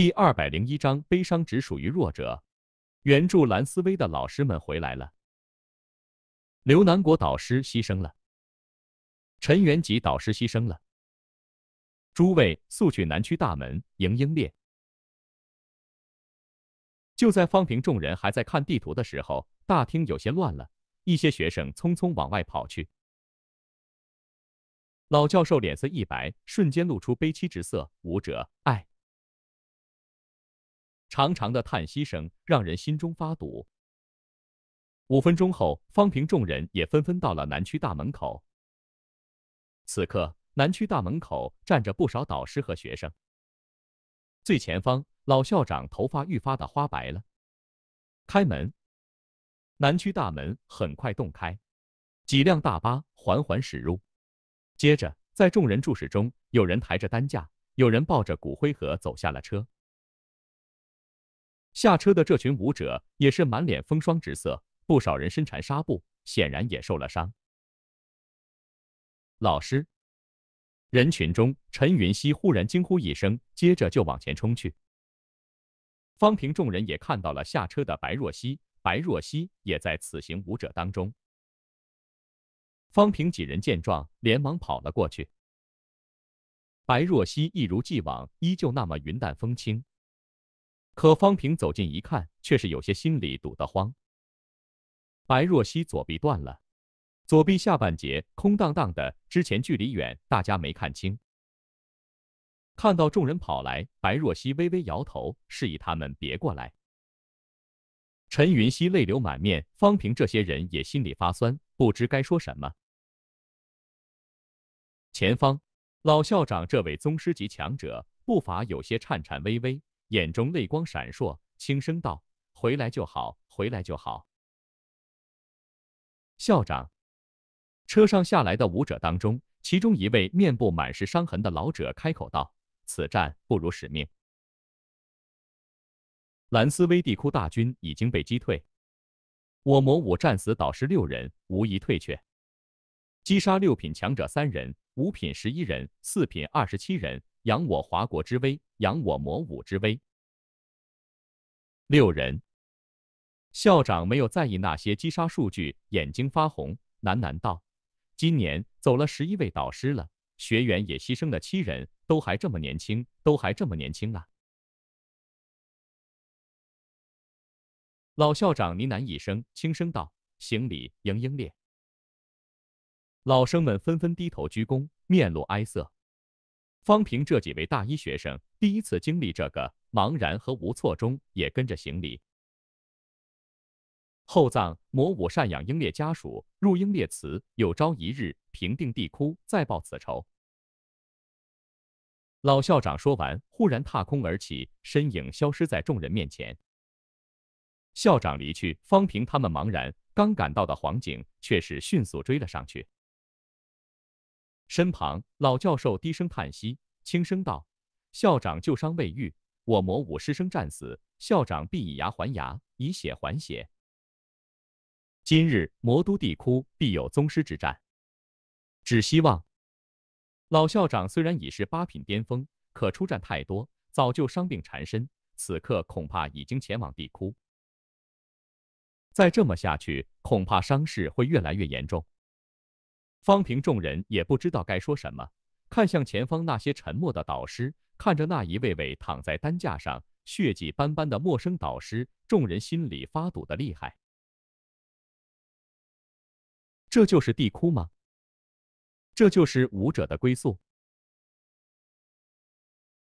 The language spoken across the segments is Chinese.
第二百零一章，悲伤只属于弱者。援助蓝思薇的老师们回来了。刘南国导师牺牲了，陈元吉导师牺牲了。诸位速去南区大门迎英烈。就在方平众人还在看地图的时候，大厅有些乱了，一些学生匆匆往外跑去。老教授脸色一白，瞬间露出悲戚之色。武者，哎。长长的叹息声让人心中发堵。五分钟后，方平众人也纷纷到了南区大门口。此刻，南区大门口站着不少导师和学生。最前方，老校长头发愈发的花白了。开门，南区大门很快洞开，几辆大巴缓缓驶入。接着，在众人注视中，有人抬着担架，有人抱着骨灰盒走下了车。下车的这群舞者也是满脸风霜之色，不少人身缠纱布，显然也受了伤。老师，人群中，陈云熙忽然惊呼一声，接着就往前冲去。方平众人也看到了下车的白若溪，白若溪也在此行舞者当中。方平几人见状，连忙跑了过去。白若溪一如既往，依旧那么云淡风轻。可方平走近一看，却是有些心里堵得慌。白若溪左臂断了，左臂下半截空荡荡的。之前距离远，大家没看清。看到众人跑来，白若溪微微摇头，示意他们别过来。陈云溪泪流满面，方平这些人也心里发酸，不知该说什么。前方，老校长这位宗师级强者步伐有些颤颤巍巍。眼中泪光闪烁，轻声道：“回来就好，回来就好。”校长，车上下来的舞者当中，其中一位面部满是伤痕的老者开口道：“此战不辱使命，兰斯威帝窟大军已经被击退，我魔武战死导师六人，无一退却，击杀六品强者三人，五品十一人，四品二十七人，扬我华国之威，扬我魔武之威。”六人，校长没有在意那些击杀数据，眼睛发红，喃喃道：“今年走了十一位导师了，学员也牺牲了七人，都还这么年轻，都还这么年轻啊！”老校长呢喃一声，轻声道：“行礼迎英烈。”老生们纷纷低头鞠躬，面露哀色。方平这几位大一学生第一次经历这个。茫然和无措中，也跟着行礼。厚葬魔武赡养英烈家属，入英烈祠，有朝一日平定地窟，再报此仇。老校长说完，忽然踏空而起，身影消失在众人面前。校长离去，方平他们茫然，刚赶到的黄景却是迅速追了上去。身旁老教授低声叹息，轻声道：“校长旧伤未愈。”我魔武师生战死，校长必以牙还牙，以血还血。今日魔都地窟必有宗师之战，只希望老校长虽然已是八品巅峰，可出战太多，早就伤病缠身，此刻恐怕已经前往地窟。再这么下去，恐怕伤势会越来越严重。方平众人也不知道该说什么。看向前方那些沉默的导师，看着那一位位躺在担架上、血迹斑斑的陌生导师，众人心里发堵的厉害。这就是地窟吗？这就是武者的归宿？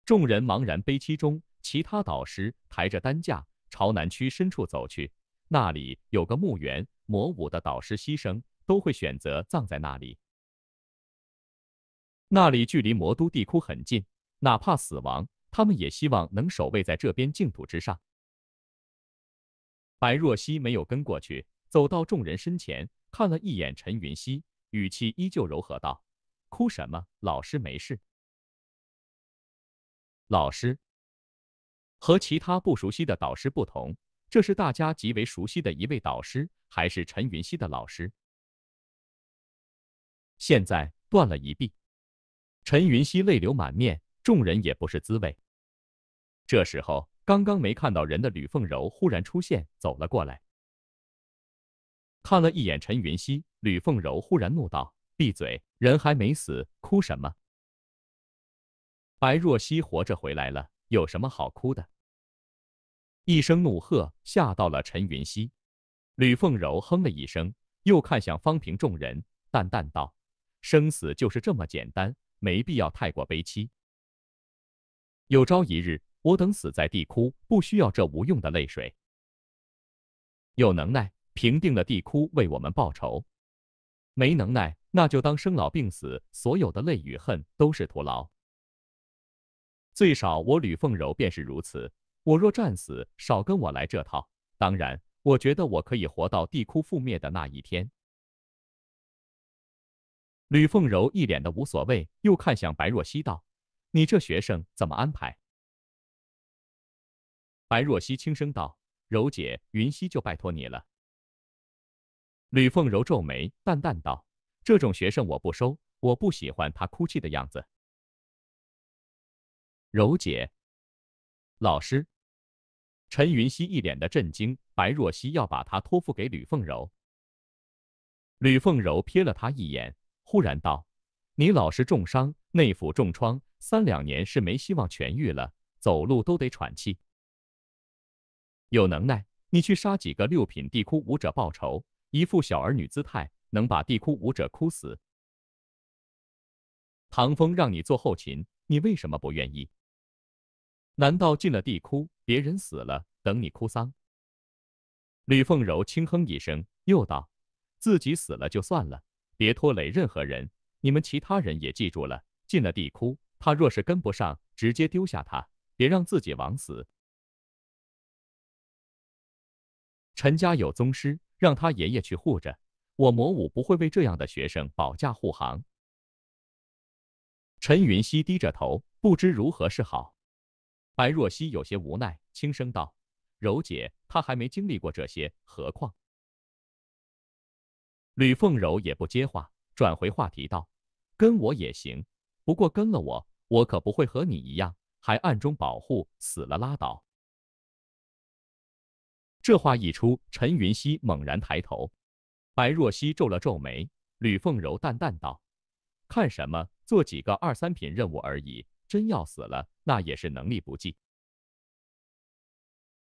众人茫然悲戚中，其他导师抬着担架朝南区深处走去。那里有个墓园，魔武的导师牺牲都会选择葬在那里。那里距离魔都地窟很近，哪怕死亡，他们也希望能守卫在这边净土之上。白若溪没有跟过去，走到众人身前，看了一眼陈云溪，语气依旧柔和道：“哭什么？老师没事。老师和其他不熟悉的导师不同，这是大家极为熟悉的一位导师，还是陈云溪的老师，现在断了一臂。”陈云熙泪流满面，众人也不是滋味。这时候，刚刚没看到人的吕凤柔忽然出现，走了过来，看了一眼陈云熙，吕凤柔忽然怒道：“闭嘴！人还没死，哭什么？”白若溪活着回来了，有什么好哭的？一声怒喝吓到了陈云熙，吕凤柔哼了一声，又看向方平众人，淡淡道：“生死就是这么简单。”没必要太过悲戚。有朝一日，我等死在地窟，不需要这无用的泪水。有能耐平定了地窟，为我们报仇；没能耐，那就当生老病死，所有的泪与恨都是徒劳。最少我吕凤柔便是如此。我若战死，少跟我来这套。当然，我觉得我可以活到地窟覆灭的那一天。吕凤柔一脸的无所谓，又看向白若溪道：“你这学生怎么安排？”白若溪轻声道：“柔姐，云溪就拜托你了。”吕凤柔皱眉，淡淡道：“这种学生我不收，我不喜欢他哭泣的样子。”柔姐，老师，陈云溪一脸的震惊，白若溪要把他托付给吕凤柔。吕凤柔瞥了他一眼。忽然道：“你老是重伤，内腑重创，三两年是没希望痊愈了，走路都得喘气。有能耐你去杀几个六品地窟武者报仇，一副小儿女姿态，能把地窟武者哭死。”唐风让你做后勤，你为什么不愿意？难道进了地窟，别人死了，等你哭丧？吕凤柔轻哼一声，又道：“自己死了就算了。”别拖累任何人，你们其他人也记住了。进了地窟，他若是跟不上，直接丢下他，别让自己枉死。陈家有宗师，让他爷爷去护着我魔武，不会为这样的学生保驾护航。陈云溪低着头，不知如何是好。白若溪有些无奈，轻声道：“柔姐，她还没经历过这些，何况……”吕凤柔也不接话，转回话题道：“跟我也行，不过跟了我，我可不会和你一样，还暗中保护，死了拉倒。”这话一出，陈云熙猛然抬头，白若溪皱了皱眉。吕凤柔淡淡道：“看什么？做几个二三品任务而已，真要死了，那也是能力不济，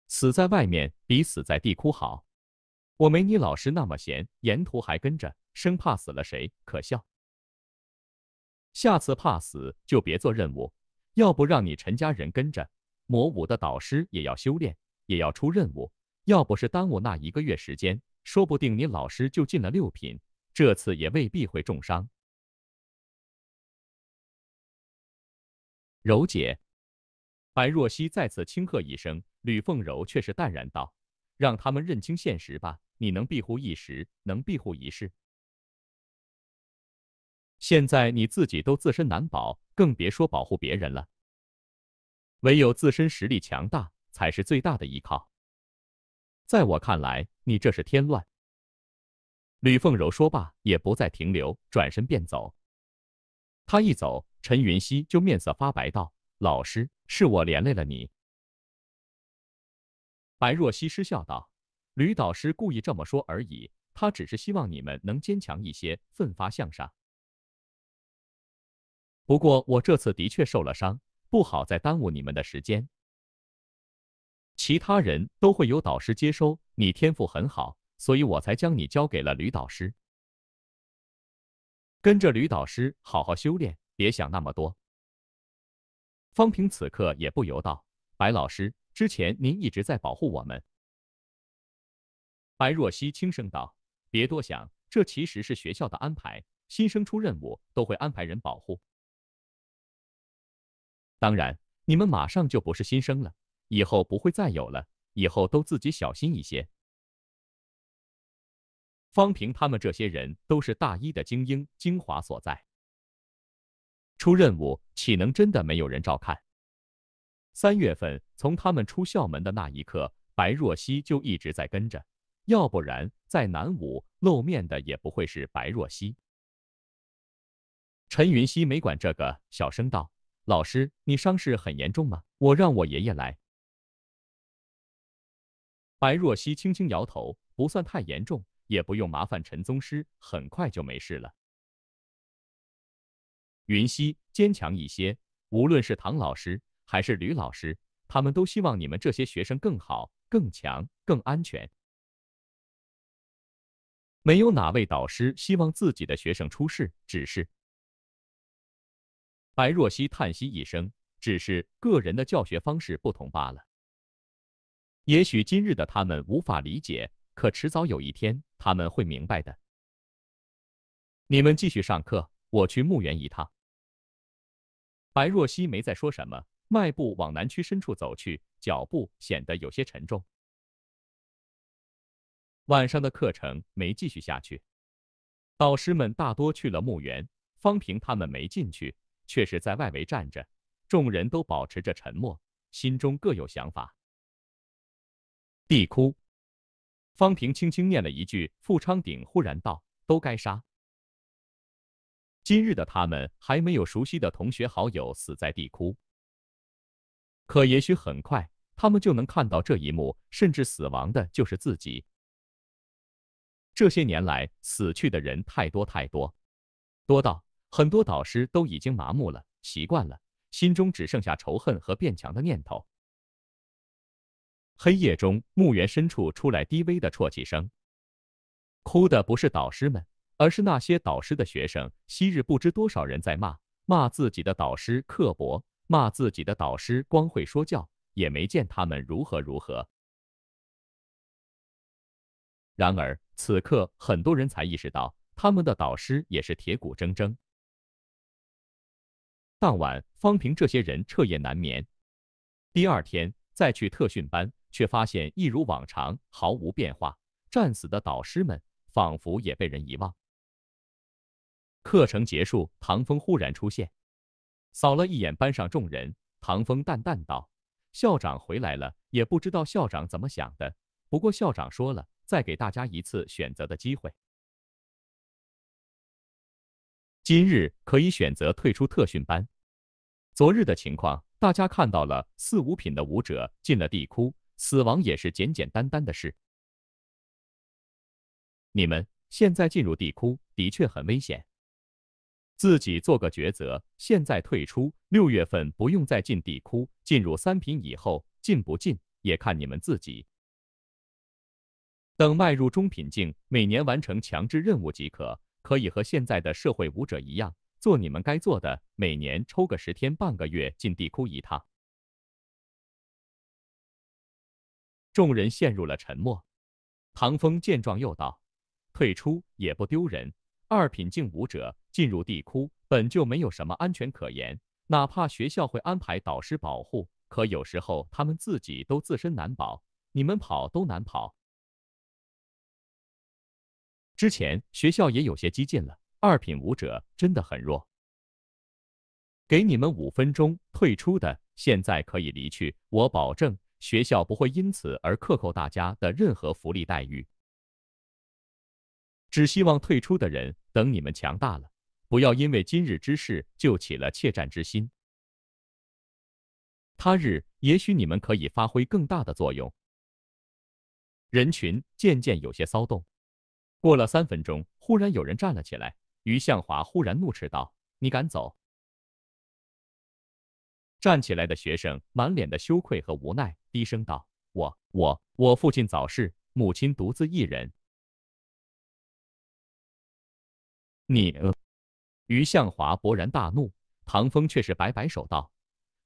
死在外面比死在地窟好。”我没你老师那么闲，沿途还跟着，生怕死了谁，可笑。下次怕死就别做任务，要不让你陈家人跟着。魔武的导师也要修炼，也要出任务，要不是耽误那一个月时间，说不定你老师就进了六品，这次也未必会重伤。柔姐，白若溪再次轻喝一声，吕凤柔却是淡然道：“让他们认清现实吧。”你能庇护一时，能庇护一世。现在你自己都自身难保，更别说保护别人了。唯有自身实力强大，才是最大的依靠。在我看来，你这是添乱。吕凤柔说罢，也不再停留，转身便走。她一走，陈云熙就面色发白，道：“老师，是我连累了你。”白若溪失笑道。吕导师故意这么说而已，他只是希望你们能坚强一些，奋发向上。不过我这次的确受了伤，不好再耽误你们的时间。其他人都会有导师接收，你天赋很好，所以我才将你交给了吕导师。跟着吕导师好好修炼，别想那么多。方平此刻也不由道：“白老师，之前您一直在保护我们。”白若溪轻声道：“别多想，这其实是学校的安排。新生出任务都会安排人保护。当然，你们马上就不是新生了，以后不会再有了。以后都自己小心一些。”方平他们这些人都是大一的精英精华所在，出任务岂能真的没有人照看？三月份从他们出校门的那一刻，白若溪就一直在跟着。要不然，在南武露面的也不会是白若溪。陈云溪没管这个，小声道：“老师，你伤势很严重吗？我让我爷爷来。”白若溪轻轻摇头：“不算太严重，也不用麻烦陈宗师，很快就没事了。”云溪，坚强一些。无论是唐老师还是吕老师，他们都希望你们这些学生更好、更强、更安全。没有哪位导师希望自己的学生出事，只是白若溪叹息一声，只是个人的教学方式不同罢了。也许今日的他们无法理解，可迟早有一天他们会明白的。你们继续上课，我去墓园一趟。白若溪没再说什么，迈步往南区深处走去，脚步显得有些沉重。晚上的课程没继续下去，导师们大多去了墓园，方平他们没进去，却是在外围站着。众人都保持着沉默，心中各有想法。地窟，方平轻轻念了一句，富昌鼎忽然道：“都该杀。”今日的他们还没有熟悉的同学好友死在地窟，可也许很快他们就能看到这一幕，甚至死亡的就是自己。这些年来死去的人太多太多，多到很多导师都已经麻木了，习惯了，心中只剩下仇恨和变强的念头。黑夜中，墓园深处出来低微的啜泣声，哭的不是导师们，而是那些导师的学生。昔日不知多少人在骂骂自己的导师刻薄，骂自己的导师光会说教，也没见他们如何如何。然而，此刻很多人才意识到，他们的导师也是铁骨铮铮。当晚，方平这些人彻夜难眠。第二天再去特训班，却发现一如往常，毫无变化。战死的导师们仿佛也被人遗忘。课程结束，唐风忽然出现，扫了一眼班上众人，唐风淡淡道：“校长回来了，也不知道校长怎么想的。不过校长说了。”再给大家一次选择的机会。今日可以选择退出特训班。昨日的情况大家看到了，四五品的舞者进了地窟，死亡也是简简单单的事。你们现在进入地窟的确很危险，自己做个抉择。现在退出，六月份不用再进地窟。进入三品以后，进不进也看你们自己。等迈入中品境，每年完成强制任务即可，可以和现在的社会舞者一样，做你们该做的。每年抽个十天半个月进地窟一趟。众人陷入了沉默。唐风见状又道：“退出也不丢人。二品境舞者进入地窟本就没有什么安全可言，哪怕学校会安排导师保护，可有时候他们自己都自身难保，你们跑都难跑。”之前学校也有些激进了，二品武者真的很弱。给你们五分钟退出的，现在可以离去。我保证学校不会因此而克扣大家的任何福利待遇，只希望退出的人等你们强大了，不要因为今日之事就起了怯战之心。他日也许你们可以发挥更大的作用。人群渐渐有些骚动。过了三分钟，忽然有人站了起来。于向华忽然怒斥道：“你敢走？”站起来的学生满脸的羞愧和无奈，低声道：“我……我……我父亲早逝，母亲独自一人。”你呃！于向华勃然大怒。唐风却是摆摆手道：“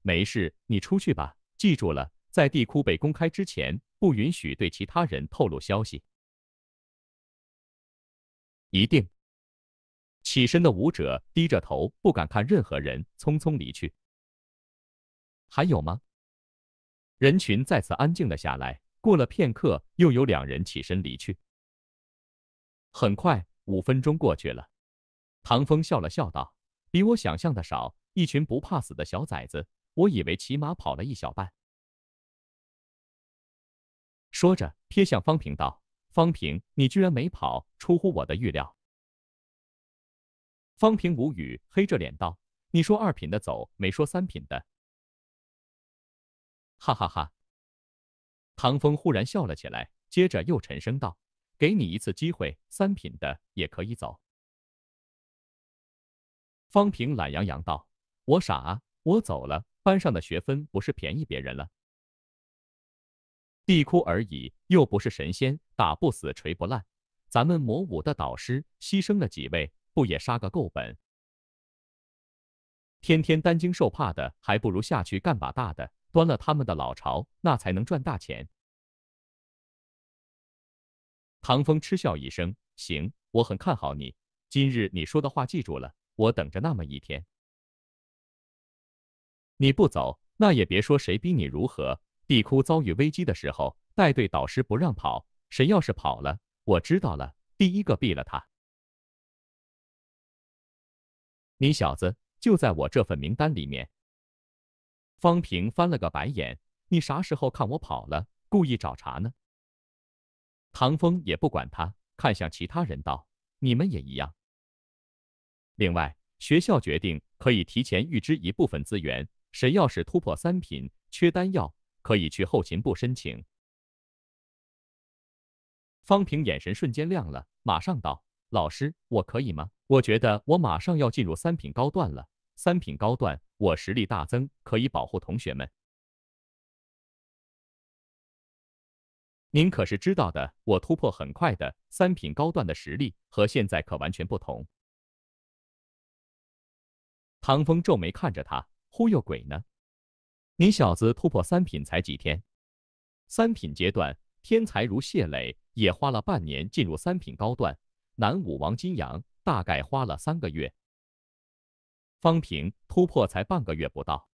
没事，你出去吧。记住了，在地库被公开之前，不允许对其他人透露消息。”一定。起身的舞者低着头，不敢看任何人，匆匆离去。还有吗？人群再次安静了下来。过了片刻，又有两人起身离去。很快，五分钟过去了。唐风笑了笑道：“比我想象的少，一群不怕死的小崽子。我以为起码跑了一小半。”说着，瞥向方平道。方平，你居然没跑，出乎我的预料。方平无语，黑着脸道：“你说二品的走，没说三品的。”哈哈哈，唐风忽然笑了起来，接着又沉声道：“给你一次机会，三品的也可以走。”方平懒洋洋道：“我傻啊，我走了，班上的学分不是便宜别人了？”地窟而已，又不是神仙，打不死，锤不烂。咱们魔武的导师牺牲了几位，不也杀个够本？天天担惊受怕的，还不如下去干把大的，端了他们的老巢，那才能赚大钱。唐风嗤笑一声：“行，我很看好你。今日你说的话记住了，我等着那么一天。你不走，那也别说谁逼你如何。”地窟遭遇危机的时候，带队导师不让跑，谁要是跑了，我知道了，第一个毙了他。你小子就在我这份名单里面。方平翻了个白眼，你啥时候看我跑了，故意找茬呢？唐风也不管他，看向其他人道：“你们也一样。另外，学校决定可以提前预支一部分资源，谁要是突破三品，缺丹药。”可以去后勤部申请。方平眼神瞬间亮了，马上道：“老师，我可以吗？我觉得我马上要进入三品高段了。三品高段，我实力大增，可以保护同学们。您可是知道的，我突破很快的。三品高段的实力和现在可完全不同。”唐风皱眉看着他，忽悠鬼呢？你小子突破三品才几天？三品阶段天才如谢磊也花了半年进入三品高段，南武王金阳大概花了三个月，方平突破才半个月不到。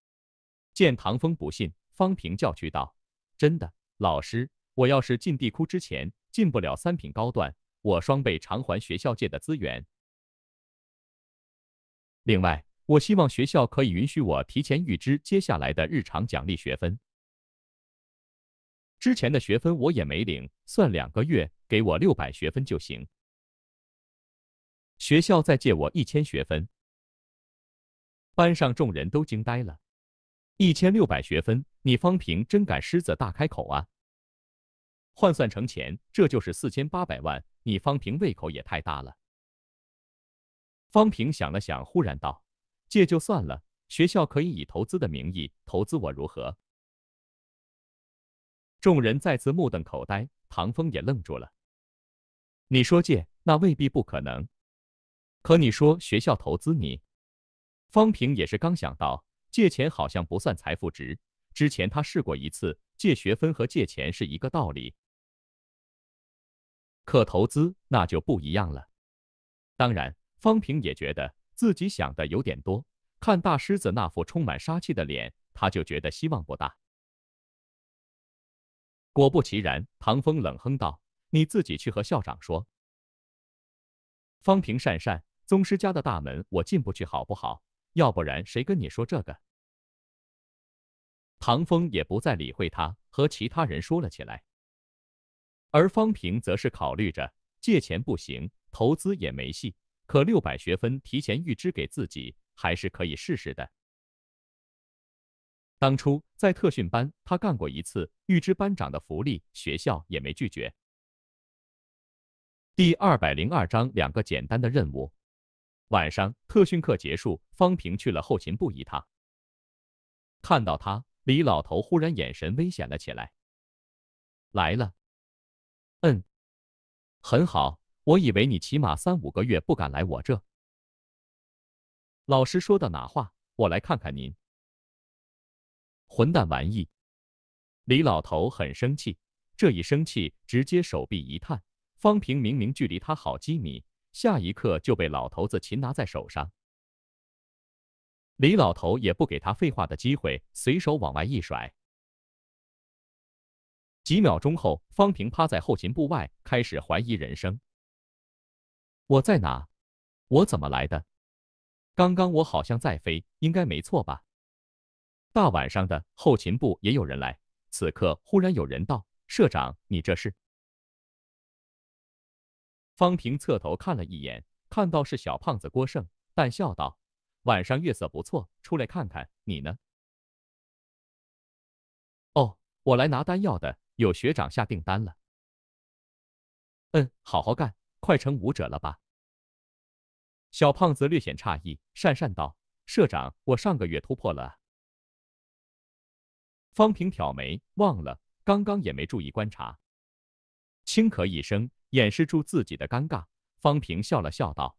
见唐风不信，方平叫屈道：“真的，老师，我要是进地窟之前进不了三品高段，我双倍偿还学校借的资源。另外。”我希望学校可以允许我提前预支接下来的日常奖励学分。之前的学分我也没领，算两个月，给我六百学分就行。学校再借我一千学分。班上众人都惊呆了，一千六百学分，你方平真敢狮子大开口啊！换算成钱，这就是四千八百万，你方平胃口也太大了。方平想了想，忽然道。借就算了，学校可以以投资的名义投资我，如何？众人再次目瞪口呆，唐风也愣住了。你说借，那未必不可能，可你说学校投资你，方平也是刚想到，借钱好像不算财富值，之前他试过一次，借学分和借钱是一个道理，可投资那就不一样了。当然，方平也觉得。自己想的有点多，看大狮子那副充满杀气的脸，他就觉得希望不大。果不其然，唐风冷哼道：“你自己去和校长说。”方平讪讪：“宗师家的大门我进不去，好不好？要不然谁跟你说这个？”唐风也不再理会他，和其他人说了起来。而方平则是考虑着，借钱不行，投资也没戏。可六百学分提前预支给自己，还是可以试试的。当初在特训班，他干过一次预支班长的福利，学校也没拒绝。第二百零二章两个简单的任务。晚上特训课结束，方平去了后勤部一趟。看到他，李老头忽然眼神危险了起来。来了，嗯，很好。我以为你起码三五个月不敢来我这。老师说的哪话？我来看看您。混蛋玩意！李老头很生气，这一生气，直接手臂一探，方平明明距离他好几米，下一刻就被老头子擒拿在手上。李老头也不给他废话的机会，随手往外一甩。几秒钟后，方平趴在后勤部外，开始怀疑人生。我在哪？我怎么来的？刚刚我好像在飞，应该没错吧？大晚上的，后勤部也有人来。此刻忽然有人道：“社长，你这是？”方平侧头看了一眼，看到是小胖子郭胜，淡笑道：“晚上月色不错，出来看看。你呢？”“哦，我来拿丹药的，有学长下订单了。”“嗯，好好干，快成武者了吧？”小胖子略显诧异，讪讪道：“社长，我上个月突破了。”方平挑眉，忘了，刚刚也没注意观察。轻咳一声，掩饰住自己的尴尬，方平笑了笑道：“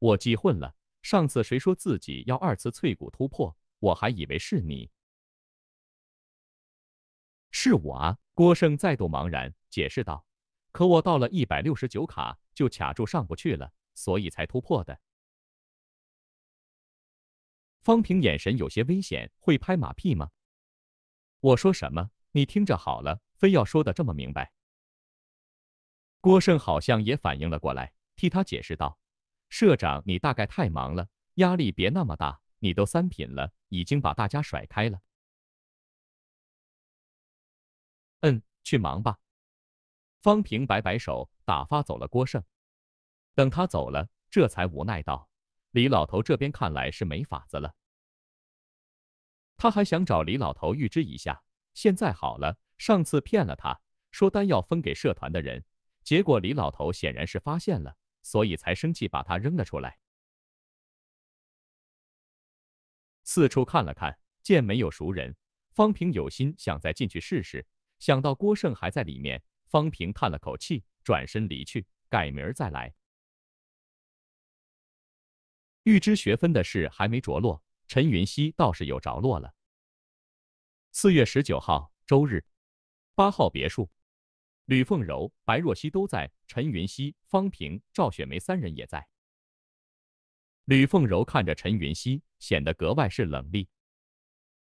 我记混了，上次谁说自己要二次脆骨突破？我还以为是你。”“是我啊。”郭胜再度茫然，解释道：“可我到了一百六十九卡就卡住上不去了，所以才突破的。”方平眼神有些危险，会拍马屁吗？我说什么，你听着好了，非要说的这么明白。郭胜好像也反应了过来，替他解释道：“社长，你大概太忙了，压力别那么大。你都三品了，已经把大家甩开了。”嗯，去忙吧。方平摆摆手，打发走了郭胜。等他走了，这才无奈道。李老头这边看来是没法子了，他还想找李老头预知一下。现在好了，上次骗了他，说丹药分给社团的人，结果李老头显然是发现了，所以才生气把他扔了出来。四处看了看，见没有熟人，方平有心想再进去试试，想到郭胜还在里面，方平叹了口气，转身离去，改明儿再来。预知学分的事还没着落，陈云熙倒是有着落了。四月十九号，周日，八号别墅，吕凤柔、白若溪都在，陈云熙、方平、赵雪梅三人也在。吕凤柔看着陈云熙，显得格外是冷厉。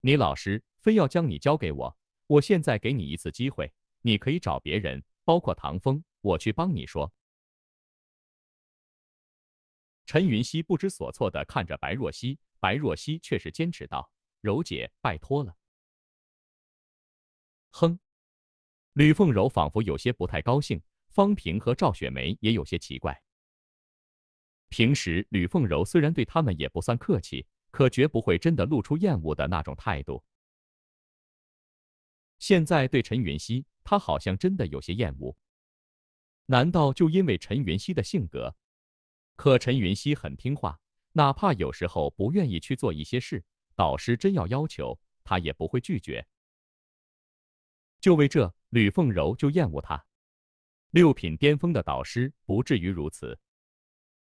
你老师非要将你交给我，我现在给你一次机会，你可以找别人，包括唐风，我去帮你说。陈云熙不知所措的看着白若溪，白若溪却是坚持道：“柔姐，拜托了。”哼，吕凤柔仿佛有些不太高兴。方平和赵雪梅也有些奇怪。平时吕凤柔虽然对他们也不算客气，可绝不会真的露出厌恶的那种态度。现在对陈云熙，她好像真的有些厌恶。难道就因为陈云熙的性格？可陈云熙很听话，哪怕有时候不愿意去做一些事，导师真要要求，他也不会拒绝。就为这，吕凤柔就厌恶他。六品巅峰的导师不至于如此，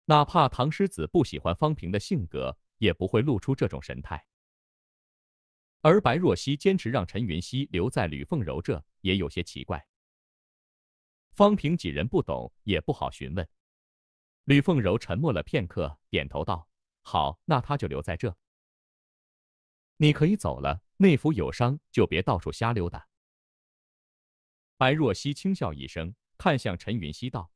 哪怕唐诗子不喜欢方平的性格，也不会露出这种神态。而白若溪坚持让陈云熙留在吕凤柔这，也有些奇怪。方平几人不懂，也不好询问。吕凤柔沉默了片刻，点头道：“好，那他就留在这，你可以走了。内府有伤，就别到处瞎溜达。”白若溪轻笑一声，看向陈云溪道：“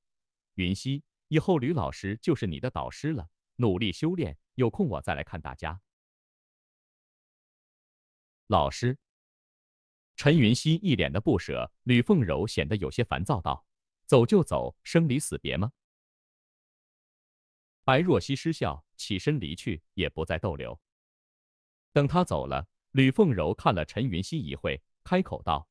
云溪，以后吕老师就是你的导师了，努力修炼，有空我再来看大家。”老师。陈云溪一脸的不舍，吕凤柔显得有些烦躁道：“走就走，生离死别吗？”白若溪失笑，起身离去，也不再逗留。等他走了，吕凤柔看了陈云熙一会，开口道：“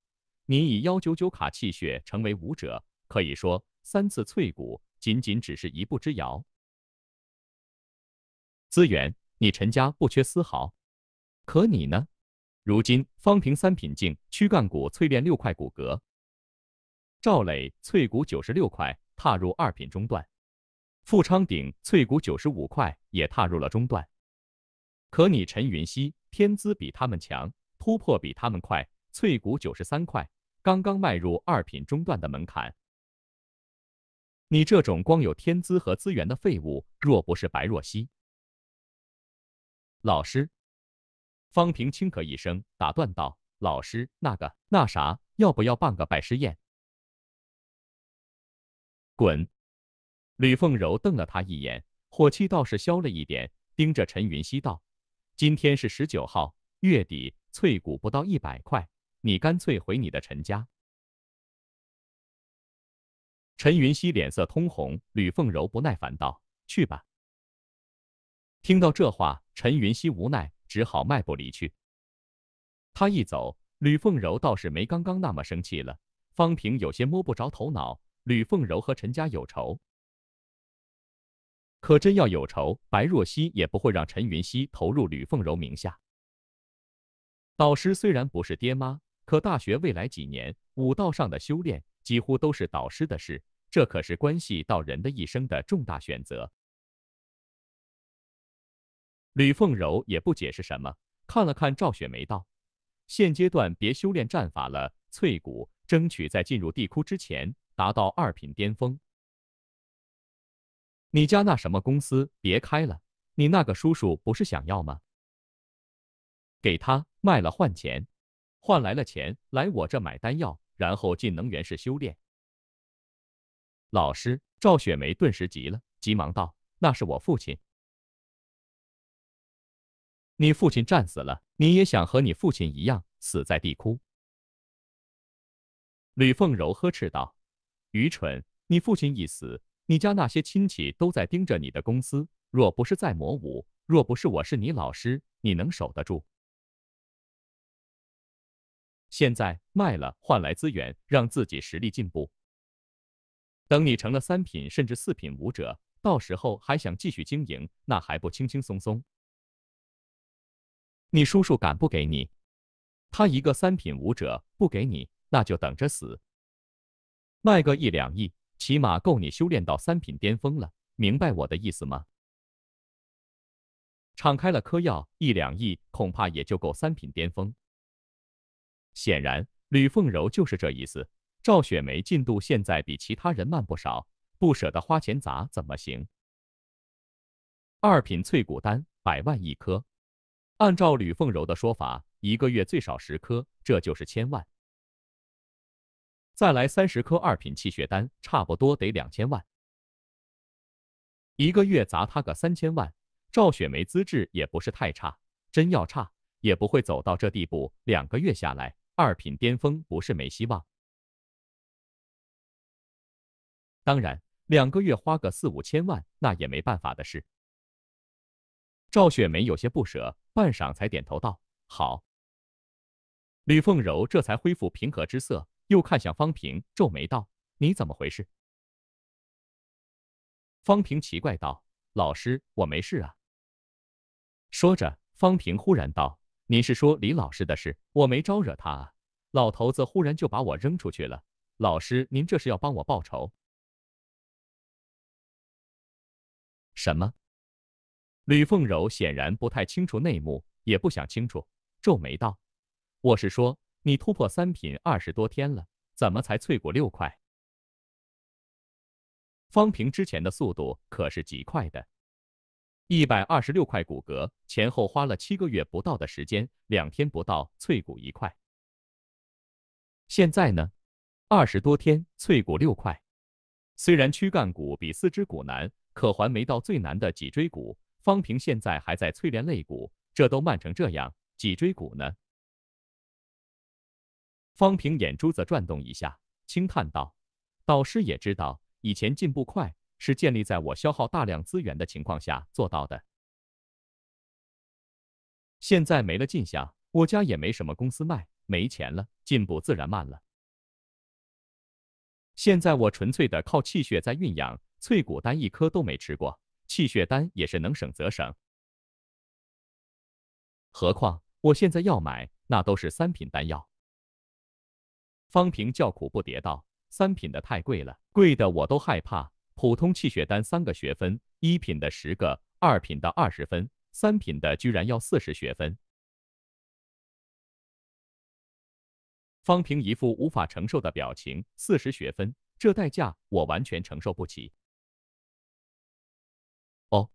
你以幺九九卡气血成为武者，可以说三次淬骨，仅仅只是一步之遥。资源，你陈家不缺丝毫，可你呢？如今方平三品境，躯干骨淬炼六块骨骼；赵磊淬骨九十六块，踏入二品中段。”富昌鼎翠骨九十五块，也踏入了中段。可你陈云熙，天资比他们强，突破比他们快，翠骨九十三块，刚刚迈入二品中段的门槛。你这种光有天资和资源的废物，若不是白若溪老师，方平轻咳一声，打断道：“老师，那个，那啥，要不要办个拜师宴？”滚！吕凤柔瞪了他一眼，火气倒是消了一点，盯着陈云熙道：“今天是十九号，月底翠谷不到一百块，你干脆回你的陈家。”陈云熙脸色通红，吕凤柔不耐烦道：“去吧。”听到这话，陈云熙无奈，只好迈步离去。他一走，吕凤柔倒是没刚刚那么生气了。方平有些摸不着头脑，吕凤柔和陈家有仇？可真要有仇，白若溪也不会让陈云溪投入吕凤柔名下。导师虽然不是爹妈，可大学未来几年武道上的修炼几乎都是导师的事，这可是关系到人的一生的重大选择。吕凤柔也不解释什么，看了看赵雪梅道：“现阶段别修炼战法了，淬骨，争取在进入地窟之前达到二品巅峰。”你家那什么公司别开了，你那个叔叔不是想要吗？给他卖了换钱，换来了钱来我这买丹药，然后进能源室修炼。老师赵雪梅顿时急了，急忙道：“那是我父亲，你父亲战死了，你也想和你父亲一样死在地窟？”吕凤柔呵斥道：“愚蠢！你父亲一死。”你家那些亲戚都在盯着你的公司，若不是在魔武，若不是我是你老师，你能守得住？现在卖了换来资源，让自己实力进步。等你成了三品甚至四品武者，到时候还想继续经营，那还不轻轻松松？你叔叔敢不给你？他一个三品武者不给你，那就等着死。卖个一两亿。起码够你修炼到三品巅峰了，明白我的意思吗？敞开了嗑药，一两亿恐怕也就够三品巅峰。显然，吕凤柔就是这意思。赵雪梅进度现在比其他人慢不少，不舍得花钱砸怎么行？二品脆骨丹，百万一颗。按照吕凤柔的说法，一个月最少十颗，这就是千万。再来三十颗二品气血丹，差不多得两千万。一个月砸他个三千万，赵雪梅资质也不是太差，真要差也不会走到这地步。两个月下来，二品巅峰不是没希望。当然，两个月花个四五千万，那也没办法的事。赵雪梅有些不舍，半晌才点头道：“好。”吕凤柔这才恢复平和之色。又看向方平，皱眉道：“你怎么回事？”方平奇怪道：“老师，我没事啊。”说着，方平忽然道：“你是说李老师的事？我没招惹他啊！老头子忽然就把我扔出去了。老师，您这是要帮我报仇？”什么？吕凤柔显然不太清楚内幕，也不想清楚，皱眉道：“我是说……”你突破三品二十多天了，怎么才脆骨六块？方平之前的速度可是极快的，一百二十六块骨骼前后花了七个月不到的时间，两天不到脆骨一块。现在呢，二十多天脆骨六块。虽然躯干骨比四肢骨难，可还没到最难的脊椎骨。方平现在还在淬炼肋骨，这都慢成这样，脊椎骨呢？方平眼珠子转动一下，轻叹道：“导师也知道，以前进步快是建立在我消耗大量资源的情况下做到的。现在没了进项，我家也没什么公司卖，没钱了，进步自然慢了。现在我纯粹的靠气血在运养，淬骨丹一颗都没吃过，气血丹也是能省则省。何况我现在要买，那都是三品丹药。”方平叫苦不迭道：“三品的太贵了，贵的我都害怕。普通气血丹三个学分，一品的十个，二品的二十分，三品的居然要四十学分。”方平一副无法承受的表情：“四十学分，这代价我完全承受不起。”哦，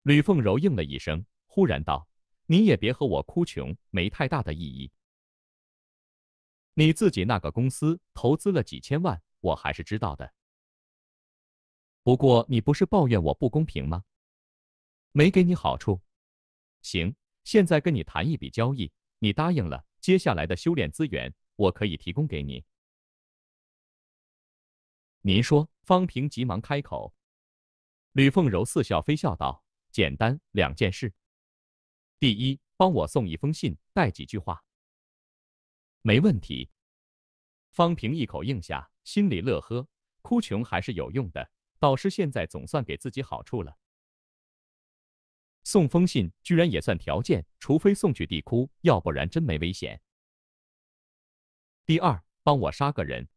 吕凤柔应了一声，忽然道：“你也别和我哭穷，没太大的意义。”你自己那个公司投资了几千万，我还是知道的。不过你不是抱怨我不公平吗？没给你好处。行，现在跟你谈一笔交易，你答应了，接下来的修炼资源我可以提供给你。您说？方平急忙开口。吕凤柔似笑非笑道：“简单，两件事。第一，帮我送一封信，带几句话。”没问题，方平一口应下，心里乐呵，哭穷还是有用的。导师现在总算给自己好处了，送封信居然也算条件，除非送去地窟，要不然真没危险。第二，帮我杀个人。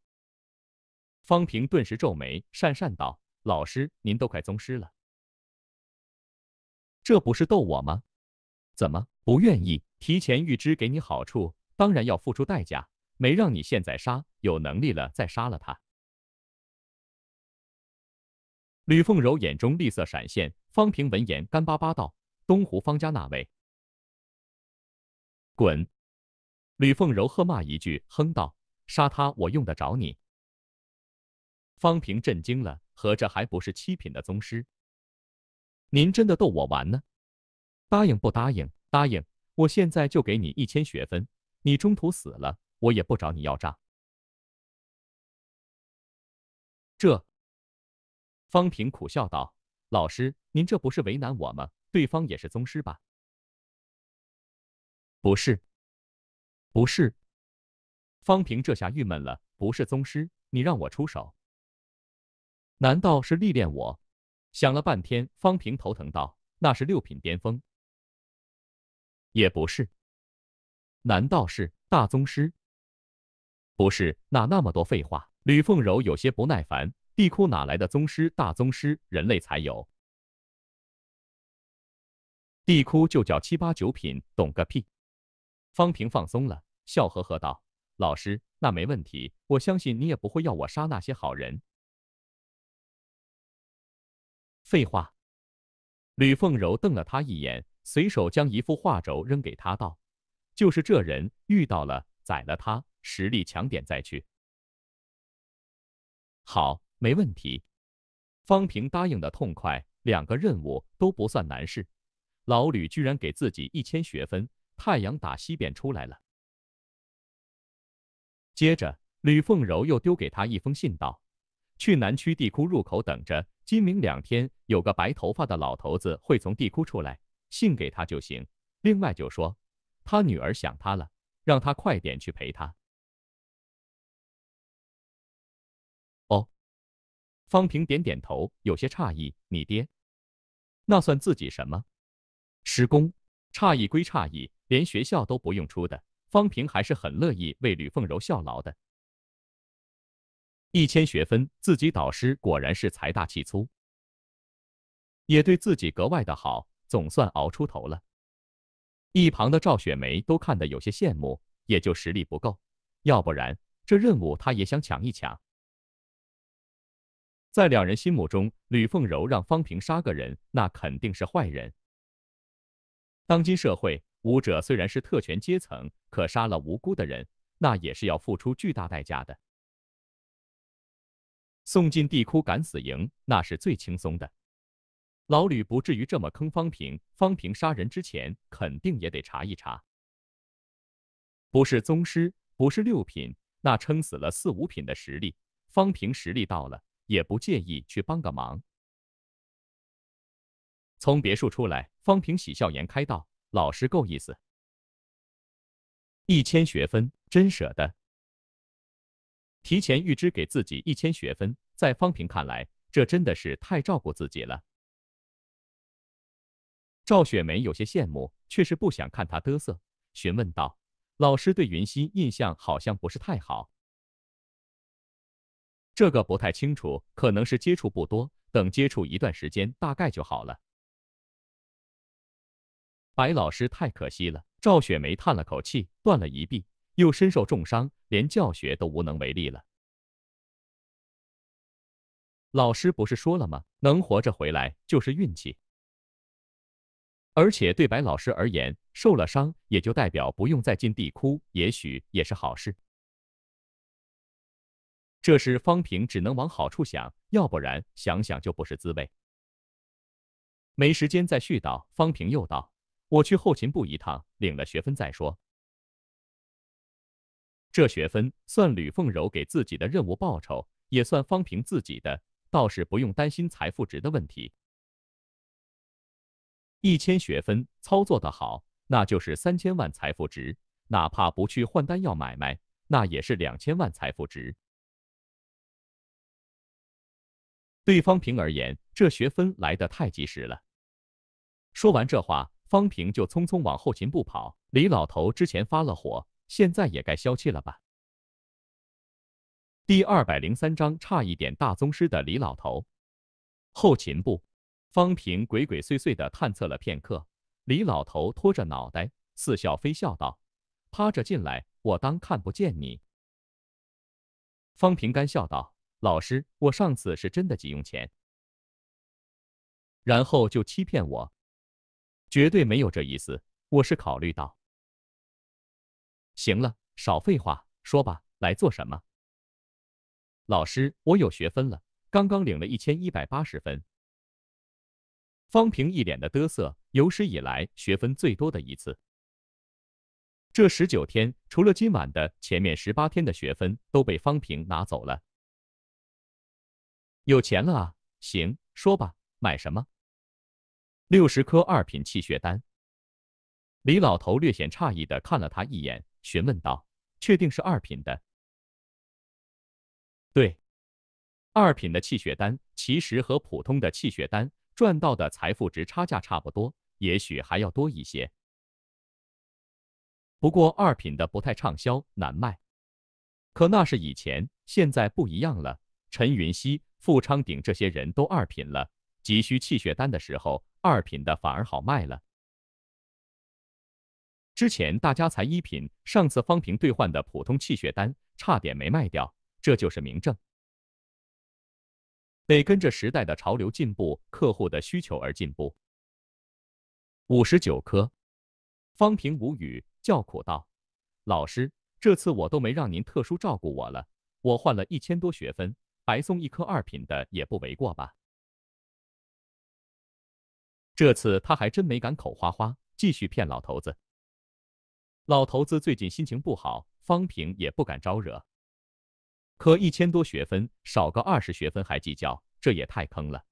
方平顿时皱眉，讪讪道：“老师，您都快宗师了，这不是逗我吗？怎么不愿意？提前预知给你好处。”当然要付出代价，没让你现在杀，有能力了再杀了他。吕凤柔眼中厉色闪现，方平闻言干巴巴道：“东湖方家那位，滚！”吕凤柔喝骂一句，哼道：“杀他，我用得着你？”方平震惊了，合着还不是七品的宗师？您真的逗我玩呢？答应不答应？答应，我现在就给你一千学分。你中途死了，我也不找你要账。这，方平苦笑道：“老师，您这不是为难我吗？对方也是宗师吧？”“不是，不是。”方平这下郁闷了：“不是宗师，你让我出手，难道是历练我？”想了半天，方平头疼道：“那是六品巅峰，也不是。”难道是大宗师？不是哪那么多废话！吕凤柔有些不耐烦：“地窟哪来的宗师？大宗师人类才有，地窟就叫七八九品，懂个屁！”方平放松了，笑呵呵道：“老师，那没问题，我相信你也不会要我杀那些好人。”废话！吕凤柔瞪了他一眼，随手将一幅画轴扔给他道。就是这人遇到了，宰了他，实力强点再去。好，没问题。方平答应的痛快，两个任务都不算难事。老吕居然给自己一千学分。太阳打西边出来了。接着，吕凤柔又丢给他一封信，道：“去南区地窟入口等着，今明两天有个白头发的老头子会从地窟出来，信给他就行。另外就说。”他女儿想他了，让他快点去陪他。哦，方平点点头，有些诧异：“你爹那算自己什么？师公？诧异归诧异，连学校都不用出的，方平还是很乐意为吕凤柔效劳的。一千学分，自己导师果然是财大气粗，也对自己格外的好，总算熬出头了。”一旁的赵雪梅都看得有些羡慕，也就实力不够，要不然这任务她也想抢一抢。在两人心目中，吕凤柔让方平杀个人，那肯定是坏人。当今社会，武者虽然是特权阶层，可杀了无辜的人，那也是要付出巨大代价的。送进地窟敢死营，那是最轻松的。老吕不至于这么坑方平，方平杀人之前肯定也得查一查。不是宗师，不是六品，那撑死了四五品的实力。方平实力到了，也不介意去帮个忙。从别墅出来，方平喜笑颜开道：“老师够意思，一千学分，真舍得。提前预支给自己一千学分，在方平看来，这真的是太照顾自己了。”赵雪梅有些羡慕，却是不想看他嘚瑟，询问道：“老师对云溪印象好像不是太好，这个不太清楚，可能是接触不多，等接触一段时间，大概就好了。”白老师太可惜了，赵雪梅叹了口气，断了一臂，又身受重伤，连教学都无能为力了。老师不是说了吗？能活着回来就是运气。而且对白老师而言，受了伤也就代表不用再进地窟，也许也是好事。这时方平只能往好处想，要不然想想就不是滋味。没时间再絮叨，方平又道：“我去后勤部一趟，领了学分再说。这学分算吕凤柔给自己的任务报酬，也算方平自己的，倒是不用担心财富值的问题。”一千学分操作的好，那就是三千万财富值；哪怕不去换丹药买卖，那也是两千万财富值。对方平而言，这学分来的太及时了。说完这话，方平就匆匆往后勤部跑。李老头之前发了火，现在也该消气了吧？第二百零三章差一点大宗师的李老头。后勤部。方平鬼鬼祟祟的探测了片刻，李老头拖着脑袋，似笑非笑道：“趴着进来，我当看不见你。”方平干笑道：“老师，我上次是真的急用钱，然后就欺骗我，绝对没有这意思。我是考虑到……行了，少废话，说吧，来做什么？”老师，我有学分了，刚刚领了一千一百八十分。方平一脸的嘚瑟，有史以来学分最多的一次。这十九天，除了今晚的，前面十八天的学分都被方平拿走了。有钱了啊？行，说吧，买什么？六十颗二品气血丹。李老头略显诧异的看了他一眼，询问道：“确定是二品的？”“对，二品的气血丹，其实和普通的气血丹。”赚到的财富值差价差不多，也许还要多一些。不过二品的不太畅销，难卖。可那是以前，现在不一样了。陈云熙、富昌鼎这些人都二品了，急需气血丹的时候，二品的反而好卖了。之前大家才一品，上次方平兑换的普通气血丹差点没卖掉，这就是明证。得跟着时代的潮流进步，客户的需求而进步。五十九颗，方平无语叫苦道：“老师，这次我都没让您特殊照顾我了，我换了一千多学分，白送一颗二品的也不为过吧？”这次他还真没敢口花花，继续骗老头子。老头子最近心情不好，方平也不敢招惹。可一千多学分，少个二十学分还计较，这也太坑了。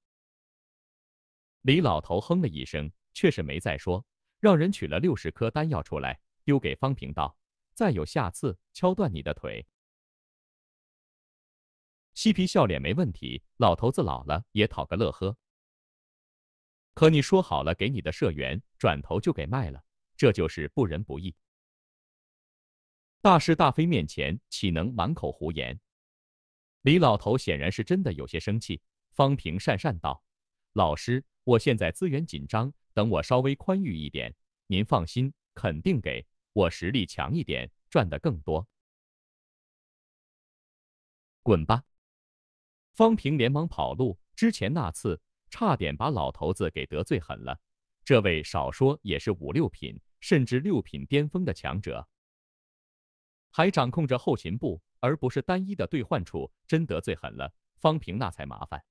李老头哼了一声，却是没再说，让人取了六十颗丹药出来，丢给方平道：“再有下次，敲断你的腿。”嬉皮笑脸没问题，老头子老了也讨个乐呵。可你说好了给你的社员，转头就给卖了，这就是不仁不义。大是大非面前，岂能满口胡言？李老头显然是真的有些生气，方平讪讪道：“老师，我现在资源紧张，等我稍微宽裕一点，您放心，肯定给我实力强一点，赚的更多。”滚吧！方平连忙跑路，之前那次差点把老头子给得罪狠了。这位少说也是五六品，甚至六品巅峰的强者，还掌控着后勤部。而不是单一的兑换处，真得罪狠了。方平那才麻烦。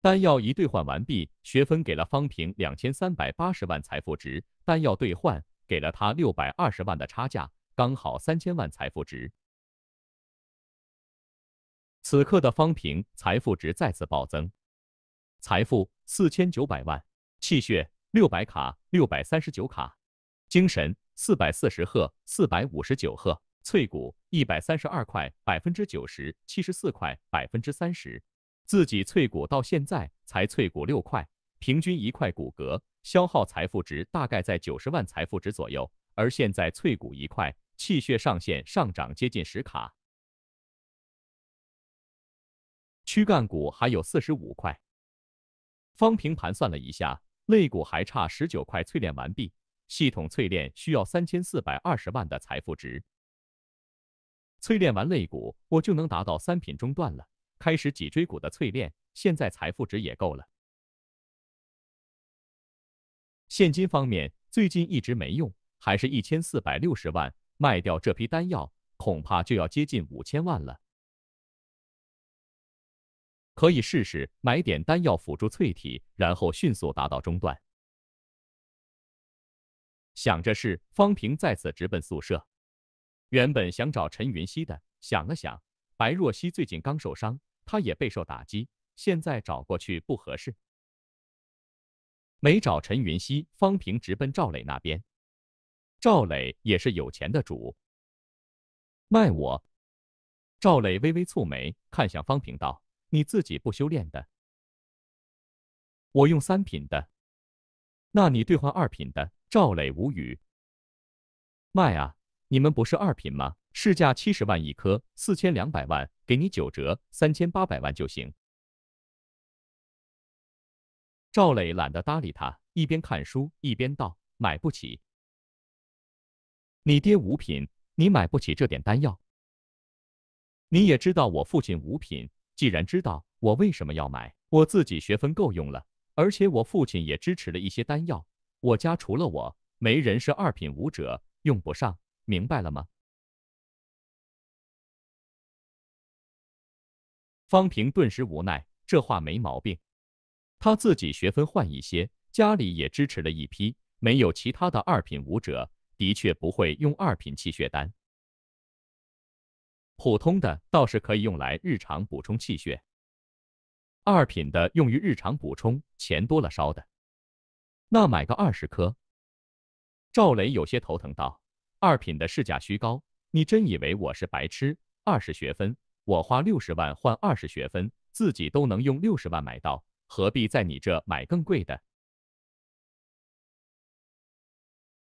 丹药一兑换完毕，学分给了方平两千三百八十万财富值，丹药兑换给了他六百二十万的差价，刚好三千万财富值。此刻的方平财富值再次暴增，财富四千九百万，气血六百卡，六百三十九卡，精神。四百四十赫，四百五十九赫，脆骨一百三十二块，百分之九十，七十四块，百分之三十。自己脆骨到现在才脆骨六块，平均一块骨骼消耗财富值大概在九十万财富值左右。而现在脆骨一块，气血上限上涨接近十卡。躯干骨还有四十五块，方平盘算了一下，肋骨还差十九块淬炼完毕。系统淬炼需要三千四百二十万的财富值，淬炼完肋骨，我就能达到三品中段了。开始脊椎骨的淬炼，现在财富值也够了。现金方面最近一直没用，还是一千四百六十万。卖掉这批丹药，恐怕就要接近五千万了。可以试试买点丹药辅助淬体，然后迅速达到中段。想着是方平再次直奔宿舍，原本想找陈云熙的，想了想，白若溪最近刚受伤，她也备受打击，现在找过去不合适。没找陈云熙，方平直奔赵磊那边。赵磊也是有钱的主，卖我。赵磊微微蹙眉，看向方平道：“你自己不修炼的，我用三品的，那你兑换二品的。”赵磊无语，卖啊！你们不是二品吗？市价七十万一颗，四千两百万，给你九折，三千八百万就行。赵磊懒得搭理他，一边看书一边道：“买不起，你爹五品，你买不起这点丹药。你也知道我父亲五品，既然知道，我为什么要买？我自己学分够用了，而且我父亲也支持了一些丹药。”我家除了我，没人是二品武者，用不上，明白了吗？方平顿时无奈，这话没毛病。他自己学分换一些，家里也支持了一批，没有其他的二品武者，的确不会用二品气血丹。普通的倒是可以用来日常补充气血，二品的用于日常补充，钱多了烧的。那买个二十颗，赵雷有些头疼道：“二品的市价虚高，你真以为我是白痴？二十学分，我花六十万换二十学分，自己都能用六十万买到，何必在你这买更贵的？”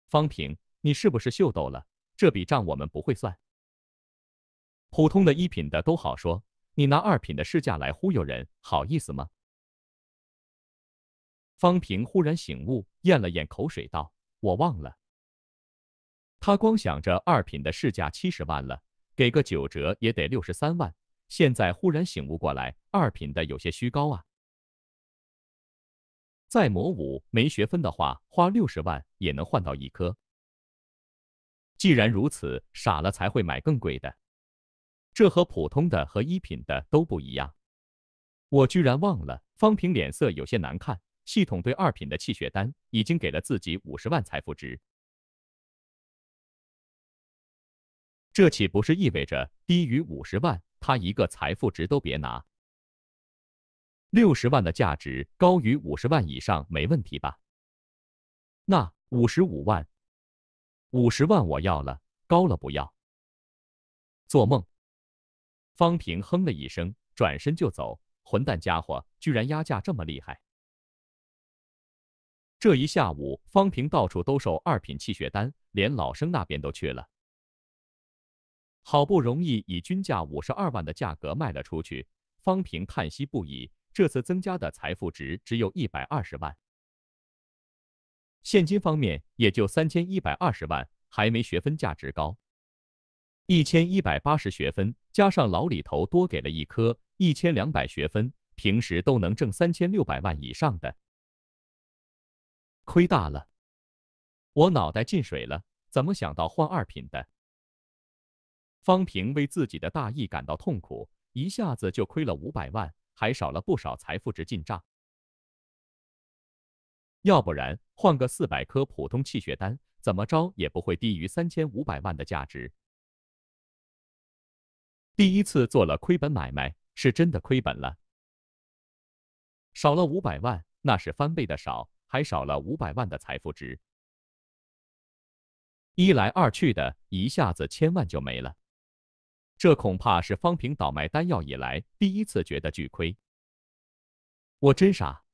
方平，你是不是秀逗了？这笔账我们不会算。普通的一品的都好说，你拿二品的市价来忽悠人，好意思吗？方平忽然醒悟，咽了咽口水，道：“我忘了。”他光想着二品的市价七十万了，给个九折也得六十三万。现在忽然醒悟过来，二品的有些虚高啊。再魔武没学分的话，花六十万也能换到一颗。既然如此，傻了才会买更贵的。这和普通的和一品的都不一样。我居然忘了。方平脸色有些难看。系统对二品的气血丹已经给了自己五十万财富值，这岂不是意味着低于五十万，他一个财富值都别拿？六十万的价值高于五十万以上没问题吧？那五十五万、五十万我要了，高了不要，做梦！方平哼了一声，转身就走。混蛋家伙，居然压价这么厉害！这一下午，方平到处兜售二品气血丹，连老生那边都去了。好不容易以均价五十二万的价格卖了出去，方平叹息不已。这次增加的财富值只有一百二十万，现金方面也就三千一百二十万，还没学分价值高。一千一百八十学分，加上老李头多给了一颗，一千两百学分，平时都能挣三千六百万以上的。亏大了！我脑袋进水了，怎么想到换二品的？方平为自己的大意感到痛苦，一下子就亏了五百万，还少了不少财富值进账。要不然换个四百颗普通气血丹，怎么着也不会低于三千五百万的价值。第一次做了亏本买卖，是真的亏本了，少了五百万，那是翻倍的少。还少了五百万的财富值，一来二去的，一下子千万就没了。这恐怕是方平倒卖丹药以来第一次觉得巨亏。我真傻，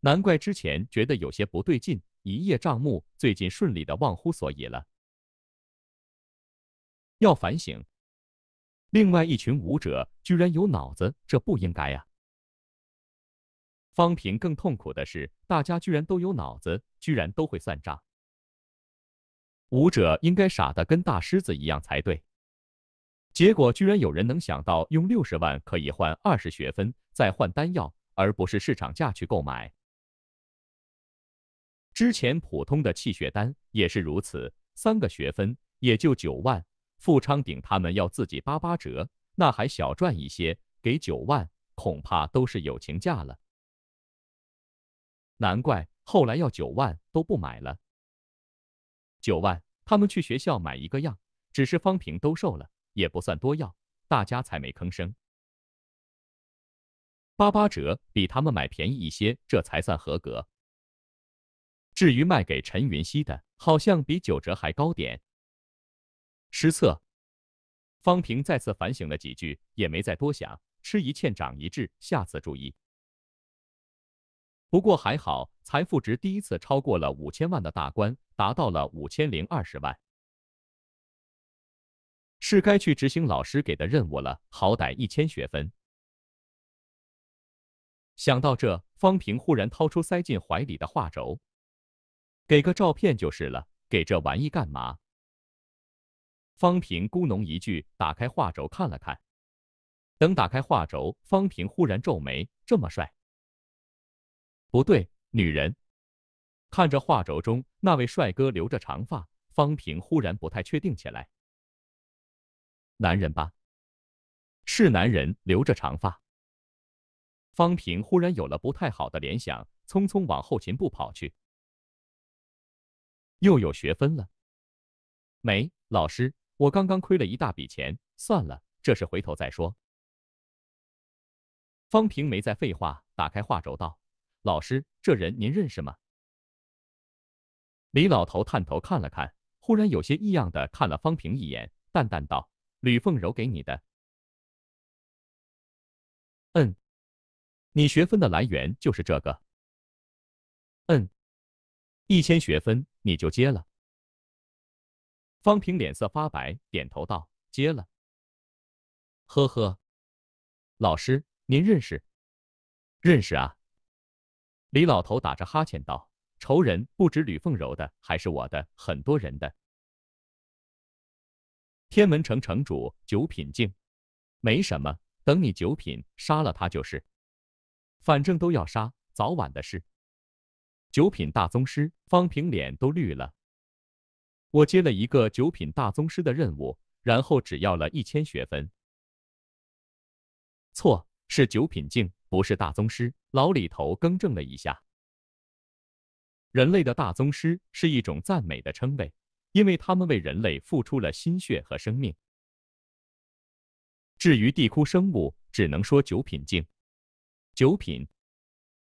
难怪之前觉得有些不对劲。一叶障目，最近顺利的忘乎所以了。要反省。另外一群武者居然有脑子，这不应该呀。方平更痛苦的是，大家居然都有脑子，居然都会算账。舞者应该傻的跟大狮子一样才对，结果居然有人能想到用六十万可以换二十学分，再换丹药，而不是市场价去购买。之前普通的气血丹也是如此，三个学分也就九万，富昌鼎他们要自己八八折，那还小赚一些，给九万恐怕都是友情价了。难怪后来要九万都不买了。九万，他们去学校买一个样，只是方平都瘦了，也不算多要，大家才没吭声。八八折比他们买便宜一些，这才算合格。至于卖给陈云熙的，好像比九折还高点。失策。方平再次反省了几句，也没再多想，吃一堑长一智，下次注意。不过还好，财富值第一次超过了五千万的大关，达到了五千零二十万。是该去执行老师给的任务了，好歹一千学分。想到这，方平忽然掏出塞进怀里的画轴，给个照片就是了，给这玩意干嘛？方平咕哝一句，打开画轴看了看。等打开画轴，方平忽然皱眉，这么帅？不对，女人，看着画轴中那位帅哥留着长发，方平忽然不太确定起来。男人吧，是男人留着长发。方平忽然有了不太好的联想，匆匆往后勤部跑去。又有学分了，没老师，我刚刚亏了一大笔钱，算了，这事回头再说。方平没再废话，打开画轴道。老师，这人您认识吗？李老头探头看了看，忽然有些异样的看了方平一眼，淡淡道：“吕凤柔给你的。”“嗯，你学分的来源就是这个。”“嗯，一千学分你就接了？”方平脸色发白，点头道：“接了。”“呵呵，老师您认识？认识啊？”李老头打着哈欠道：“仇人不止吕凤柔的，还是我的，很多人的。”天门城城主九品境，没什么，等你九品杀了他就是，反正都要杀，早晚的事。九品大宗师方平脸都绿了，我接了一个九品大宗师的任务，然后只要了一千学分。错，是九品镜。不是大宗师，老李头更正了一下。人类的大宗师是一种赞美的称谓，因为他们为人类付出了心血和生命。至于地窟生物，只能说九品境。九品。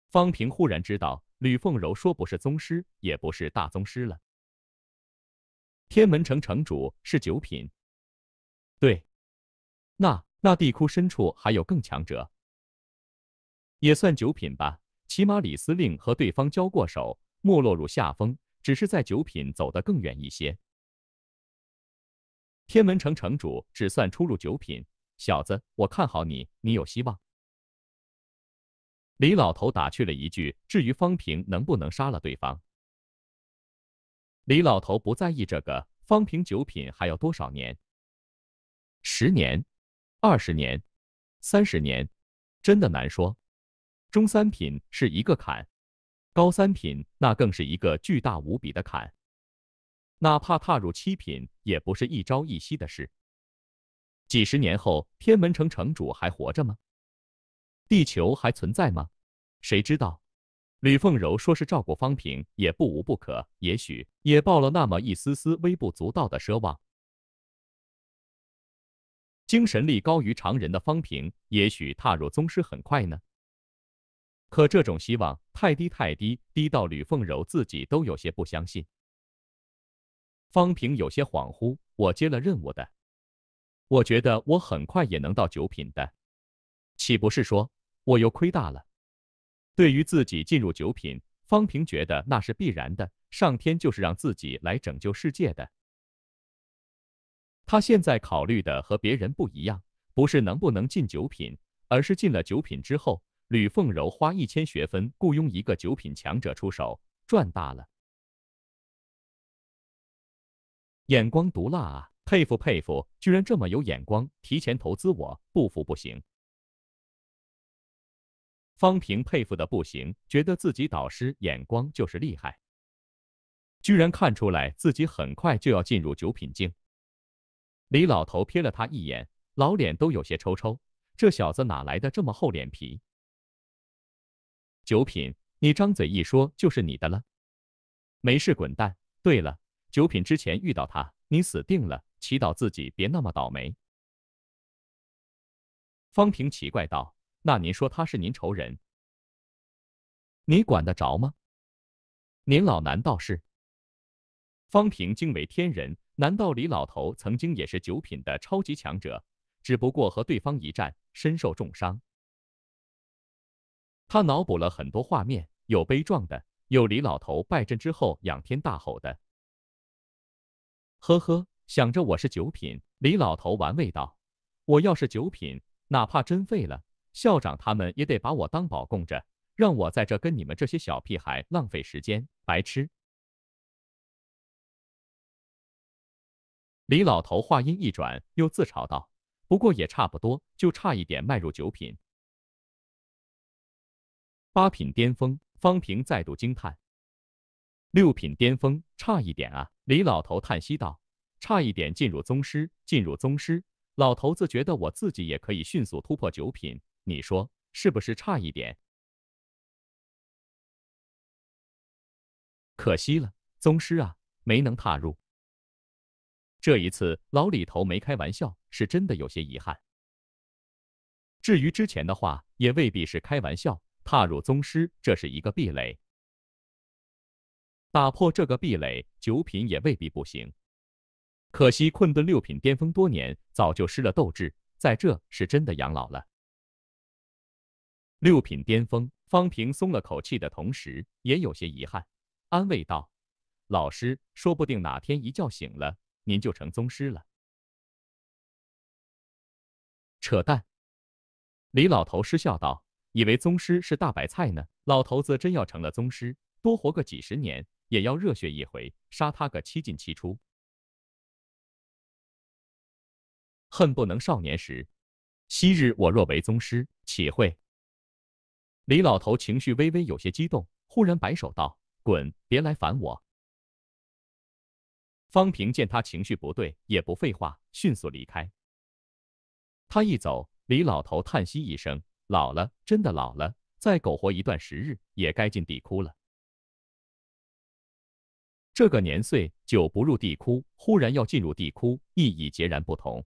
方平忽然知道，吕凤柔说不是宗师，也不是大宗师了。天门城城主是九品。对。那那地窟深处还有更强者。也算九品吧，起码李司令和对方交过手，没落入下风，只是在九品走得更远一些。天门城城主只算初入九品，小子，我看好你，你有希望。李老头打趣了一句：“至于方平能不能杀了对方，李老头不在意这个。方平九品还要多少年？十年、二十年、三十年，真的难说。”中三品是一个坎，高三品那更是一个巨大无比的坎。哪怕踏入七品，也不是一朝一夕的事。几十年后，天门城城主还活着吗？地球还存在吗？谁知道？吕凤柔说是照顾方平，也不无不可，也许也抱了那么一丝丝微不足道的奢望。精神力高于常人的方平，也许踏入宗师很快呢。可这种希望太低，太低，低到吕凤柔自己都有些不相信。方平有些恍惚：“我接了任务的，我觉得我很快也能到九品的，岂不是说我又亏大了？”对于自己进入九品，方平觉得那是必然的，上天就是让自己来拯救世界的。他现在考虑的和别人不一样，不是能不能进九品，而是进了九品之后。吕凤柔花一千学分雇佣一个九品强者出手，赚大了！眼光毒辣啊，佩服佩服，居然这么有眼光，提前投资，我不服不行。方平佩服的不行，觉得自己导师眼光就是厉害，居然看出来自己很快就要进入九品境。李老头瞥了他一眼，老脸都有些抽抽，这小子哪来的这么厚脸皮？九品，你张嘴一说就是你的了。没事，滚蛋。对了，九品之前遇到他，你死定了。祈祷自己别那么倒霉。方平奇怪道：“那您说他是您仇人，你管得着吗？您老难道是……”方平惊为天人，难道李老头曾经也是九品的超级强者？只不过和对方一战，身受重伤。他脑补了很多画面，有悲壮的，有李老头败阵之后仰天大吼的。呵呵，想着我是九品，李老头玩味道：“我要是九品，哪怕真废了，校长他们也得把我当宝供着，让我在这跟你们这些小屁孩浪费时间，白痴。”李老头话音一转，又自嘲道：“不过也差不多，就差一点迈入九品。”八品巅峰，方平再度惊叹。六品巅峰，差一点啊！李老头叹息道：“差一点进入宗师，进入宗师。”老头子觉得我自己也可以迅速突破九品，你说是不是差一点？可惜了，宗师啊，没能踏入。这一次，老李头没开玩笑，是真的有些遗憾。至于之前的话，也未必是开玩笑。踏入宗师，这是一个壁垒。打破这个壁垒，九品也未必不行。可惜困顿六品巅峰多年，早就失了斗志，在这是真的养老了。六品巅峰，方平松了口气的同时，也有些遗憾，安慰道：“老师，说不定哪天一觉醒了，您就成宗师了。”扯淡！李老头失笑道。以为宗师是大白菜呢，老头子真要成了宗师，多活个几十年，也要热血一回，杀他个七进七出，恨不能少年时，昔日我若为宗师，岂会？李老头情绪微微有些激动，忽然摆手道：“滚，别来烦我。”方平见他情绪不对，也不废话，迅速离开。他一走，李老头叹息一声。老了，真的老了，再苟活一段时日，也该进地窟了。这个年岁久不入地窟，忽然要进入地窟，意义截然不同。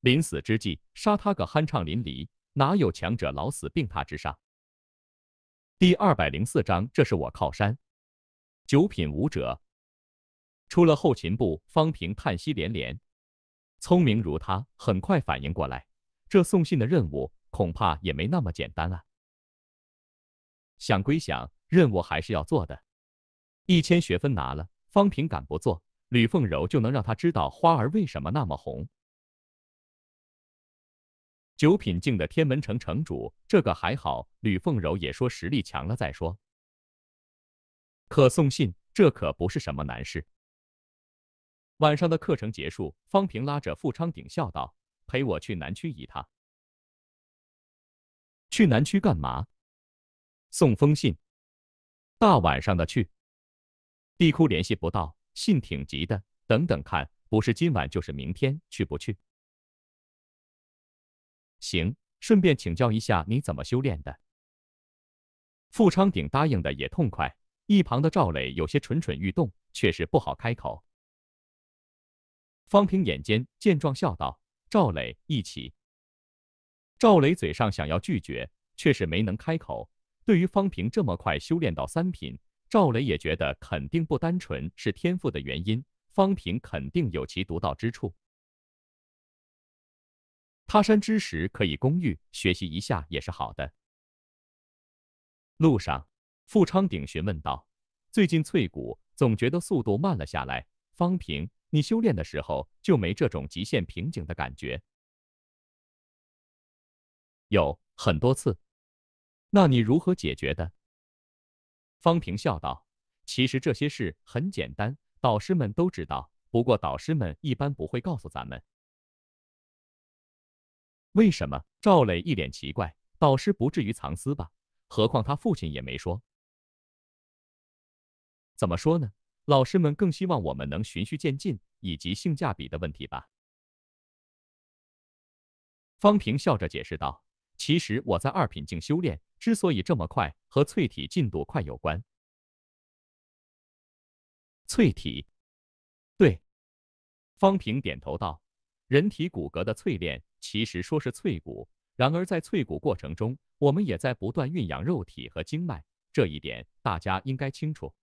临死之际，杀他个酣畅淋漓，哪有强者老死病榻之上？第二百零四章，这是我靠山，九品武者。出了后勤部，方平叹息连连。聪明如他，很快反应过来。这送信的任务恐怕也没那么简单啊！想归想，任务还是要做的。一千学分拿了，方平敢不做，吕凤柔就能让他知道花儿为什么那么红。九品境的天门城城主，这个还好。吕凤柔也说实力强了再说。可送信，这可不是什么难事。晚上的课程结束，方平拉着富昌鼎笑道。陪我去南区一趟。去南区干嘛？送封信。大晚上的去，地库联系不到，信挺急的。等等看，不是今晚就是明天，去不去？行，顺便请教一下你怎么修炼的。富昌鼎答应的也痛快。一旁的赵磊有些蠢蠢欲动，却是不好开口。方平眼尖，见状笑道。赵磊一起。赵磊嘴上想要拒绝，却是没能开口。对于方平这么快修炼到三品，赵磊也觉得肯定不单纯是天赋的原因，方平肯定有其独到之处。他山之石，可以攻玉，学习一下也是好的。路上，富昌鼎询问道：“最近翠谷总觉得速度慢了下来，方平。”你修炼的时候就没这种极限瓶颈的感觉？有很多次，那你如何解决的？方平笑道：“其实这些事很简单，导师们都知道，不过导师们一般不会告诉咱们。”为什么？赵磊一脸奇怪：“导师不至于藏私吧？何况他父亲也没说。”怎么说呢？老师们更希望我们能循序渐进，以及性价比的问题吧。方平笑着解释道：“其实我在二品境修炼，之所以这么快，和淬体进度快有关。淬体。”对，方平点头道：“人体骨骼的淬炼，其实说是淬骨，然而在淬骨过程中，我们也在不断酝养肉体和经脉。这一点大家应该清楚。”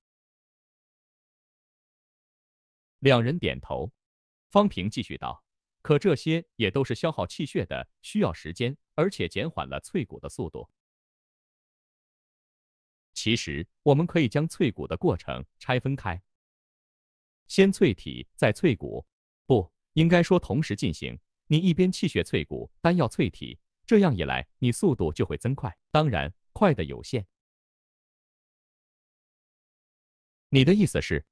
两人点头，方平继续道：“可这些也都是消耗气血的，需要时间，而且减缓了淬骨的速度。其实我们可以将淬骨的过程拆分开，先淬体，再淬骨。不应该说同时进行，你一边气血淬骨，丹药淬体，这样一来，你速度就会增快。当然，快的有限。你的意思是？”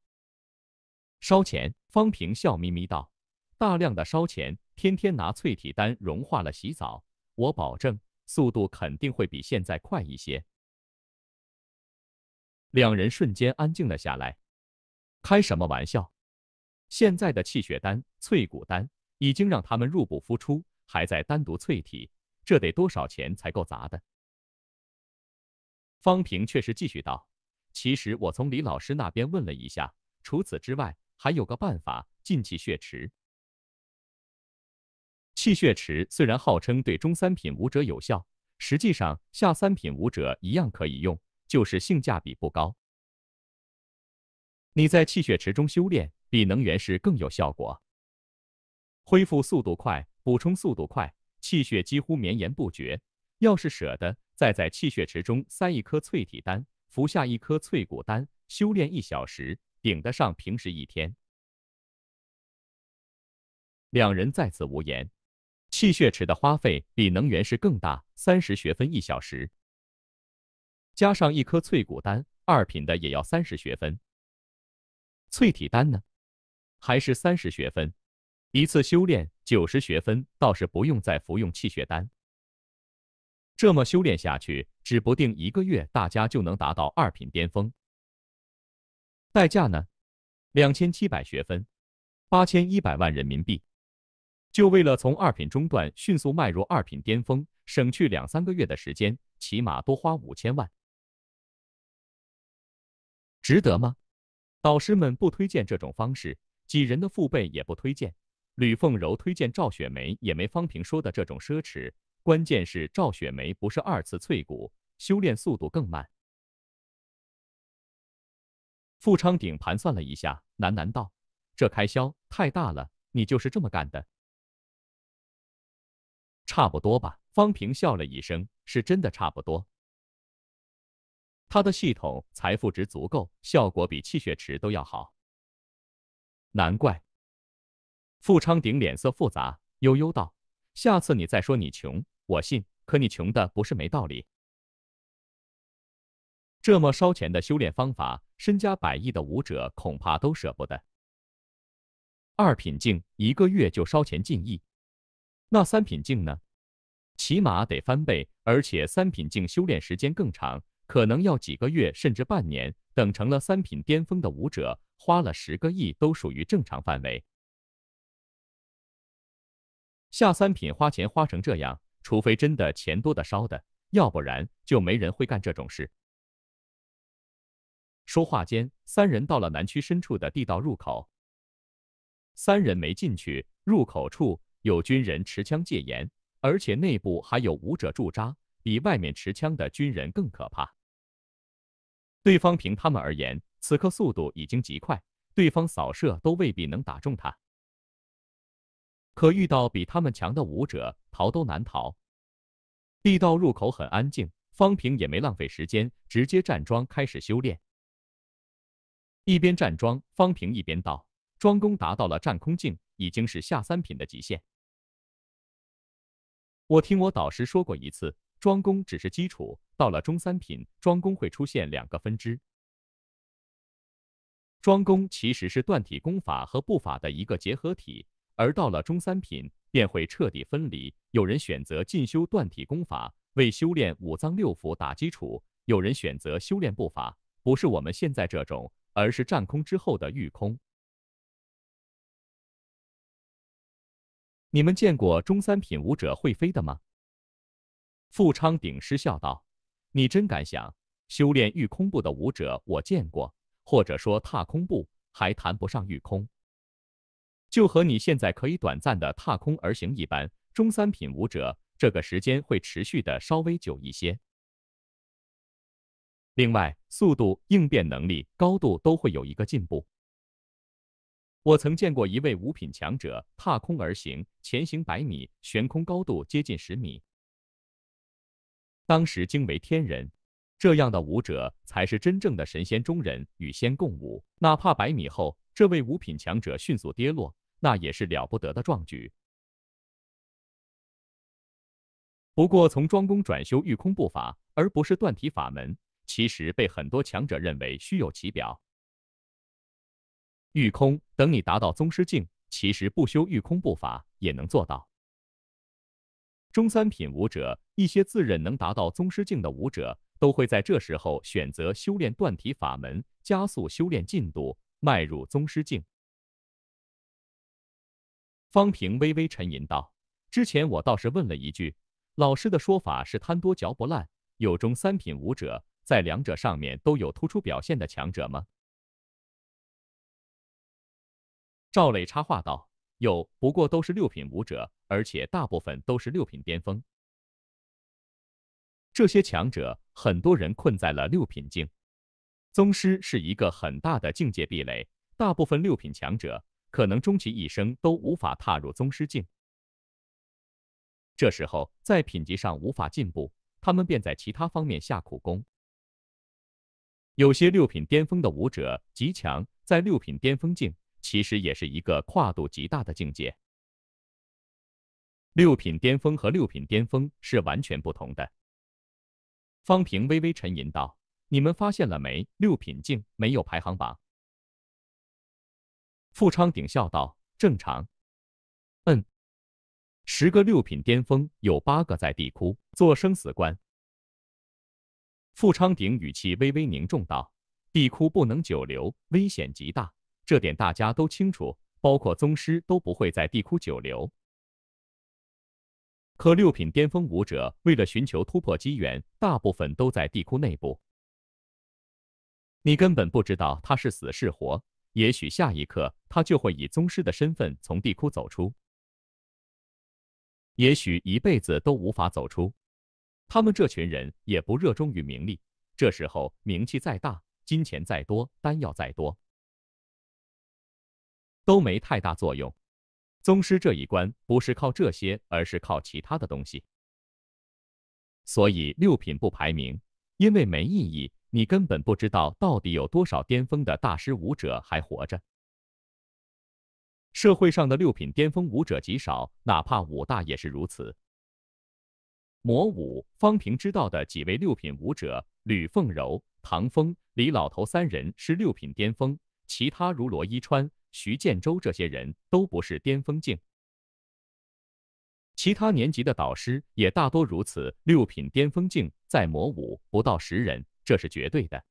烧钱！方平笑眯眯道：“大量的烧钱，天天拿淬体丹融化了洗澡，我保证速度肯定会比现在快一些。”两人瞬间安静了下来。开什么玩笑？现在的气血丹、淬骨丹已经让他们入不敷出，还在单独淬体，这得多少钱才够砸的？方平却是继续道：“其实我从李老师那边问了一下，除此之外。”还有个办法，进气血池。气血池虽然号称对中三品武者有效，实际上下三品武者一样可以用，就是性价比不高。你在气血池中修炼，比能源室更有效果，恢复速度快，补充速度快，气血几乎绵延不绝。要是舍得，再在气血池中塞一颗淬体丹，服下一颗淬骨丹，修炼一小时。顶得上平时一天。两人再次无言。气血池的花费比能源石更大，三十学分一小时，加上一颗淬骨丹，二品的也要三十学分。淬体丹呢，还是三十学分，一次修炼九十学分，倒是不用再服用气血丹。这么修炼下去，指不定一个月大家就能达到二品巅峰。代价呢？两千七百学分，八千一百万人民币，就为了从二品中段迅速迈入二品巅峰，省去两三个月的时间，起码多花五千万，值得吗？导师们不推荐这种方式，几人的父辈也不推荐。吕凤柔推荐赵雪梅，也没方平说的这种奢侈。关键是赵雪梅不是二次淬骨，修炼速度更慢。富昌鼎盘算了一下，喃喃道：“这开销太大了，你就是这么干的，差不多吧？”方平笑了一声，是真的差不多。他的系统财富值足够，效果比气血池都要好。难怪，富昌鼎脸色复杂，悠悠道：“下次你再说你穷，我信；可你穷的不是没道理。”这么烧钱的修炼方法，身家百亿的武者恐怕都舍不得。二品境一个月就烧钱近亿，那三品境呢？起码得翻倍，而且三品境修炼时间更长，可能要几个月甚至半年。等成了三品巅峰的武者，花了十个亿都属于正常范围。下三品花钱花成这样，除非真的钱多的烧的，要不然就没人会干这种事。说话间，三人到了南区深处的地道入口。三人没进去，入口处有军人持枪戒严，而且内部还有武者驻扎，比外面持枪的军人更可怕。对方平他们而言，此刻速度已经极快，对方扫射都未必能打中他。可遇到比他们强的武者，逃都难逃。地道入口很安静，方平也没浪费时间，直接站桩开始修炼。一边站桩，方平一边道：“桩功达到了站空境，已经是下三品的极限。我听我导师说过一次，桩功只是基础，到了中三品，桩功会出现两个分支。桩功其实是断体功法和步法的一个结合体，而到了中三品便会彻底分离。有人选择进修断体功法，为修炼五脏六腑打基础；有人选择修炼步法，不是我们现在这种。”而是战空之后的御空。你们见过中三品武者会飞的吗？富昌鼎失笑道：“你真敢想！修炼御空步的武者我见过，或者说踏空步还谈不上御空。就和你现在可以短暂的踏空而行一般，中三品武者这个时间会持续的稍微久一些。”另外，速度、应变能力、高度都会有一个进步。我曾见过一位五品强者踏空而行，前行百米，悬空高度接近十米，当时惊为天人。这样的舞者才是真正的神仙中人，与仙共舞。哪怕百米后，这位五品强者迅速跌落，那也是了不得的壮举。不过，从庄公转修御空步法，而不是断体法门。其实被很多强者认为虚有其表。御空，等你达到宗师境，其实不修御空步法也能做到。中三品武者，一些自认能达到宗师境的武者，都会在这时候选择修炼断体法门，加速修炼进度，迈入宗师境。方平微微沉吟道：“之前我倒是问了一句，老师的说法是贪多嚼不烂，有中三品武者。”在两者上面都有突出表现的强者吗？赵磊插话道：“有，不过都是六品武者，而且大部分都是六品巅峰。这些强者，很多人困在了六品境。宗师是一个很大的境界壁垒，大部分六品强者可能终其一生都无法踏入宗师境。这时候，在品级上无法进步，他们便在其他方面下苦功。”有些六品巅峰的武者极强，在六品巅峰境，其实也是一个跨度极大的境界。六品巅峰和六品巅峰是完全不同的。方平微微沉吟道：“你们发现了没？六品境没有排行榜。”富昌鼎笑道：“正常。嗯，十个六品巅峰，有八个在地窟做生死关。”傅昌鼎语气微微凝重道：“地窟不能久留，危险极大，这点大家都清楚，包括宗师都不会在地窟久留。可六品巅峰武者为了寻求突破机缘，大部分都在地窟内部。你根本不知道他是死是活，也许下一刻他就会以宗师的身份从地窟走出，也许一辈子都无法走出。”他们这群人也不热衷于名利，这时候名气再大、金钱再多、丹药再多，都没太大作用。宗师这一关不是靠这些，而是靠其他的东西。所以六品不排名，因为没意义。你根本不知道到底有多少巅峰的大师武者还活着。社会上的六品巅峰武者极少，哪怕武大也是如此。魔武方平知道的几位六品武者，吕凤柔、唐风、李老头三人是六品巅峰，其他如罗一川、徐建州这些人都不是巅峰境。其他年级的导师也大多如此，六品巅峰境在魔武不到十人，这是绝对的。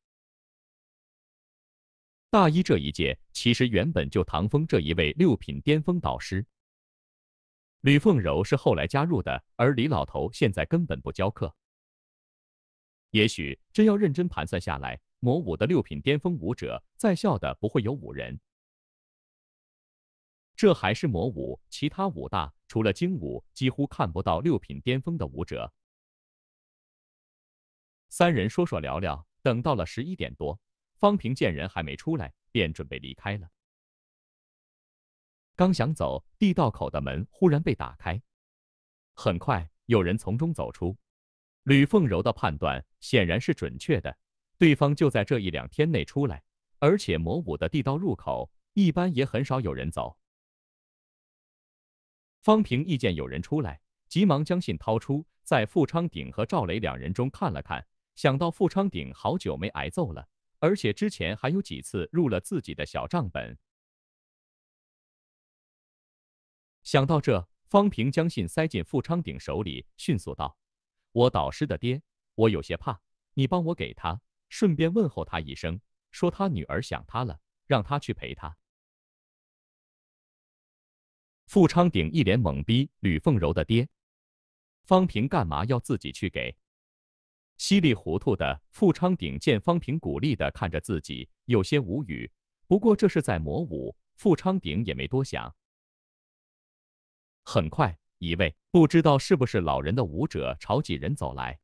大一这一届，其实原本就唐风这一位六品巅峰导师。吕凤柔是后来加入的，而李老头现在根本不教课。也许真要认真盘算下来，魔武的六品巅峰武者在校的不会有五人。这还是魔武，其他五大除了精武，几乎看不到六品巅峰的武者。三人说说聊聊，等到了十一点多，方平见人还没出来，便准备离开了。刚想走，地道口的门忽然被打开，很快有人从中走出。吕凤柔的判断显然是准确的，对方就在这一两天内出来，而且魔武的地道入口一般也很少有人走。方平一见有人出来，急忙将信掏出，在富昌鼎和赵雷两人中看了看，想到富昌鼎好久没挨揍了，而且之前还有几次入了自己的小账本。想到这，方平将信塞进富昌鼎手里，迅速道：“我导师的爹，我有些怕，你帮我给他，顺便问候他一声，说他女儿想他了，让他去陪他。”富昌鼎一脸懵逼，吕凤柔的爹，方平干嘛要自己去给？稀里糊涂的，富昌鼎见方平鼓励的看着自己，有些无语。不过这是在魔武，富昌鼎也没多想。很快，一位不知道是不是老人的舞者朝几人走来。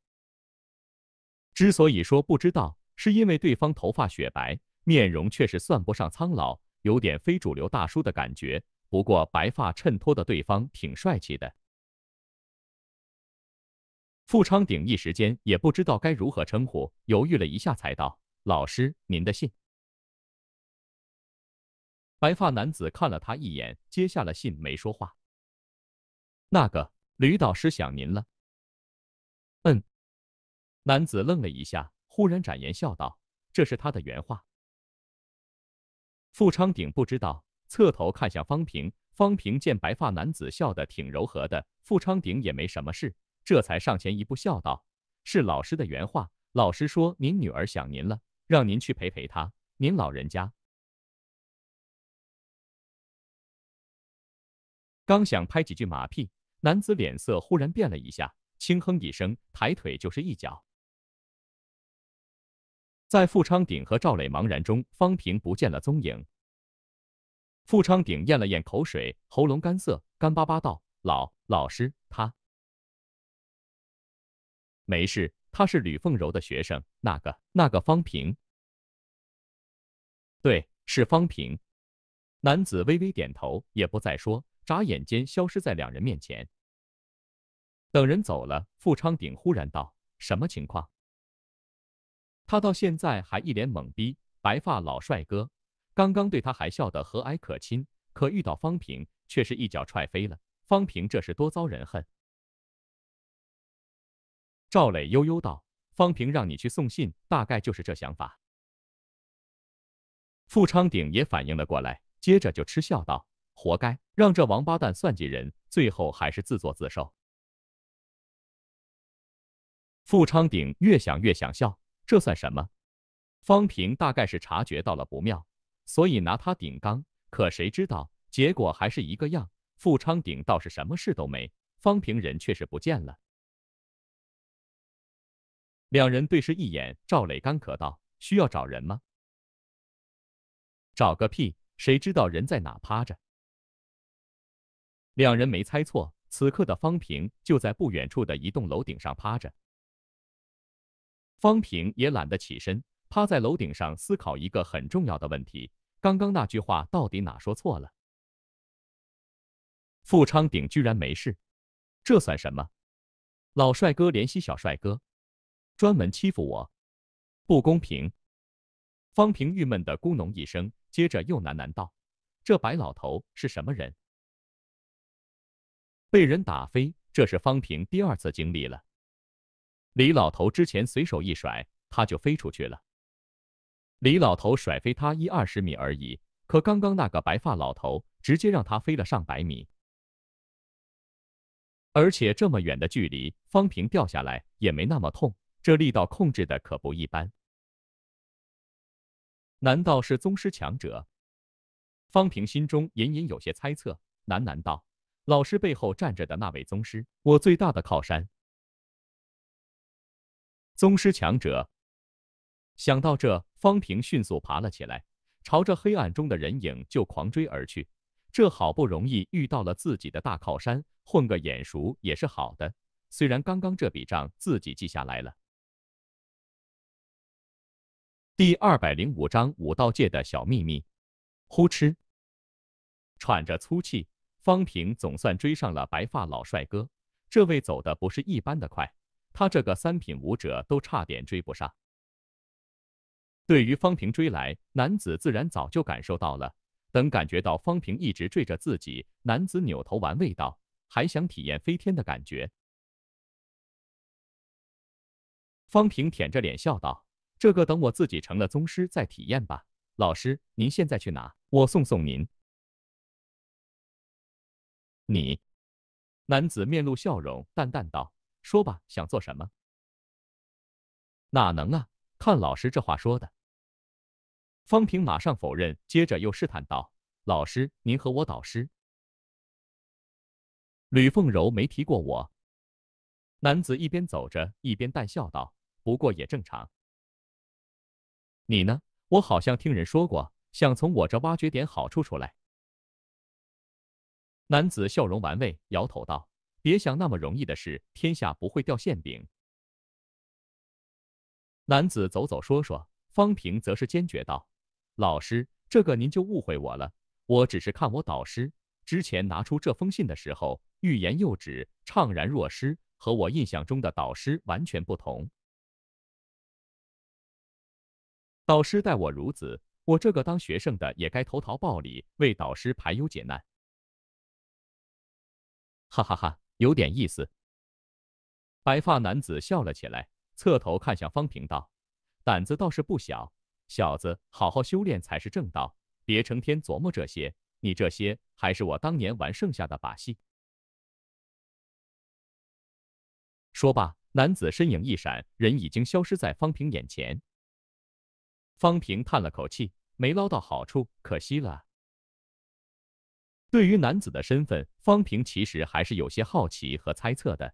之所以说不知道，是因为对方头发雪白，面容却是算不上苍老，有点非主流大叔的感觉。不过白发衬托的对方挺帅气的。富昌鼎一时间也不知道该如何称呼，犹豫了一下才道：“老师，您的信。”白发男子看了他一眼，接下了信，没说话。那个吕导师想您了。嗯，男子愣了一下，忽然展颜笑道：“这是他的原话。”富昌鼎不知道，侧头看向方平。方平见白发男子笑得挺柔和的，富昌鼎也没什么事，这才上前一步笑道：“是老师的原话。老师说您女儿想您了，让您去陪陪她。您老人家刚想拍几句马屁。”男子脸色忽然变了一下，轻哼一声，抬腿就是一脚。在富昌鼎和赵磊茫然中，方平不见了踪影。富昌鼎咽了咽口水，喉咙干涩，干巴巴道：“老老师，他没事，他是吕凤柔的学生，那个那个方平。”“对，是方平。”男子微微点头，也不再说。眨眼间消失在两人面前。等人走了，富昌鼎忽然道：“什么情况？”他到现在还一脸懵逼。白发老帅哥，刚刚对他还笑得和蔼可亲，可遇到方平却是一脚踹飞了。方平这是多遭人恨？赵磊悠悠道：“方平让你去送信，大概就是这想法。”富昌鼎也反应了过来，接着就嗤笑道。活该，让这王八蛋算计人，最后还是自作自受。富昌鼎越想越想笑，这算什么？方平大概是察觉到了不妙，所以拿他顶缸。可谁知道，结果还是一个样。富昌鼎倒是什么事都没，方平人却是不见了。两人对视一眼，赵磊干咳道：“需要找人吗？”“找个屁！谁知道人在哪趴着？”两人没猜错，此刻的方平就在不远处的一栋楼顶上趴着。方平也懒得起身，趴在楼顶上思考一个很重要的问题：刚刚那句话到底哪说错了？富昌鼎居然没事，这算什么？老帅哥怜惜小帅哥，专门欺负我，不公平！方平郁闷的咕哝一声，接着又喃喃道：“这白老头是什么人？”被人打飞，这是方平第二次经历了。李老头之前随手一甩，他就飞出去了。李老头甩飞他一二十米而已，可刚刚那个白发老头直接让他飞了上百米。而且这么远的距离，方平掉下来也没那么痛，这力道控制的可不一般。难道是宗师强者？方平心中隐隐有些猜测，喃喃道。老师背后站着的那位宗师，我最大的靠山。宗师强者，想到这，方平迅速爬了起来，朝着黑暗中的人影就狂追而去。这好不容易遇到了自己的大靠山，混个眼熟也是好的。虽然刚刚这笔账自己记下来了。第二百零五章武道界的小秘密。呼哧，喘着粗气。方平总算追上了白发老帅哥，这位走的不是一般的快，他这个三品武者都差点追不上。对于方平追来，男子自然早就感受到了。等感觉到方平一直追着自己，男子扭头玩味道，还想体验飞天的感觉。方平舔着脸笑道：“这个等我自己成了宗师再体验吧，老师您现在去哪？我送送您。”你，男子面露笑容，淡淡道：“说吧，想做什么？”哪能啊？看老师这话说的。方平马上否认，接着又试探道：“老师，您和我导师吕凤柔没提过我。”男子一边走着，一边淡笑道：“不过也正常。你呢？我好像听人说过，想从我这挖掘点好处出来。”男子笑容玩味，摇头道：“别想那么容易的事，天下不会掉馅饼。”男子走走说说，方平则是坚决道：“老师，这个您就误会我了。我只是看我导师之前拿出这封信的时候，欲言又止，怅然若失，和我印象中的导师完全不同。导师待我如子，我这个当学生的也该投桃报李，为导师排忧解难。”哈哈哈，有点意思。白发男子笑了起来，侧头看向方平道：“胆子倒是不小，小子，好好修炼才是正道，别成天琢磨这些。你这些还是我当年玩剩下的把戏。”说罢，男子身影一闪，人已经消失在方平眼前。方平叹了口气：“没捞到好处，可惜了。”对于男子的身份，方平其实还是有些好奇和猜测的。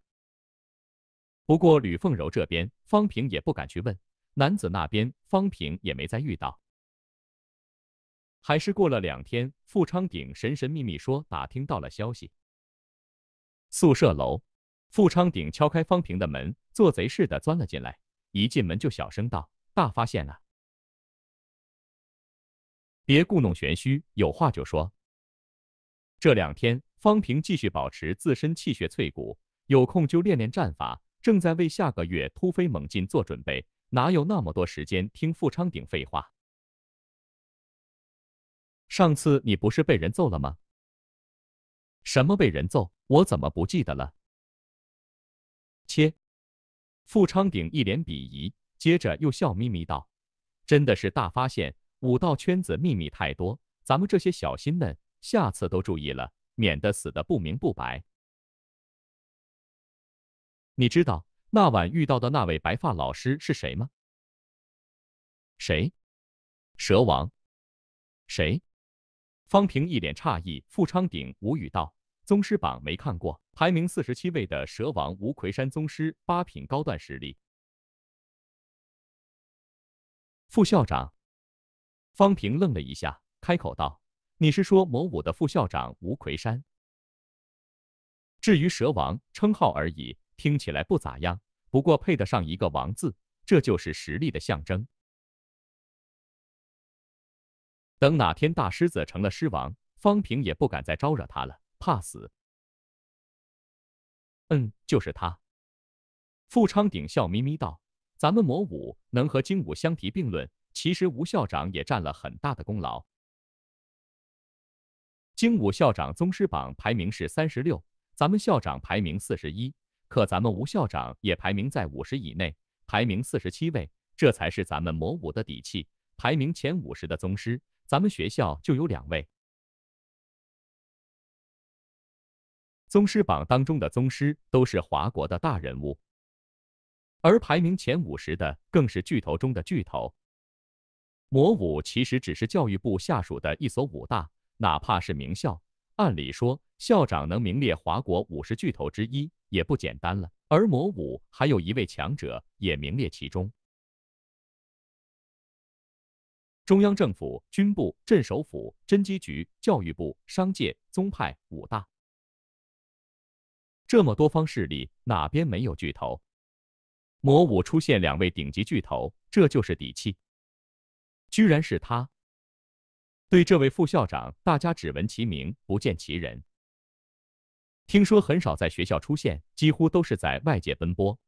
不过吕凤柔这边，方平也不敢去问；男子那边，方平也没再遇到。还是过了两天，富昌鼎神神秘秘说打听到了消息。宿舍楼，富昌鼎敲开方平的门，做贼似的钻了进来，一进门就小声道：“大发现了！别故弄玄虚，有话就说。”这两天，方平继续保持自身气血脆骨，有空就练练战法，正在为下个月突飞猛进做准备。哪有那么多时间听富昌鼎废话？上次你不是被人揍了吗？什么被人揍？我怎么不记得了？切！富昌鼎一脸鄙夷，接着又笑眯眯道：“真的是大发现，武道圈子秘密太多，咱们这些小心嫩。”下次都注意了，免得死得不明不白。你知道那晚遇到的那位白发老师是谁吗？谁？蛇王。谁？方平一脸诧异。傅昌鼎无语道：“宗师榜没看过，排名四十七位的蛇王吴奎山宗师，八品高段实力。”副校长方平愣了一下，开口道。你是说魔武的副校长吴奎山？至于蛇王称号而已，听起来不咋样，不过配得上一个王字，这就是实力的象征。等哪天大狮子成了狮王，方平也不敢再招惹他了，怕死。嗯，就是他。傅昌鼎笑眯眯道：“咱们魔武能和精武相提并论，其实吴校长也占了很大的功劳。”精武校长宗师榜排名是三十六，咱们校长排名四十一，可咱们吴校长也排名在五十以内，排名四十七位，这才是咱们魔武的底气。排名前五十的宗师，咱们学校就有两位。宗师榜当中的宗师都是华国的大人物，而排名前五十的更是巨头中的巨头。魔武其实只是教育部下属的一所武大。哪怕是名校，按理说校长能名列华国五十巨头之一，也不简单了。而魔武还有一位强者也名列其中。中央政府、军部、镇首府、侦缉局、教育部、商界、宗派、武大，这么多方势力，哪边没有巨头？魔武出现两位顶级巨头，这就是底气。居然是他。对这位副校长，大家只闻其名不见其人。听说很少在学校出现，几乎都是在外界奔波。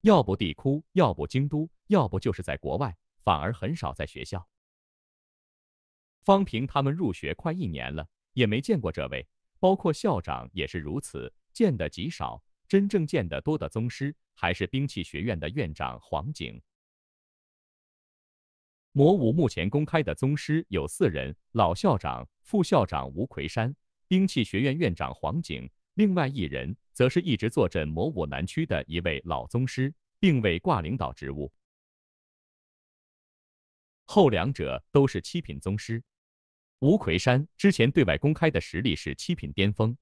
要不地窟，要不京都，要不就是在国外，反而很少在学校。方平他们入学快一年了，也没见过这位，包括校长也是如此，见得极少。真正见得多的宗师，还是兵器学院的院长黄景。魔武目前公开的宗师有四人，老校长、副校长吴奎山，兵器学院院长黄景，另外一人则是一直坐镇魔武南区的一位老宗师，并未挂领导职务。后两者都是七品宗师，吴奎山之前对外公开的实力是七品巅峰，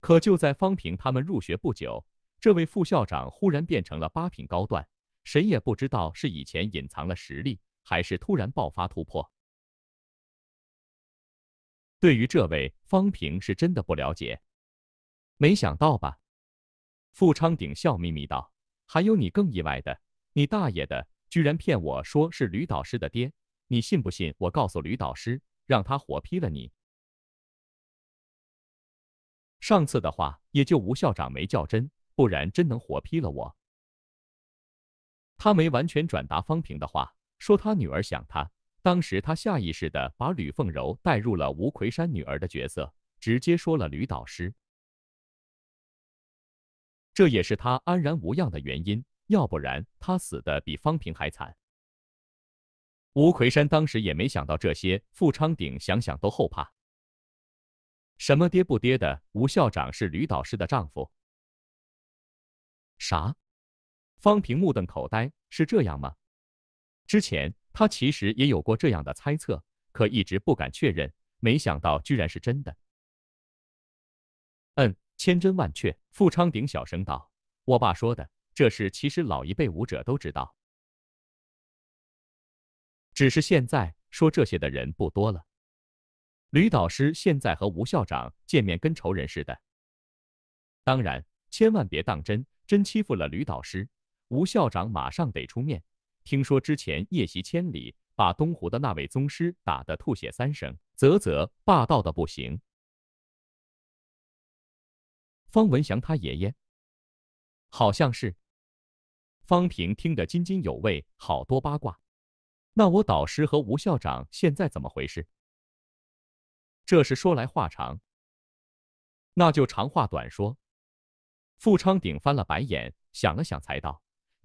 可就在方平他们入学不久，这位副校长忽然变成了八品高段。谁也不知道是以前隐藏了实力，还是突然爆发突破。对于这位方平是真的不了解，没想到吧？富昌鼎笑眯眯道：“还有你更意外的，你大爷的，居然骗我说是吕导师的爹！你信不信我告诉吕导师，让他活劈了你？上次的话，也就吴校长没较真，不然真能活劈了我。”他没完全转达方平的话，说他女儿想他。当时他下意识的把吕凤柔带入了吴奎山女儿的角色，直接说了吕导师。这也是他安然无恙的原因，要不然他死的比方平还惨。吴奎山当时也没想到这些，富昌鼎想想都后怕。什么跌不跌的？吴校长是吕导师的丈夫。啥？方平目瞪口呆：“是这样吗？之前他其实也有过这样的猜测，可一直不敢确认。没想到居然是真的。”“嗯，千真万确。”富昌鼎小声道，“我爸说的，这事其实老一辈武者都知道，只是现在说这些的人不多了。吕导师现在和吴校长见面跟仇人似的，当然千万别当真，真欺负了吕导师。”吴校长马上得出面。听说之前夜袭千里，把东湖的那位宗师打得吐血三省，啧啧，霸道的不行。方文祥他爷爷，好像是。方平听得津津有味，好多八卦。那我导师和吴校长现在怎么回事？这是说来话长，那就长话短说。富昌鼎翻了白眼，想了想才道。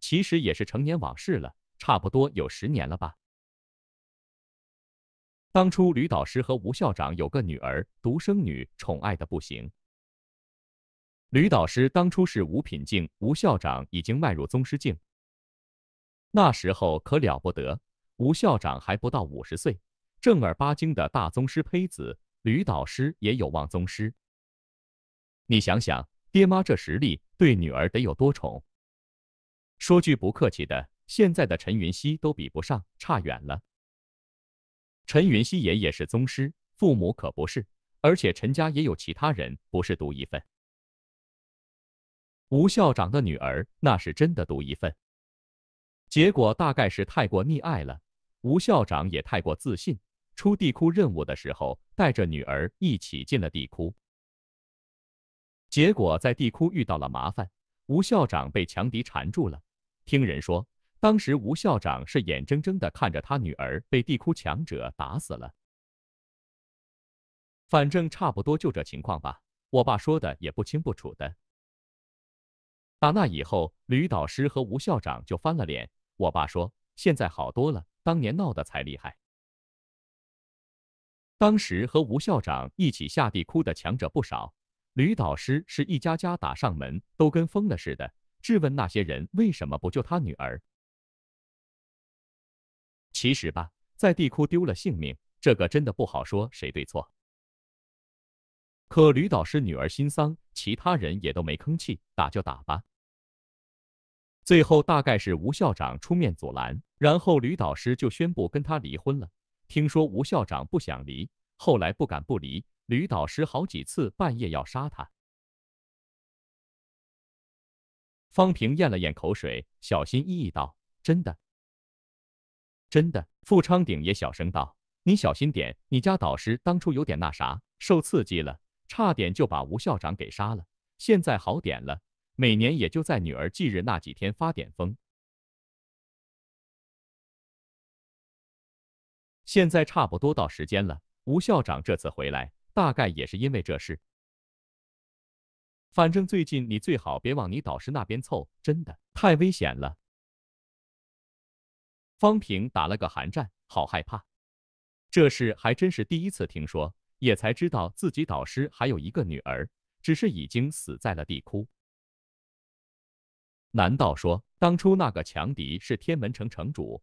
其实也是成年往事了，差不多有十年了吧。当初吕导师和吴校长有个女儿，独生女，宠爱的不行。吕导师当初是五品境，吴校长已经迈入宗师境。那时候可了不得，吴校长还不到五十岁，正儿八经的大宗师胚子。吕导师也有望宗师。你想想，爹妈这实力，对女儿得有多宠？说句不客气的，现在的陈云熙都比不上，差远了。陈云熙爷爷是宗师，父母可不是，而且陈家也有其他人，不是独一份。吴校长的女儿那是真的独一份。结果大概是太过溺爱了，吴校长也太过自信。出地窟任务的时候，带着女儿一起进了地窟，结果在地窟遇到了麻烦，吴校长被强敌缠住了。听人说，当时吴校长是眼睁睁的看着他女儿被地窟强者打死了。反正差不多就这情况吧，我爸说的也不清不楚的。打那以后，吕导师和吴校长就翻了脸。我爸说，现在好多了，当年闹的才厉害。当时和吴校长一起下地窟的强者不少，吕导师是一家家打上门，都跟疯了似的。质问那些人为什么不救他女儿？其实吧，在地库丢了性命，这个真的不好说谁对错。可吕导师女儿心丧，其他人也都没吭气，打就打吧。最后大概是吴校长出面阻拦，然后吕导师就宣布跟他离婚了。听说吴校长不想离，后来不敢不离。吕导师好几次半夜要杀他。方平咽了咽口水，小心翼翼道：“真的，真的。”富昌鼎也小声道：“你小心点，你家导师当初有点那啥，受刺激了，差点就把吴校长给杀了。现在好点了，每年也就在女儿忌日那几天发点疯。现在差不多到时间了，吴校长这次回来，大概也是因为这事。”反正最近你最好别往你导师那边凑，真的太危险了。方平打了个寒战，好害怕。这事还真是第一次听说，也才知道自己导师还有一个女儿，只是已经死在了地窟。难道说当初那个强敌是天门城城主？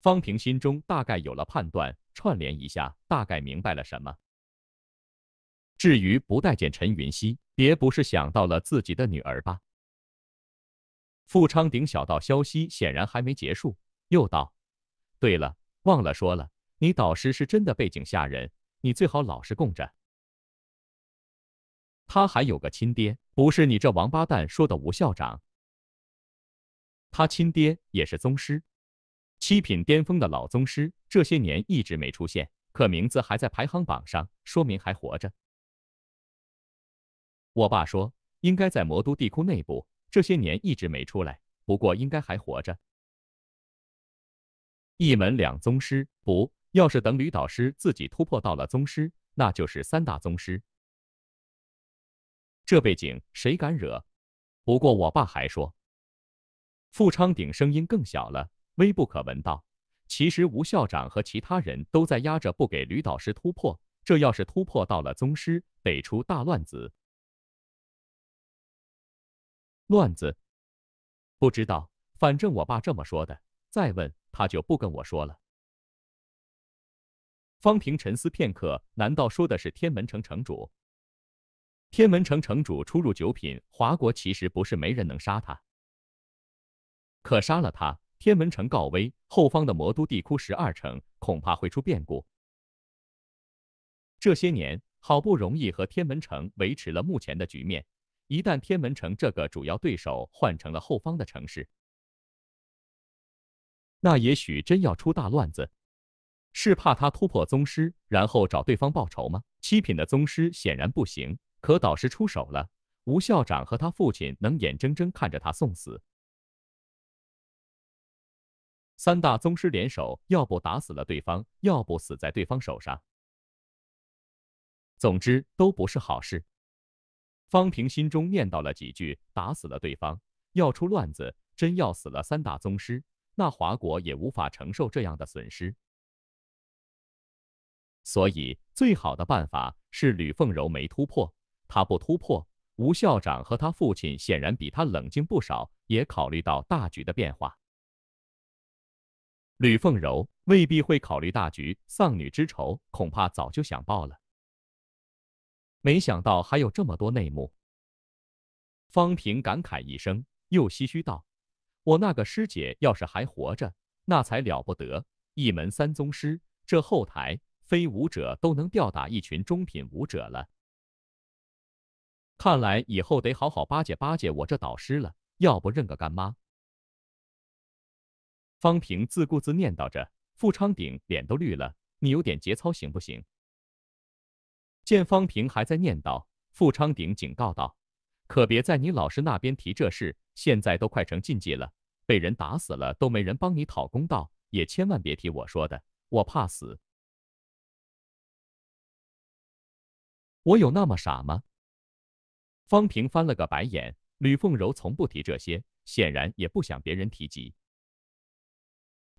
方平心中大概有了判断，串联一下，大概明白了什么。至于不待见陈云溪，别不是想到了自己的女儿吧？富昌鼎小道消息显然还没结束，又道：“对了，忘了说了，你导师是真的背景吓人，你最好老实供着。他还有个亲爹，不是你这王八蛋说的吴校长。他亲爹也是宗师，七品巅峰的老宗师，这些年一直没出现，可名字还在排行榜上，说明还活着。”我爸说，应该在魔都地库内部，这些年一直没出来，不过应该还活着。一门两宗师，不要是等吕导师自己突破到了宗师，那就是三大宗师，这背景谁敢惹？不过我爸还说，富昌鼎声音更小了，微不可闻道。其实吴校长和其他人都在压着不给吕导师突破，这要是突破到了宗师，得出大乱子。乱子，不知道，反正我爸这么说的。再问他就不跟我说了。方平沉思片刻，难道说的是天门城城主？天门城城主初入九品，华国其实不是没人能杀他。可杀了他，天门城告危，后方的魔都地窟十二城恐怕会出变故。这些年好不容易和天门城维持了目前的局面。一旦天门城这个主要对手换成了后方的城市，那也许真要出大乱子。是怕他突破宗师，然后找对方报仇吗？七品的宗师显然不行，可导师出手了。吴校长和他父亲能眼睁睁看着他送死？三大宗师联手，要不打死了对方，要不死在对方手上，总之都不是好事。方平心中念叨了几句：“打死了对方，要出乱子，真要死了三大宗师，那华国也无法承受这样的损失。所以，最好的办法是吕凤柔没突破，他不突破。吴校长和他父亲显然比他冷静不少，也考虑到大局的变化。吕凤柔未必会考虑大局，丧女之仇恐怕早就想报了。”没想到还有这么多内幕，方平感慨一声，又唏嘘道：“我那个师姐要是还活着，那才了不得。一门三宗师，这后台，非武者都能吊打一群中品武者了。看来以后得好好巴结巴结我这导师了，要不认个干妈。”方平自顾自念叨着，富昌鼎脸都绿了：“你有点节操行不行？”见方平还在念叨，傅昌鼎警告道：“可别在你老师那边提这事，现在都快成禁忌了。被人打死了都没人帮你讨公道，也千万别提我说的，我怕死。我有那么傻吗？”方平翻了个白眼，吕凤柔从不提这些，显然也不想别人提及。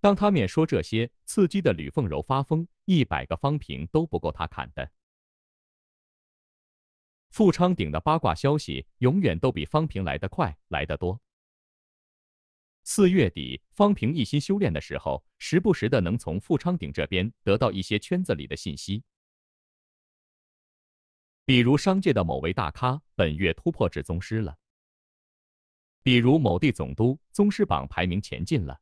当他面说这些，刺激的吕凤柔发疯，一百个方平都不够他砍的。富昌鼎的八卦消息永远都比方平来得快，来得多。四月底，方平一心修炼的时候，时不时的能从富昌鼎这边得到一些圈子里的信息，比如商界的某位大咖本月突破至宗师了，比如某地总督宗师榜排名前进了，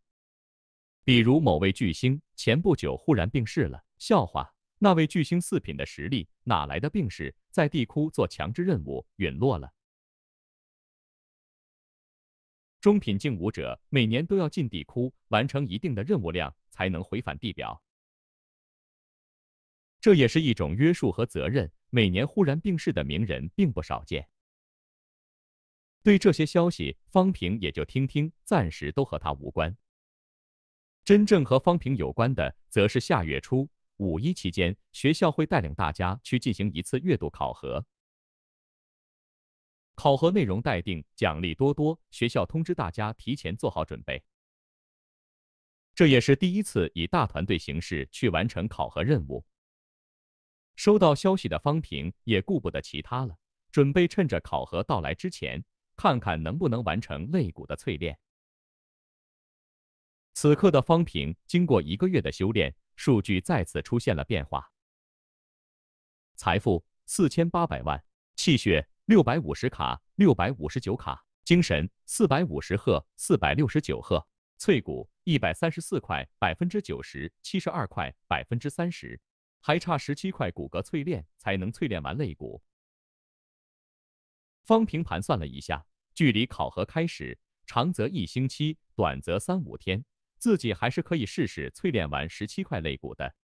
比如某位巨星前不久忽然病逝了，笑话。那位巨星四品的实力哪来的病逝？在地窟做强制任务，陨落了。中品境武者每年都要进地窟完成一定的任务量，才能回返地表。这也是一种约束和责任。每年忽然病逝的名人并不少见。对这些消息，方平也就听听，暂时都和他无关。真正和方平有关的，则是下月初。五一期间，学校会带领大家去进行一次月度考核，考核内容待定，奖励多多。学校通知大家提前做好准备。这也是第一次以大团队形式去完成考核任务。收到消息的方平也顾不得其他了，准备趁着考核到来之前，看看能不能完成肋骨的淬炼。此刻的方平，经过一个月的修炼。数据再次出现了变化。财富四千八百万，气血六百五十卡，六百五十九卡，精神四百五十赫，四百六十九赫，脆骨一百三十四块，百分之九十，七十二块，百分之三十，还差十七块骨骼淬炼才能淬炼完肋骨。方平盘算了一下，距离考核开始，长则一星期，短则三五天。自己还是可以试试淬炼完十七块肋骨的。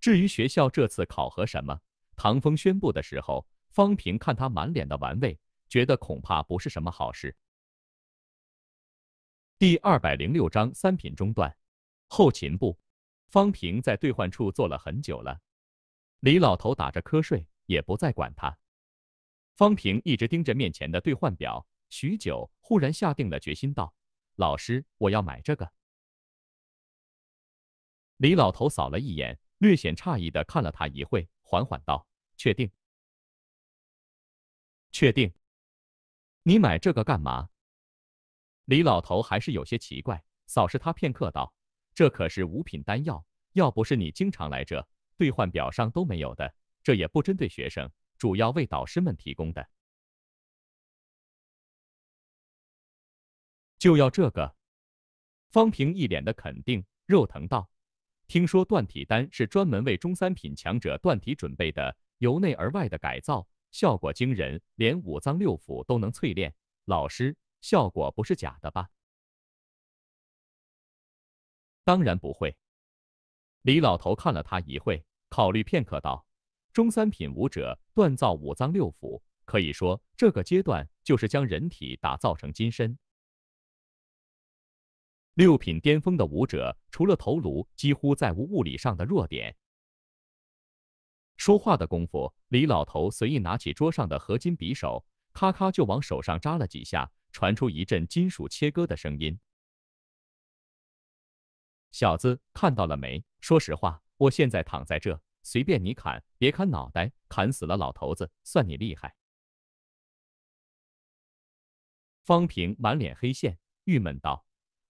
至于学校这次考核什么，唐风宣布的时候，方平看他满脸的玩味，觉得恐怕不是什么好事。第二百零六章三品中断，后勤部，方平在兑换处坐了很久了，李老头打着瞌睡，也不再管他。方平一直盯着面前的兑换表，许久，忽然下定了决心，道。老师，我要买这个。李老头扫了一眼，略显诧异的看了他一会，缓缓道：“确定？确定？你买这个干嘛？”李老头还是有些奇怪，扫视他片刻道：“这可是五品丹药，要不是你经常来这，兑换表上都没有的。这也不针对学生，主要为导师们提供的。”就要这个，方平一脸的肯定，肉疼道：“听说断体丹是专门为中三品强者断体准备的，由内而外的改造，效果惊人，连五脏六腑都能淬炼。老师，效果不是假的吧？”“当然不会。”李老头看了他一会，考虑片刻道：“中三品武者锻造五脏六腑，可以说这个阶段就是将人体打造成金身。”六品巅峰的武者，除了头颅，几乎再无物理上的弱点。说话的功夫，李老头随意拿起桌上的合金匕首，咔咔就往手上扎了几下，传出一阵金属切割的声音。小子，看到了没？说实话，我现在躺在这，随便你砍，别砍脑袋，砍死了老头子，算你厉害。方平满脸黑线，郁闷道。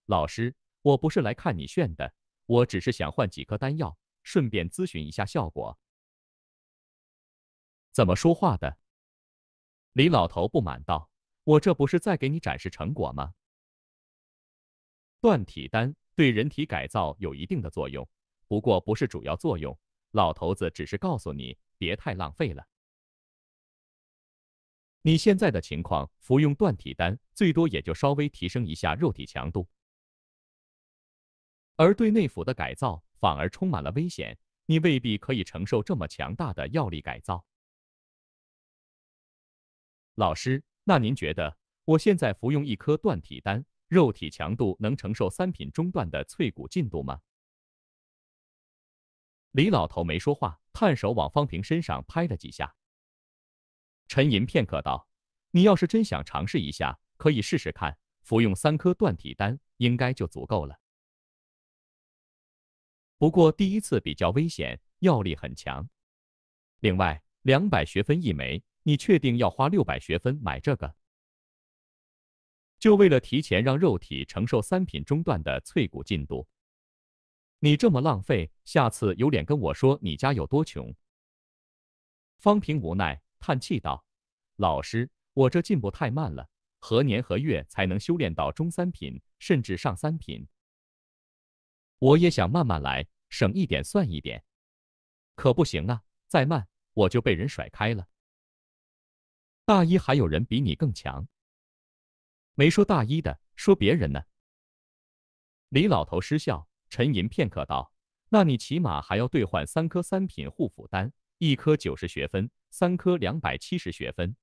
老师，我不是来看你炫的，我只是想换几颗丹药，顺便咨询一下效果。怎么说话的？李老头不满道：“我这不是在给你展示成果吗？”断体丹对人体改造有一定的作用，不过不是主要作用。老头子只是告诉你，别太浪费了。你现在的情况，服用断体丹最多也就稍微提升一下肉体强度。而对内府的改造反而充满了危险，你未必可以承受这么强大的药力改造。老师，那您觉得我现在服用一颗断体丹，肉体强度能承受三品中段的脆骨进度吗？李老头没说话，探手往方平身上拍了几下，沉吟片刻道：“你要是真想尝试一下，可以试试看，服用三颗断体丹应该就足够了。”不过第一次比较危险，药力很强。另外两百学分一枚，你确定要花六百学分买这个？就为了提前让肉体承受三品中段的脆骨进度？你这么浪费，下次有脸跟我说你家有多穷？方平无奈叹气道：“老师，我这进步太慢了，何年何月才能修炼到中三品，甚至上三品？”我也想慢慢来，省一点算一点，可不行啊！再慢我就被人甩开了。大一还有人比你更强？没说大一的，说别人呢。李老头失笑，沉吟片刻道：“那你起码还要兑换三颗三品护符丹，一颗九十学分，三颗两百七十学分。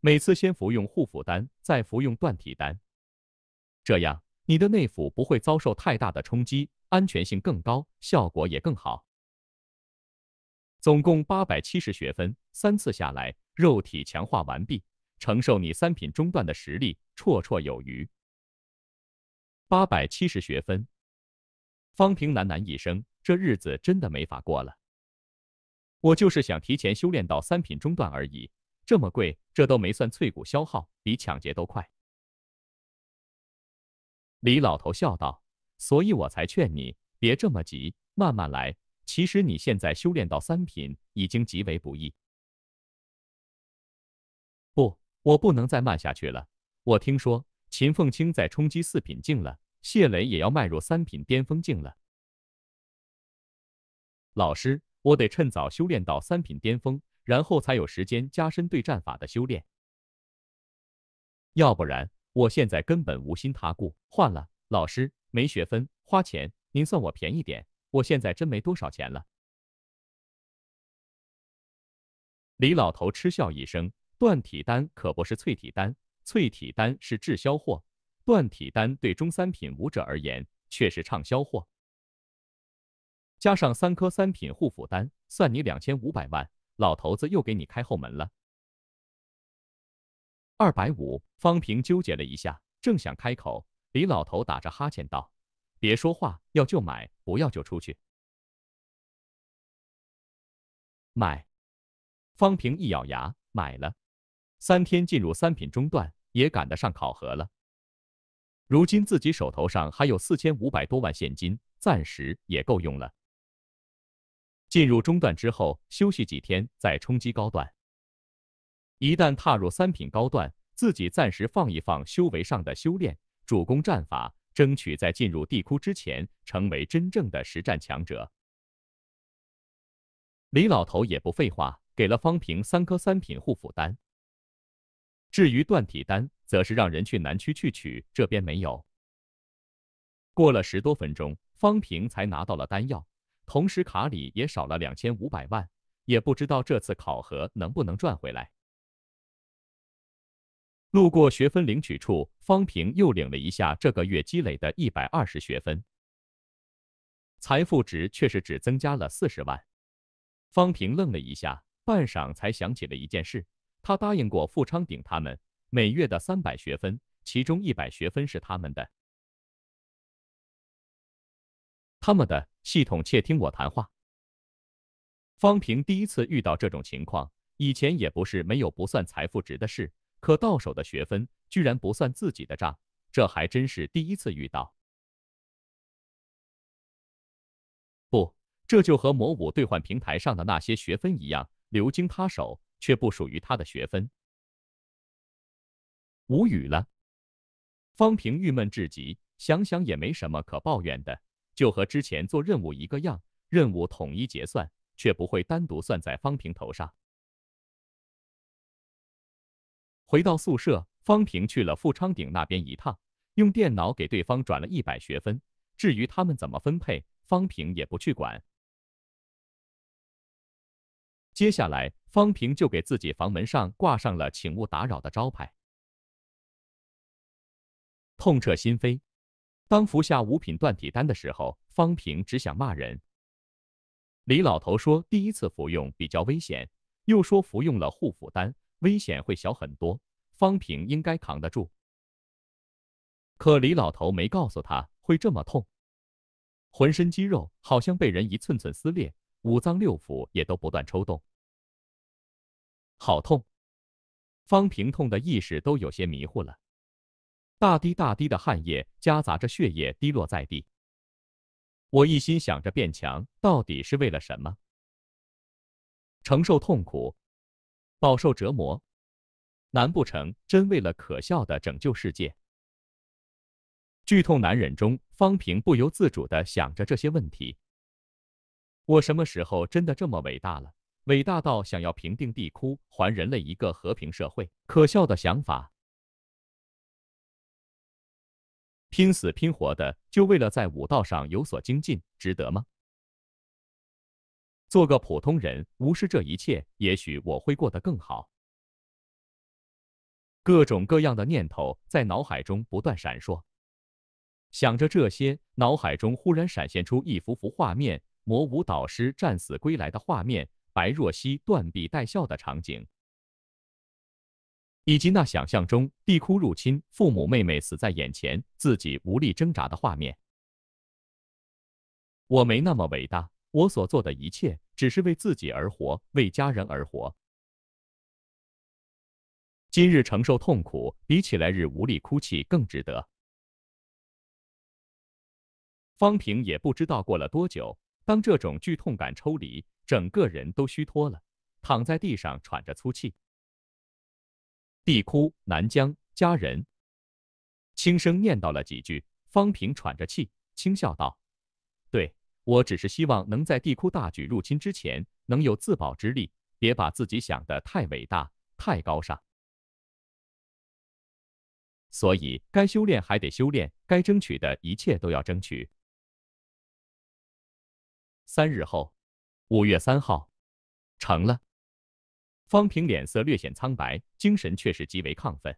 每次先服用护符丹，再服用断体丹，这样。”你的内腑不会遭受太大的冲击，安全性更高，效果也更好。总共八百七十学分，三次下来，肉体强化完毕，承受你三品中段的实力绰绰有余。八百七十学分，方平喃喃一声：“这日子真的没法过了。”我就是想提前修炼到三品中段而已，这么贵，这都没算脆骨消耗，比抢劫都快。李老头笑道：“所以我才劝你别这么急，慢慢来。其实你现在修炼到三品已经极为不易。不，我不能再慢下去了。我听说秦凤卿在冲击四品境了，谢磊也要迈入三品巅峰境了。老师，我得趁早修炼到三品巅峰，然后才有时间加深对战法的修炼。要不然……”我现在根本无心他顾，换了老师没学分，花钱您算我便宜点，我现在真没多少钱了。李老头嗤笑一声：“断体丹可不是淬体丹，淬体丹是滞销货，断体丹对中三品武者而言却是畅销货。加上三颗三品护符丹，算你两千五百万。老头子又给你开后门了。”二百五，方平纠结了一下，正想开口，李老头打着哈欠道：“别说话，要就买，不要就出去。”买。方平一咬牙，买了。三天进入三品中段，也赶得上考核了。如今自己手头上还有四千五百多万现金，暂时也够用了。进入中段之后，休息几天，再冲击高段。一旦踏入三品高段，自己暂时放一放修为上的修炼，主攻战法，争取在进入地窟之前成为真正的实战强者。李老头也不废话，给了方平三颗三品护符丹。至于断体丹，则是让人去南区去取，这边没有。过了十多分钟，方平才拿到了丹药，同时卡里也少了两千五百万，也不知道这次考核能不能赚回来。路过学分领取处，方平又领了一下这个月积累的一百二十学分，财富值却是只增加了四十万。方平愣了一下，半晌才想起了一件事：他答应过富昌鼎他们每月的三百学分，其中一百学分是他们的。他们的系统窃听我谈话。方平第一次遇到这种情况，以前也不是没有不算财富值的事。可到手的学分居然不算自己的账，这还真是第一次遇到。不，这就和魔武兑换平台上的那些学分一样，流经他手却不属于他的学分。无语了，方平郁闷至极。想想也没什么可抱怨的，就和之前做任务一个样，任务统一结算，却不会单独算在方平头上。回到宿舍，方平去了富昌鼎那边一趟，用电脑给对方转了一百学分。至于他们怎么分配，方平也不去管。接下来，方平就给自己房门上挂上了“请勿打扰”的招牌。痛彻心扉。当服下五品断体丹的时候，方平只想骂人。李老头说第一次服用比较危险，又说服用了护府丹。危险会小很多，方平应该扛得住。可李老头没告诉他会这么痛，浑身肌肉好像被人一寸寸撕裂，五脏六腑也都不断抽动，好痛！方平痛的意识都有些迷糊了，大滴大滴的汗液夹杂着血液滴落在地。我一心想着变强，到底是为了什么？承受痛苦。饱受折磨，难不成真为了可笑的拯救世界？剧痛难忍中，方平不由自主的想着这些问题。我什么时候真的这么伟大了？伟大到想要平定地窟，还人类一个和平社会？可笑的想法！拼死拼活的，就为了在武道上有所精进，值得吗？做个普通人，无视这一切，也许我会过得更好。各种各样的念头在脑海中不断闪烁，想着这些，脑海中忽然闪现出一幅幅画面：魔武导师战死归来的画面，白若溪断臂带笑的场景，以及那想象中地窟入侵，父母妹妹死在眼前，自己无力挣扎的画面。我没那么伟大。我所做的一切，只是为自己而活，为家人而活。今日承受痛苦，比起来日无力哭泣更值得。方平也不知道过了多久，当这种剧痛感抽离，整个人都虚脱了，躺在地上喘着粗气。地哭南疆，家人。轻声念叨了几句，方平喘着气，轻笑道。我只是希望能在地窟大举入侵之前，能有自保之力。别把自己想的太伟大、太高尚。所以，该修炼还得修炼，该争取的一切都要争取。三日后，五月三号，成了。方平脸色略显苍白，精神却是极为亢奋。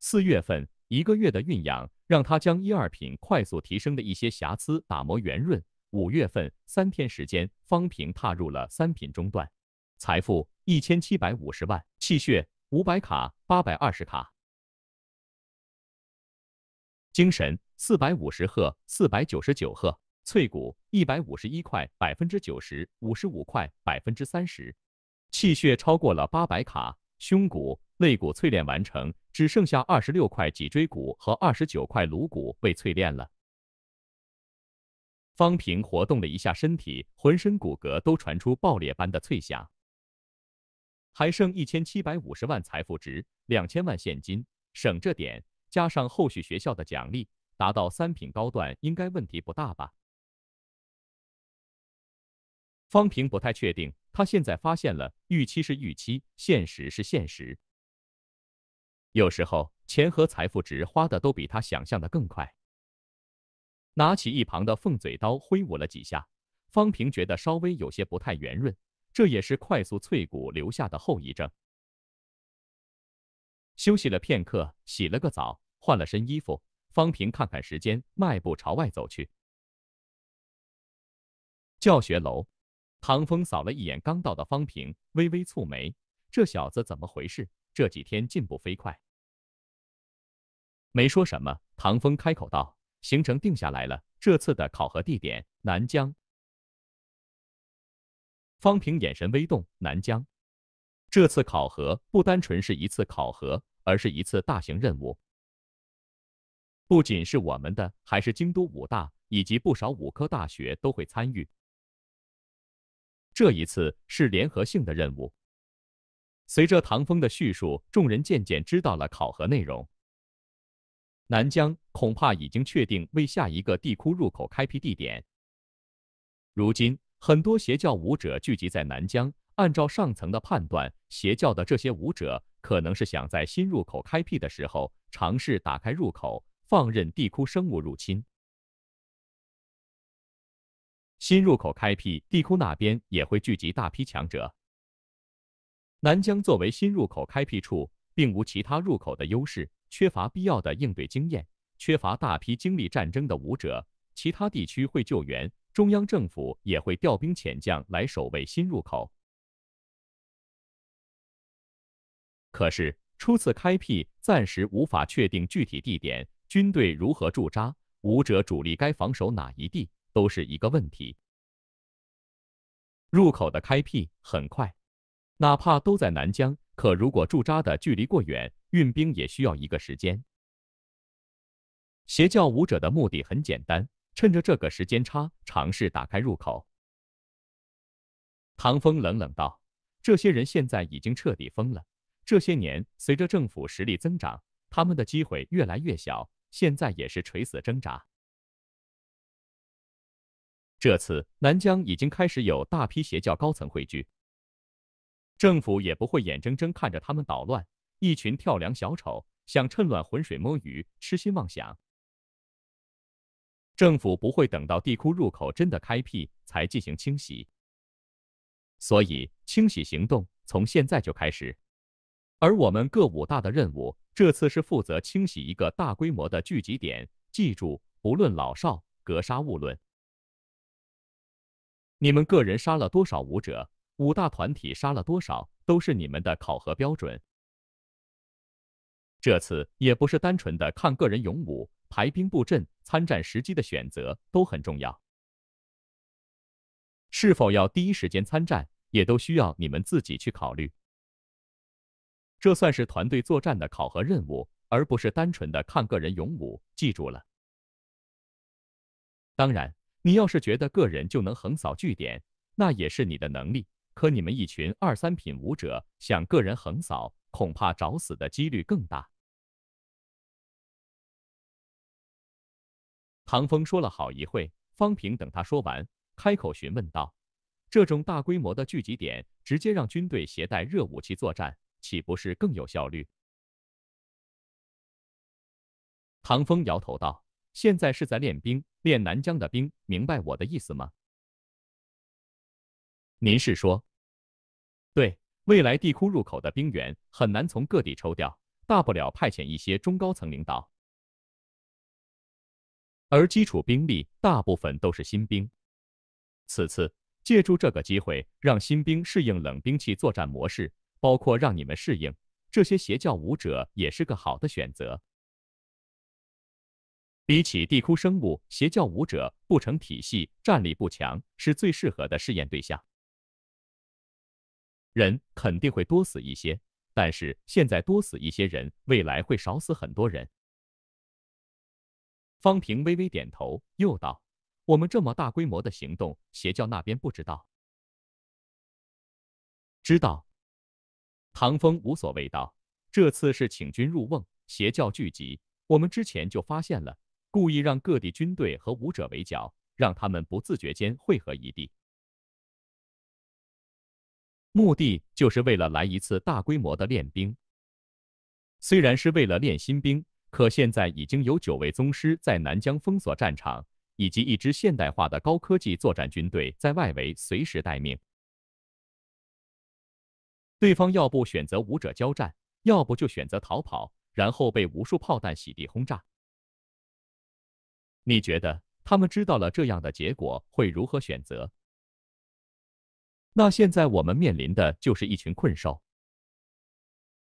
四月份，一个月的蕴养。让他将一二品快速提升的一些瑕疵打磨圆润。五月份三天时间，方平踏入了三品中段。财富一千七百五十万，气血五百卡八百二十卡，精神四百五十赫四百九十九赫，脆骨一百五十一块百分之九十，五十五块百分之三十，气血超过了八百卡，胸骨。肋骨淬炼完成，只剩下二十六块脊椎骨和二十九块颅骨被淬炼了。方平活动了一下身体，浑身骨骼都传出爆裂般的脆响。还剩一千七百五十万财富值，两千万现金，省着点，加上后续学校的奖励，达到三品高段应该问题不大吧？方平不太确定，他现在发现了，预期是预期，现实是现实。有时候钱和财富值花的都比他想象的更快。拿起一旁的凤嘴刀挥舞了几下，方平觉得稍微有些不太圆润，这也是快速脆骨留下的后遗症。休息了片刻，洗了个澡，换了身衣服。方平看看时间，迈步朝外走去。教学楼，唐风扫了一眼刚到的方平，微微蹙眉：这小子怎么回事？这几天进步飞快。没说什么，唐风开口道：“行程定下来了，这次的考核地点南疆。”方平眼神微动：“南疆，这次考核不单纯是一次考核，而是一次大型任务。不仅是我们的，还是京都武大以及不少武科大学都会参与。这一次是联合性的任务。”随着唐风的叙述，众人渐渐知道了考核内容。南疆恐怕已经确定为下一个地窟入口开辟地点。如今，很多邪教武者聚集在南疆。按照上层的判断，邪教的这些武者可能是想在新入口开辟的时候尝试打开入口，放任地窟生物入侵。新入口开辟，地窟那边也会聚集大批强者。南疆作为新入口开辟处，并无其他入口的优势。缺乏必要的应对经验，缺乏大批经历战争的武者，其他地区会救援，中央政府也会调兵遣将来守卫新入口。可是初次开辟，暂时无法确定具体地点，军队如何驻扎，武者主力该防守哪一地，都是一个问题。入口的开辟很快，哪怕都在南疆。可如果驻扎的距离过远，运兵也需要一个时间。邪教武者的目的很简单，趁着这个时间差，尝试打开入口。唐风冷冷道：“这些人现在已经彻底疯了。这些年，随着政府实力增长，他们的机会越来越小，现在也是垂死挣扎。这次南疆已经开始有大批邪教高层汇聚。”政府也不会眼睁睁看着他们捣乱，一群跳梁小丑想趁乱浑水摸鱼，痴心妄想。政府不会等到地库入口真的开辟才进行清洗，所以清洗行动从现在就开始。而我们各五大的任务，这次是负责清洗一个大规模的聚集点，记住，不论老少，格杀勿论。你们个人杀了多少武者？五大团体杀了多少都是你们的考核标准。这次也不是单纯的看个人勇武，排兵布阵、参战时机的选择都很重要。是否要第一时间参战，也都需要你们自己去考虑。这算是团队作战的考核任务，而不是单纯的看个人勇武。记住了，当然，你要是觉得个人就能横扫据点，那也是你的能力。可你们一群二三品武者想个人横扫，恐怕找死的几率更大。唐风说了好一会，方平等他说完，开口询问道：“这种大规模的聚集点，直接让军队携带热武器作战，岂不是更有效率？”唐风摇头道：“现在是在练兵，练南疆的兵，明白我的意思吗？”您是说，对未来地窟入口的兵员很难从各地抽调，大不了派遣一些中高层领导。而基础兵力大部分都是新兵，此次借助这个机会让新兵适应冷兵器作战模式，包括让你们适应这些邪教武者，也是个好的选择。比起地窟生物，邪教武者不成体系，战力不强，是最适合的试验对象。人肯定会多死一些，但是现在多死一些人，未来会少死很多人。方平微微点头，又道：“我们这么大规模的行动，邪教那边不知道？”知道。唐风无所谓道：“这次是请君入瓮，邪教聚集，我们之前就发现了，故意让各地军队和武者围剿，让他们不自觉间汇合一地。”目的就是为了来一次大规模的练兵。虽然是为了练新兵，可现在已经有九位宗师在南疆封锁战场，以及一支现代化的高科技作战军队在外围随时待命。对方要不选择武者交战，要不就选择逃跑，然后被无数炮弹洗地轰炸。你觉得他们知道了这样的结果会如何选择？那现在我们面临的就是一群困兽，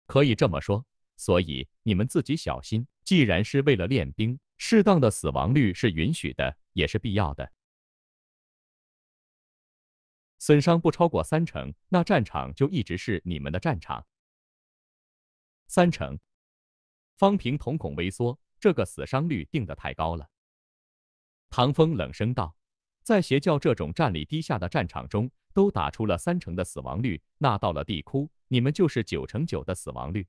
可以这么说。所以你们自己小心。既然是为了练兵，适当的死亡率是允许的，也是必要的。损伤不超过三成，那战场就一直是你们的战场。三成。方平瞳孔微缩，这个死伤率定的太高了。唐风冷声道：“在邪教这种战力低下的战场中。”都打出了三成的死亡率，那到了地窟，你们就是九成九的死亡率。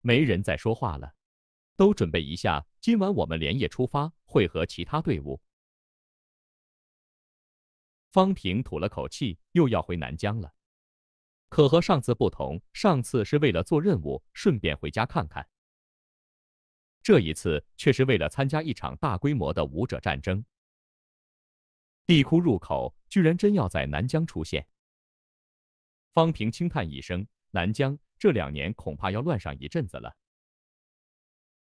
没人再说话了，都准备一下，今晚我们连夜出发，会合其他队伍。方平吐了口气，又要回南疆了。可和上次不同，上次是为了做任务，顺便回家看看，这一次却是为了参加一场大规模的武者战争。地窟入口居然真要在南疆出现，方平轻叹一声：“南疆这两年恐怕要乱上一阵子了。”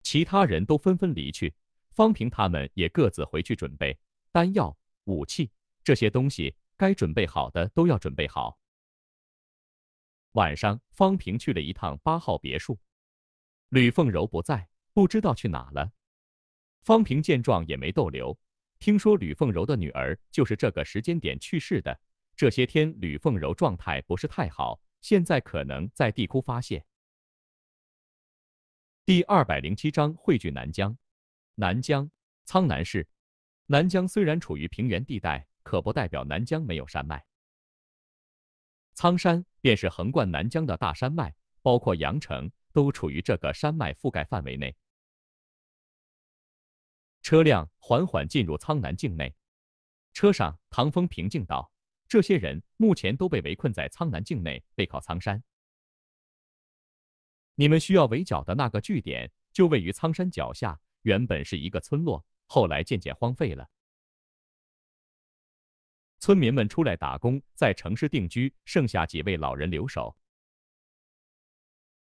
其他人都纷纷离去，方平他们也各自回去准备丹药、武器这些东西，该准备好的都要准备好。晚上，方平去了一趟八号别墅，吕凤柔不在，不知道去哪了。方平见状也没逗留。听说吕凤柔的女儿就是这个时间点去世的。这些天吕凤柔状态不是太好，现在可能在地库发泄。第二百零七章汇聚南疆。南疆，苍南市。南疆虽然处于平原地带，可不代表南疆没有山脉。苍山便是横贯南疆的大山脉，包括阳城都处于这个山脉覆盖范围内。车辆缓缓进入苍南境内。车上，唐风平静道：“这些人目前都被围困在苍南境内，背靠苍山。你们需要围剿的那个据点就位于苍山脚下，原本是一个村落，后来渐渐荒废了。村民们出来打工，在城市定居，剩下几位老人留守。”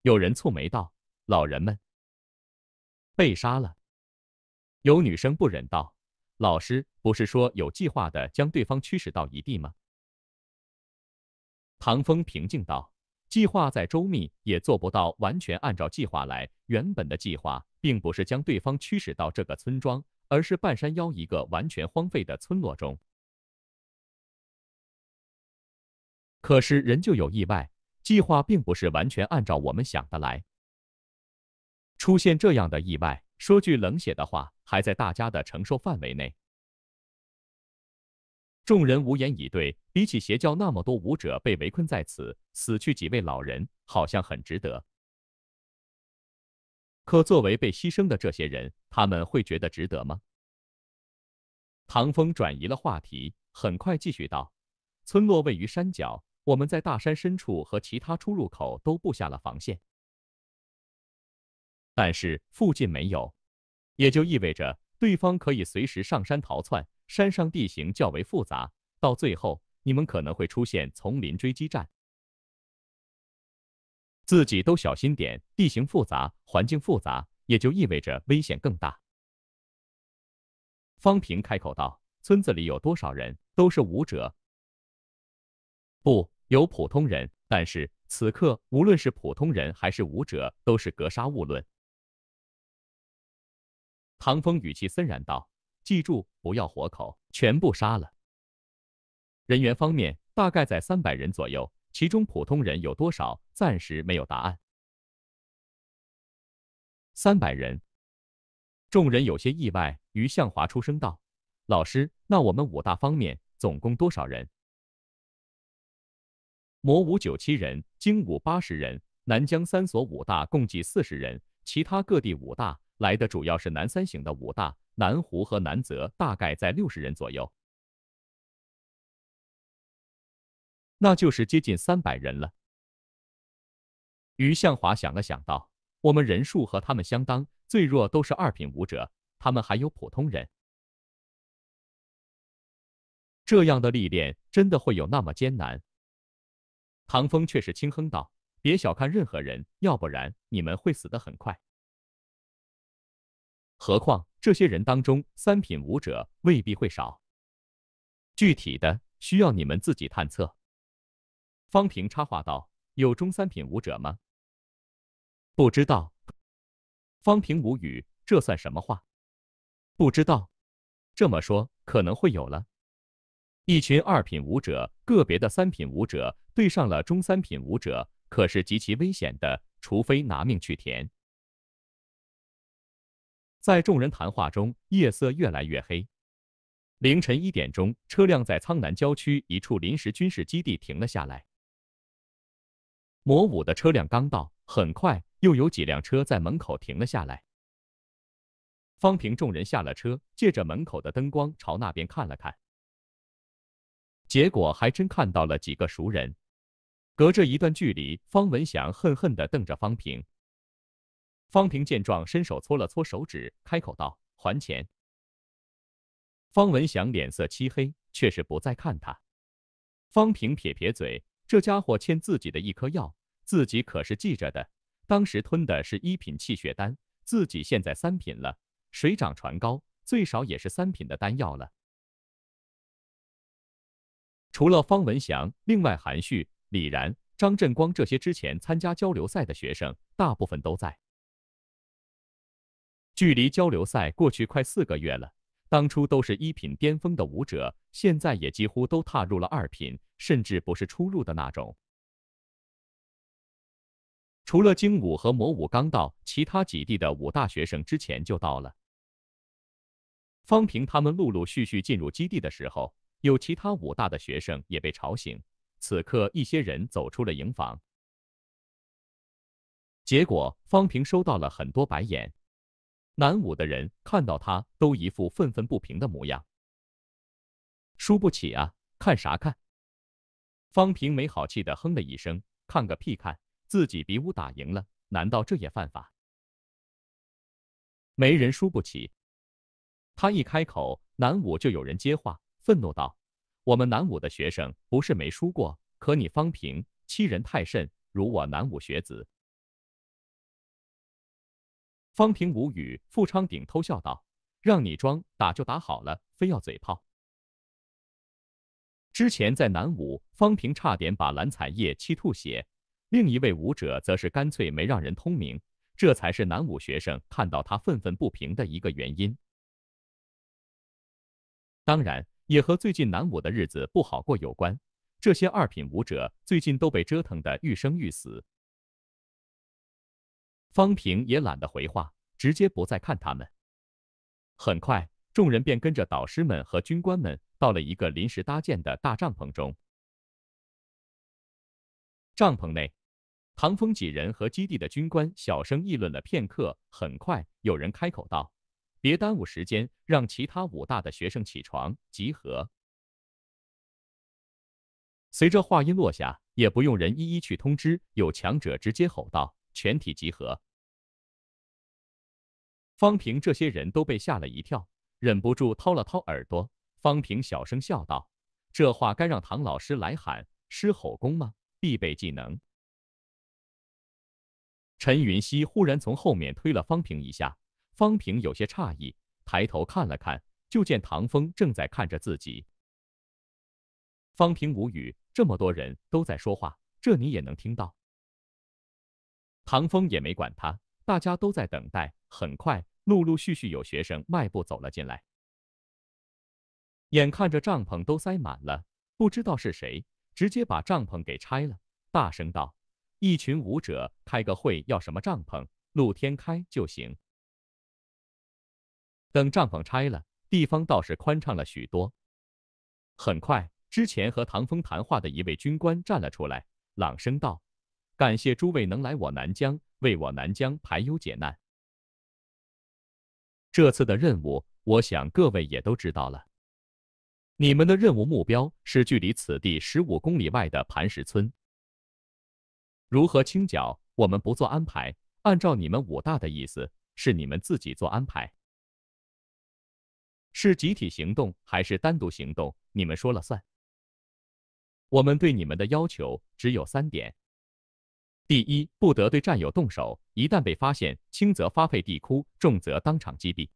有人蹙眉道：“老人们被杀了。”有女生不忍道：“老师不是说有计划的将对方驱使到一地吗？”唐风平静道：“计划再周密，也做不到完全按照计划来。原本的计划并不是将对方驱使到这个村庄，而是半山腰一个完全荒废的村落中。可是人就有意外，计划并不是完全按照我们想的来，出现这样的意外。”说句冷血的话，还在大家的承受范围内。众人无言以对。比起邪教那么多武者被围困在此，死去几位老人好像很值得。可作为被牺牲的这些人，他们会觉得值得吗？唐风转移了话题，很快继续道：“村落位于山脚，我们在大山深处和其他出入口都布下了防线。”但是附近没有，也就意味着对方可以随时上山逃窜。山上地形较为复杂，到最后你们可能会出现丛林追击战，自己都小心点。地形复杂，环境复杂，也就意味着危险更大。方平开口道：“村子里有多少人？都是武者？不，有普通人。但是此刻，无论是普通人还是武者，都是格杀勿论。”唐风语气森然道：“记住，不要活口，全部杀了。人员方面大概在三百人左右，其中普通人有多少，暂时没有答案。三百人。”众人有些意外，于向华出声道：“老师，那我们五大方面总共多少人？”魔武九七人，精武八十人，南疆三所五大共计四十人，其他各地五大。来的主要是南三省的武大、南湖和南泽，大概在六十人左右，那就是接近三百人了。于向华想了想道：“我们人数和他们相当，最弱都是二品武者，他们还有普通人。这样的历练真的会有那么艰难？”唐风却是轻哼道：“别小看任何人，要不然你们会死得很快。”何况这些人当中，三品武者未必会少。具体的需要你们自己探测。方平插话道：“有中三品武者吗？”“不知道。”方平无语：“这算什么话？不知道？这么说可能会有了。一群二品武者，个别的三品武者对上了中三品武者，可是极其危险的，除非拿命去填。”在众人谈话中，夜色越来越黑。凌晨一点钟，车辆在苍南郊区一处临时军事基地停了下来。魔武的车辆刚到，很快又有几辆车在门口停了下来。方平众人下了车，借着门口的灯光朝那边看了看，结果还真看到了几个熟人。隔着一段距离，方文祥恨恨的瞪着方平。方平见状，伸手搓了搓手指，开口道：“还钱。”方文祥脸色漆黑，却是不再看他。方平撇撇嘴：“这家伙欠自己的一颗药，自己可是记着的。当时吞的是一品气血丹，自己现在三品了，水涨船高，最少也是三品的丹药了。”除了方文祥，另外韩旭、李然、张振光这些之前参加交流赛的学生，大部分都在。距离交流赛过去快四个月了，当初都是一品巅峰的舞者，现在也几乎都踏入了二品，甚至不是初入的那种。除了精武和魔武刚到，其他几地的武大学生之前就到了。方平他们陆陆续续进入基地的时候，有其他武大的学生也被吵醒。此刻，一些人走出了营房，结果方平收到了很多白眼。南武的人看到他，都一副愤愤不平的模样。输不起啊！看啥看？方平没好气的哼了一声：“看个屁看！自己比武打赢了，难道这也犯法？没人输不起。”他一开口，南武就有人接话，愤怒道：“我们南武的学生不是没输过，可你方平欺人太甚，辱我南武学子！”方平无语，富昌鼎偷笑道：“让你装打就打好了，非要嘴炮。”之前在南武，方平差点把蓝彩叶气吐血，另一位武者则是干脆没让人通明，这才是南武学生看到他愤愤不平的一个原因。当然，也和最近南武的日子不好过有关，这些二品武者最近都被折腾的欲生欲死。方平也懒得回话，直接不再看他们。很快，众人便跟着导师们和军官们到了一个临时搭建的大帐篷中。帐篷内，唐风几人和基地的军官小声议论了片刻。很快，有人开口道：“别耽误时间，让其他武大的学生起床集合。”随着话音落下，也不用人一一去通知，有强者直接吼道。全体集合！方平这些人都被吓了一跳，忍不住掏了掏耳朵。方平小声笑道：“这话该让唐老师来喊，狮吼功吗？必备技能。”陈云熙忽然从后面推了方平一下，方平有些诧异，抬头看了看，就见唐风正在看着自己。方平无语，这么多人都在说话，这你也能听到？唐风也没管他，大家都在等待。很快，陆陆续续有学生迈步走了进来。眼看着帐篷都塞满了，不知道是谁直接把帐篷给拆了，大声道：“一群舞者开个会要什么帐篷？露天开就行。”等帐篷拆了，地方倒是宽敞了许多。很快，之前和唐风谈话的一位军官站了出来，朗声道。感谢诸位能来我南疆为我南疆排忧解难。这次的任务，我想各位也都知道了。你们的任务目标是距离此地十五公里外的磐石村。如何清剿，我们不做安排，按照你们武大的意思，是你们自己做安排。是集体行动还是单独行动，你们说了算。我们对你们的要求只有三点。第一，不得对战友动手，一旦被发现，轻则发配地窟，重则当场击毙。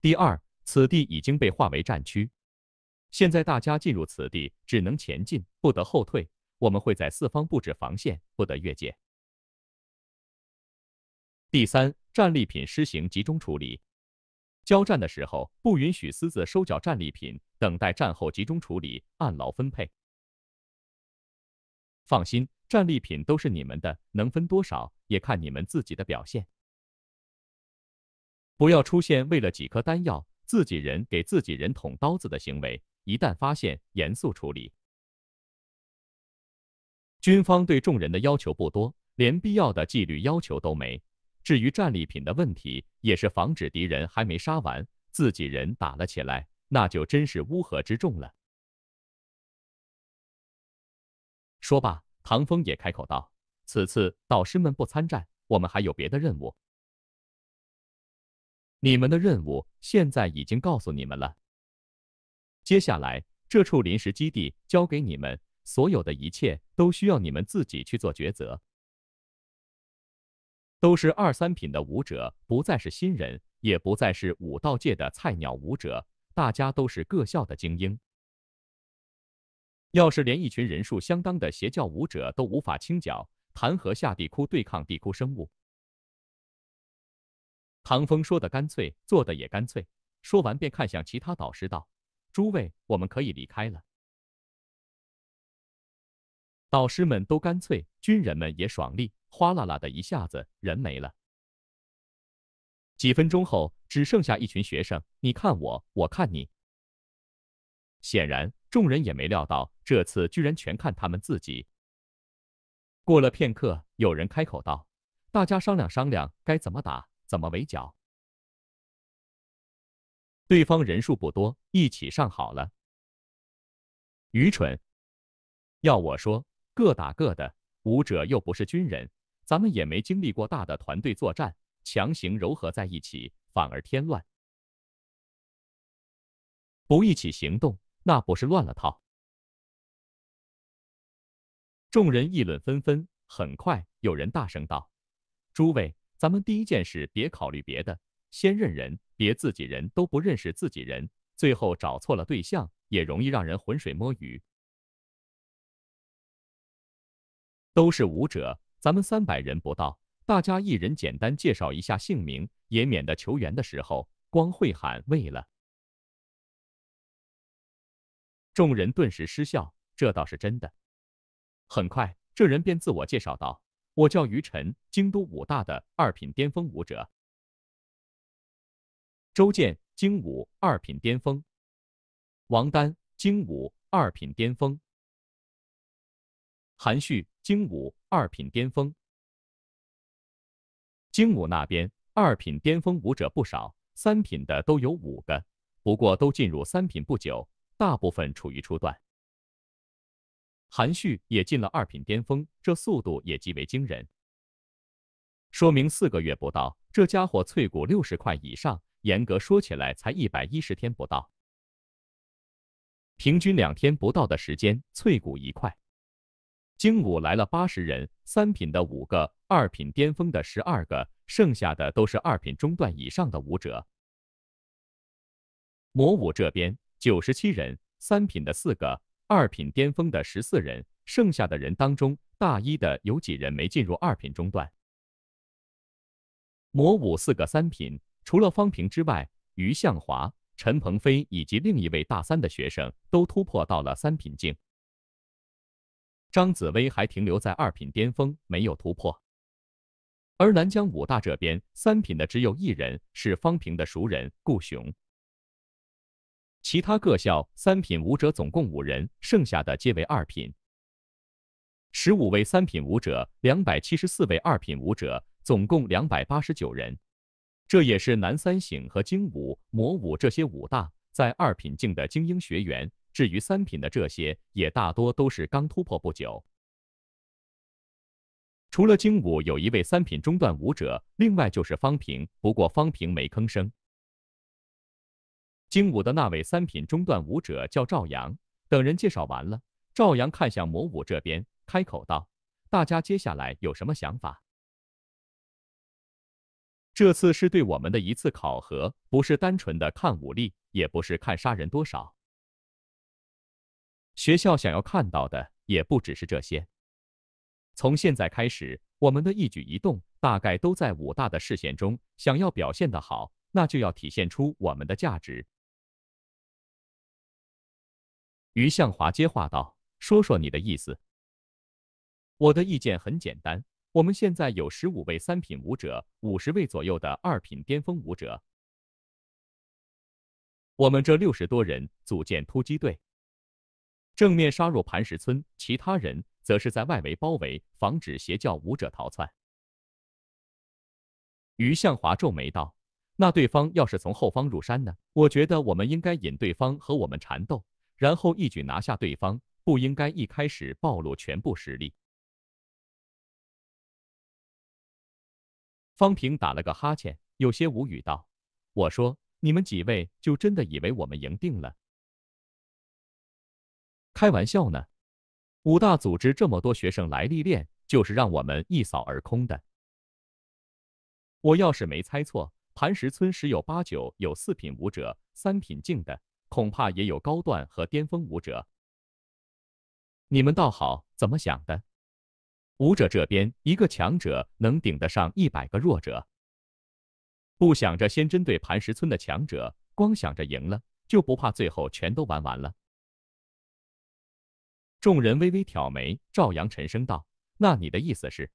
第二，此地已经被划为战区，现在大家进入此地只能前进，不得后退。我们会在四方布置防线，不得越界。第三，战利品施行集中处理，交战的时候不允许私自收缴战利品，等待战后集中处理，按劳分配。放心，战利品都是你们的，能分多少也看你们自己的表现。不要出现为了几颗丹药，自己人给自己人捅刀子的行为，一旦发现，严肃处理。军方对众人的要求不多，连必要的纪律要求都没。至于战利品的问题，也是防止敌人还没杀完，自己人打了起来，那就真是乌合之众了。说罢，唐风也开口道：“此次导师们不参战，我们还有别的任务。你们的任务现在已经告诉你们了。接下来，这处临时基地交给你们，所有的一切都需要你们自己去做抉择。都是二三品的武者，不再是新人，也不再是武道界的菜鸟武者，大家都是各校的精英。”要是连一群人数相当的邪教武者都无法清剿，谈何下地窟对抗地窟生物？唐风说的干脆，做的也干脆。说完，便看向其他导师道：“诸位，我们可以离开了。”导师们都干脆，军人们也爽利，哗啦啦的一下子人没了。几分钟后，只剩下一群学生。你看我，我看你。显然，众人也没料到这次居然全看他们自己。过了片刻，有人开口道：“大家商量商量，该怎么打，怎么围剿？对方人数不多，一起上好了。”“愚蠢！要我说，各打各的。武者又不是军人，咱们也没经历过大的团队作战，强行糅合在一起，反而添乱。不一起行动。”那不是乱了套！众人议论纷纷，很快有人大声道：“诸位，咱们第一件事别考虑别的，先认人，别自己人都不认识自己人，最后找错了对象，也容易让人浑水摸鱼。都是武者，咱们三百人不到，大家一人简单介绍一下姓名，也免得求援的时候光会喊喂了。”众人顿时失笑，这倒是真的。很快，这人便自我介绍道：“我叫于晨，京都武大的二品巅峰武者。”周建，精武二品巅峰；王丹，精武二品巅峰；韩旭，精武二品巅峰。精武那边二品巅峰武者不少，三品的都有五个，不过都进入三品不久。大部分处于初段，韩旭也进了二品巅峰，这速度也极为惊人。说明四个月不到，这家伙脆骨六十块以上，严格说起来才一百一十天不到，平均两天不到的时间，脆骨一块。精武来了八十人，三品的五个，二品巅峰的十二个，剩下的都是二品中段以上的武者。魔武这边。九十七人，三品的四个，二品巅峰的十四人，剩下的人当中，大一的有几人没进入二品中段？魔武四个三品，除了方平之外，于向华、陈鹏飞以及另一位大三的学生都突破到了三品境。张紫薇还停留在二品巅峰，没有突破。而南疆武大这边，三品的只有一人，是方平的熟人顾雄。其他各校三品武者总共五人，剩下的皆为二品。十五位三品武者，两百七十四位二品武者，总共两百八十九人。这也是南三省和精武、魔武这些武大在二品境的精英学员。至于三品的这些，也大多都是刚突破不久。除了精武有一位三品中段武者，另外就是方平，不过方平没吭声。精武的那位三品中段武者叫赵阳。等人介绍完了，赵阳看向魔武这边，开口道：“大家接下来有什么想法？这次是对我们的一次考核，不是单纯的看武力，也不是看杀人多少。学校想要看到的也不只是这些。从现在开始，我们的一举一动大概都在武大的视线中。想要表现的好，那就要体现出我们的价值。”于向华接话道：“说说你的意思。我的意见很简单，我们现在有十五位三品武者，五十位左右的二品巅峰武者。我们这六十多人组建突击队，正面杀入磐石村，其他人则是在外围包围，防止邪教武者逃窜。”于向华皱眉道：“那对方要是从后方入山呢？我觉得我们应该引对方和我们缠斗。”然后一举拿下对方，不应该一开始暴露全部实力。方平打了个哈欠，有些无语道：“我说你们几位就真的以为我们赢定了？开玩笑呢！五大组织这么多学生来历练，就是让我们一扫而空的。我要是没猜错，磐石村十有八九有四品武者、三品境的。”恐怕也有高段和巅峰武者，你们倒好，怎么想的？武者这边一个强者能顶得上一百个弱者，不想着先针对磐石村的强者，光想着赢了，就不怕最后全都玩完了？众人微微挑眉，赵阳沉声道：“那你的意思是，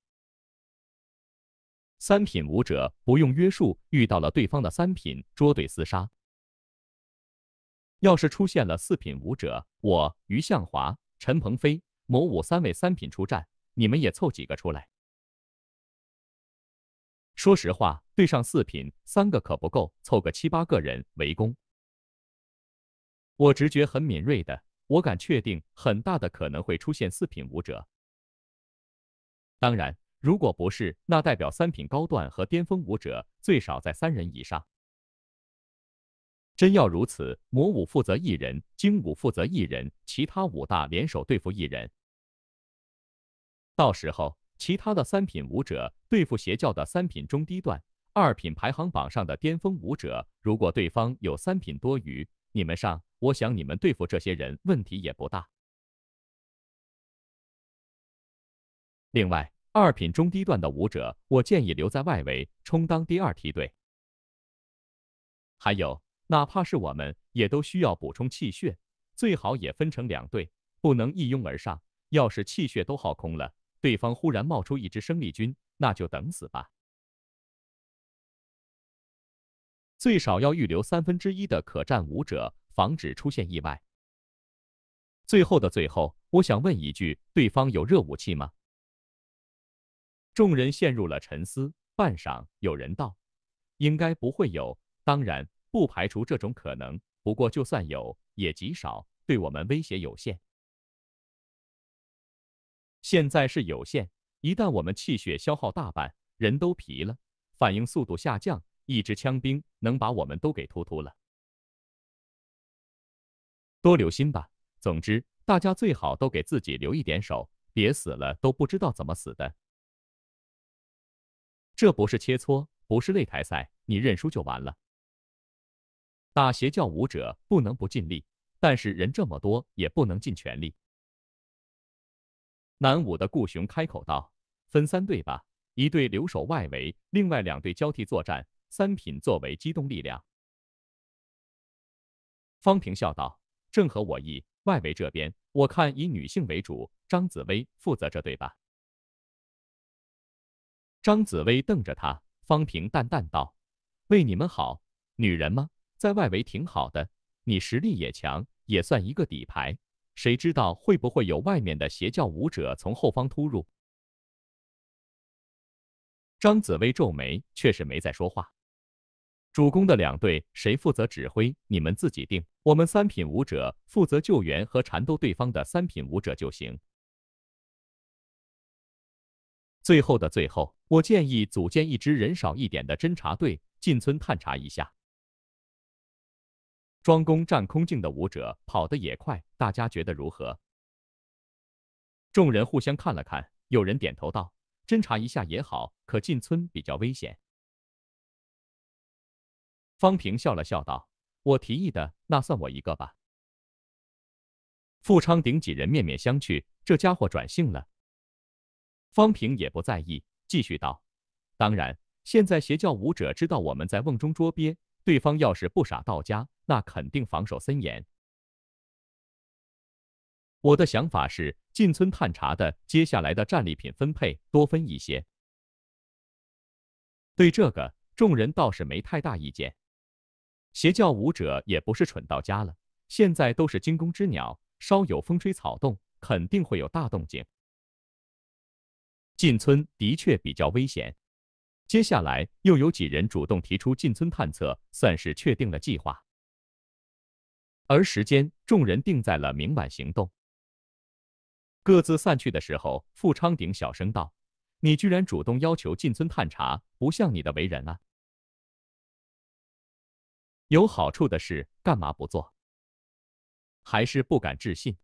三品武者不用约束，遇到了对方的三品，捉对厮杀？”要是出现了四品武者，我于向华、陈鹏飞、某五三位三品出战，你们也凑几个出来。说实话，对上四品，三个可不够，凑个七八个人围攻。我直觉很敏锐的，我敢确定，很大的可能会出现四品武者。当然，如果不是，那代表三品高段和巅峰武者最少在三人以上。真要如此，魔武负责一人，精武负责一人，其他五大联手对付一人。到时候，其他的三品武者对付邪教的三品中低段、二品排行榜上的巅峰武者。如果对方有三品多余，你们上，我想你们对付这些人问题也不大。另外，二品中低段的武者，我建议留在外围，充当第二梯队。还有。哪怕是我们，也都需要补充气血，最好也分成两队，不能一拥而上。要是气血都耗空了，对方忽然冒出一支生力军，那就等死吧。最少要预留三分之一的可战武者，防止出现意外。最后的最后，我想问一句：对方有热武器吗？众人陷入了沉思，半晌，有人道：“应该不会有。”当然。不排除这种可能，不过就算有，也极少，对我们威胁有限。现在是有限，一旦我们气血消耗大半，人都疲了，反应速度下降，一支枪兵能把我们都给突突了。多留心吧，总之大家最好都给自己留一点手，别死了都不知道怎么死的。这不是切磋，不是擂台赛，你认输就完了。打邪教武者不能不尽力，但是人这么多也不能尽全力。南武的顾雄开口道：“分三队吧，一队留守外围，另外两队交替作战，三品作为机动力量。”方平笑道：“正合我意。外围这边，我看以女性为主，张紫薇负责这队吧。”张紫薇瞪着他，方平淡淡道：“为你们好，女人吗？”在外围挺好的，你实力也强，也算一个底牌。谁知道会不会有外面的邪教武者从后方突入？张紫薇皱眉，却是没再说话。主攻的两队谁负责指挥，你们自己定。我们三品武者负责救援和缠斗对方的三品武者就行。最后的最后，我建议组建一支人少一点的侦察队，进村探查一下。庄公占空镜的舞者跑得也快，大家觉得如何？众人互相看了看，有人点头道：“侦查一下也好，可进村比较危险。”方平笑了笑，道：“我提议的，那算我一个吧。”富昌鼎几人面面相觑，这家伙转性了。方平也不在意，继续道：“当然，现在邪教武者知道我们在瓮中捉鳖，对方要是不傻，到家。”那肯定防守森严。我的想法是进村探查的，接下来的战利品分配多分一些。对这个，众人倒是没太大意见。邪教武者也不是蠢到家了，现在都是惊弓之鸟，稍有风吹草动，肯定会有大动静。进村的确比较危险，接下来又有几人主动提出进村探测，算是确定了计划。而时间，众人定在了明晚行动。各自散去的时候，富昌鼎小声道：“你居然主动要求进村探查，不像你的为人啊！”有好处的事，干嘛不做？还是不敢置信？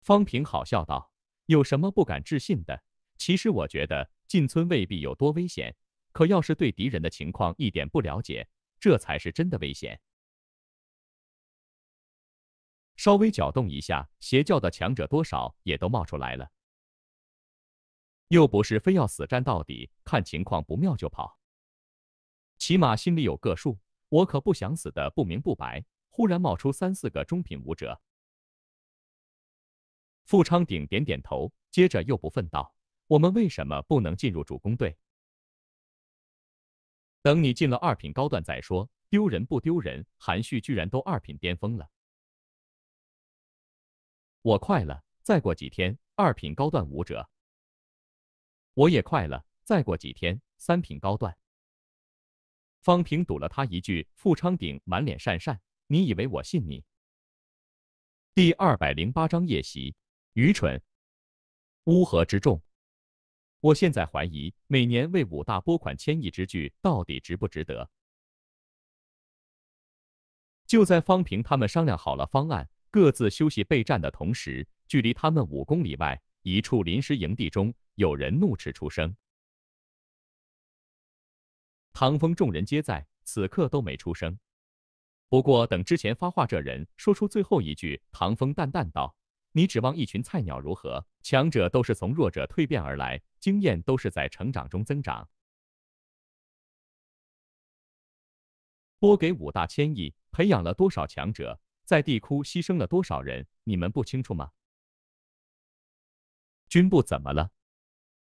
方平好笑道：“有什么不敢置信的？其实我觉得进村未必有多危险，可要是对敌人的情况一点不了解，这才是真的危险。”稍微搅动一下，邪教的强者多少也都冒出来了。又不是非要死战到底，看情况不妙就跑。起码心里有个数，我可不想死的不明不白。忽然冒出三四个中品武者，富昌鼎点点头，接着又不忿道：“我们为什么不能进入主攻队？等你进了二品高段再说。丢人不丢人？韩旭居然都二品巅峰了。”我快了，再过几天，二品高段舞者。我也快了，再过几天，三品高段。方平堵了他一句，富昌鼎满脸讪讪：“你以为我信你？”第二百零八章夜袭，愚蠢，乌合之众。我现在怀疑，每年为五大拨款千亿之巨，到底值不值得？就在方平他们商量好了方案。各自休息备战的同时，距离他们五公里外一处临时营地中，有人怒斥出声。唐风众人皆在此刻都没出声。不过等之前发话这人说出最后一句，唐风淡淡道：“你指望一群菜鸟如何？强者都是从弱者蜕变而来，经验都是在成长中增长。拨给五大千亿，培养了多少强者？”在地窟牺牲了多少人？你们不清楚吗？军部怎么了？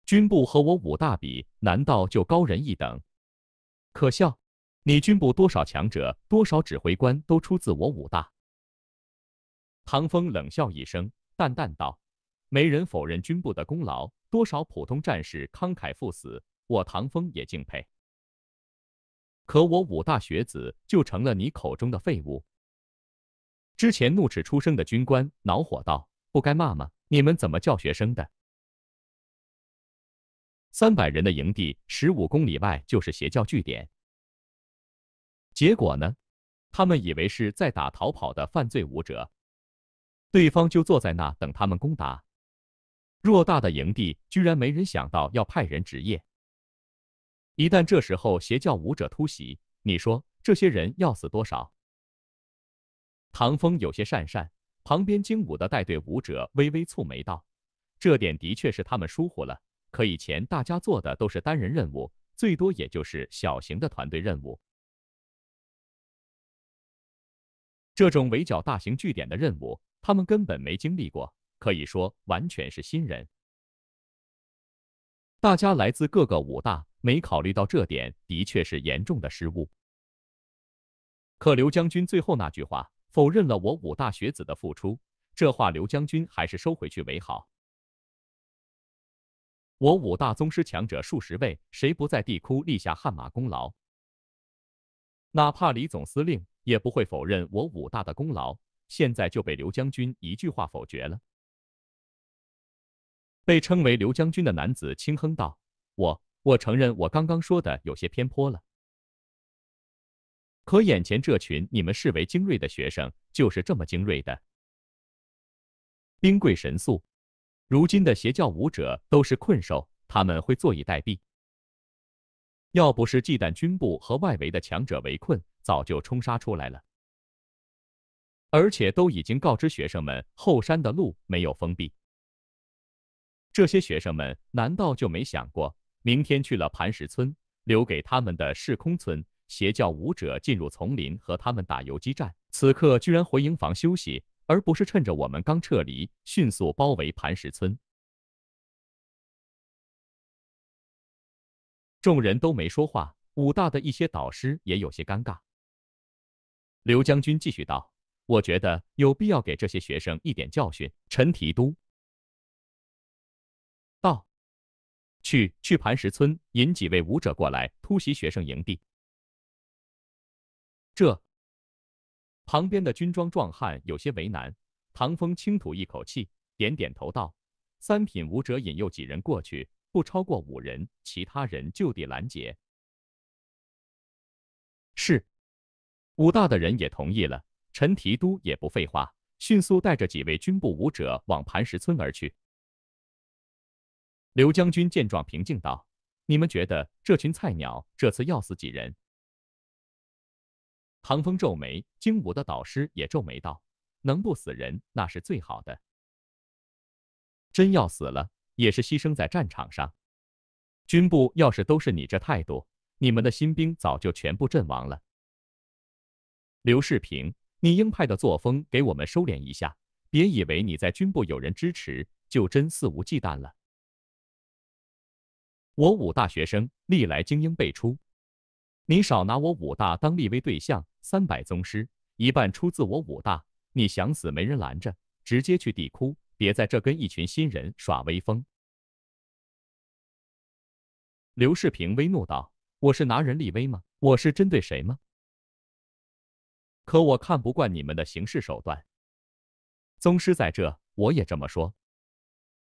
军部和我武大比，难道就高人一等？可笑！你军部多少强者，多少指挥官都出自我武大。唐风冷笑一声，淡淡道：“没人否认军部的功劳，多少普通战士慷慨赴死，我唐风也敬佩。可我武大学子就成了你口中的废物。”之前怒斥出生的军官恼火道：“不该骂吗？你们怎么教学生的？”三百人的营地，十五公里外就是邪教据点。结果呢？他们以为是在打逃跑的犯罪武者，对方就坐在那等他们攻打。偌大的营地，居然没人想到要派人值夜。一旦这时候邪教武者突袭，你说这些人要死多少？唐风有些讪讪，旁边精武的带队武者微微蹙眉道：“这点的确是他们疏忽了。可以前大家做的都是单人任务，最多也就是小型的团队任务。这种围剿大型据点的任务，他们根本没经历过，可以说完全是新人。大家来自各个武大，没考虑到这点，的确是严重的失误。可刘将军最后那句话。”否认了我武大学子的付出，这话刘将军还是收回去为好。我武大宗师强者数十位，谁不在地窟立下汗马功劳？哪怕李总司令也不会否认我武大的功劳，现在就被刘将军一句话否决了。被称为刘将军的男子轻哼道：“我……我承认，我刚刚说的有些偏颇了。”可眼前这群你们视为精锐的学生，就是这么精锐的。兵贵神速，如今的邪教武者都是困兽，他们会坐以待毙。要不是忌惮军部和外围的强者围困，早就冲杀出来了。而且都已经告知学生们，后山的路没有封闭。这些学生们难道就没想过，明天去了磐石村，留给他们的，是空村？邪教武者进入丛林和他们打游击战，此刻居然回营房休息，而不是趁着我们刚撤离迅速包围磐石村。众人都没说话，武大的一些导师也有些尴尬。刘将军继续道：“我觉得有必要给这些学生一点教训。”陈提督道：“去，去磐石村引几位武者过来突袭学生营地。”这旁边的军装壮汉有些为难，唐风轻吐一口气，点点头道：“三品武者引诱几人过去，不超过五人，其他人就地拦截。”是武大的人也同意了，陈提督也不废话，迅速带着几位军部武者往磐石村而去。刘将军见状，平静道：“你们觉得这群菜鸟这次要死几人？”唐风皱眉，精武的导师也皱眉道：“能不死人那是最好的，真要死了也是牺牲在战场上。军部要是都是你这态度，你们的新兵早就全部阵亡了。”刘世平，你鹰派的作风给我们收敛一下，别以为你在军部有人支持就真肆无忌惮了。我武大学生历来精英辈出。你少拿我武大当立威对象，三百宗师一半出自我武大，你想死没人拦着，直接去地窟，别在这跟一群新人耍威风。刘世平微怒道：“我是拿人立威吗？我是针对谁吗？可我看不惯你们的行事手段。宗师在这，我也这么说。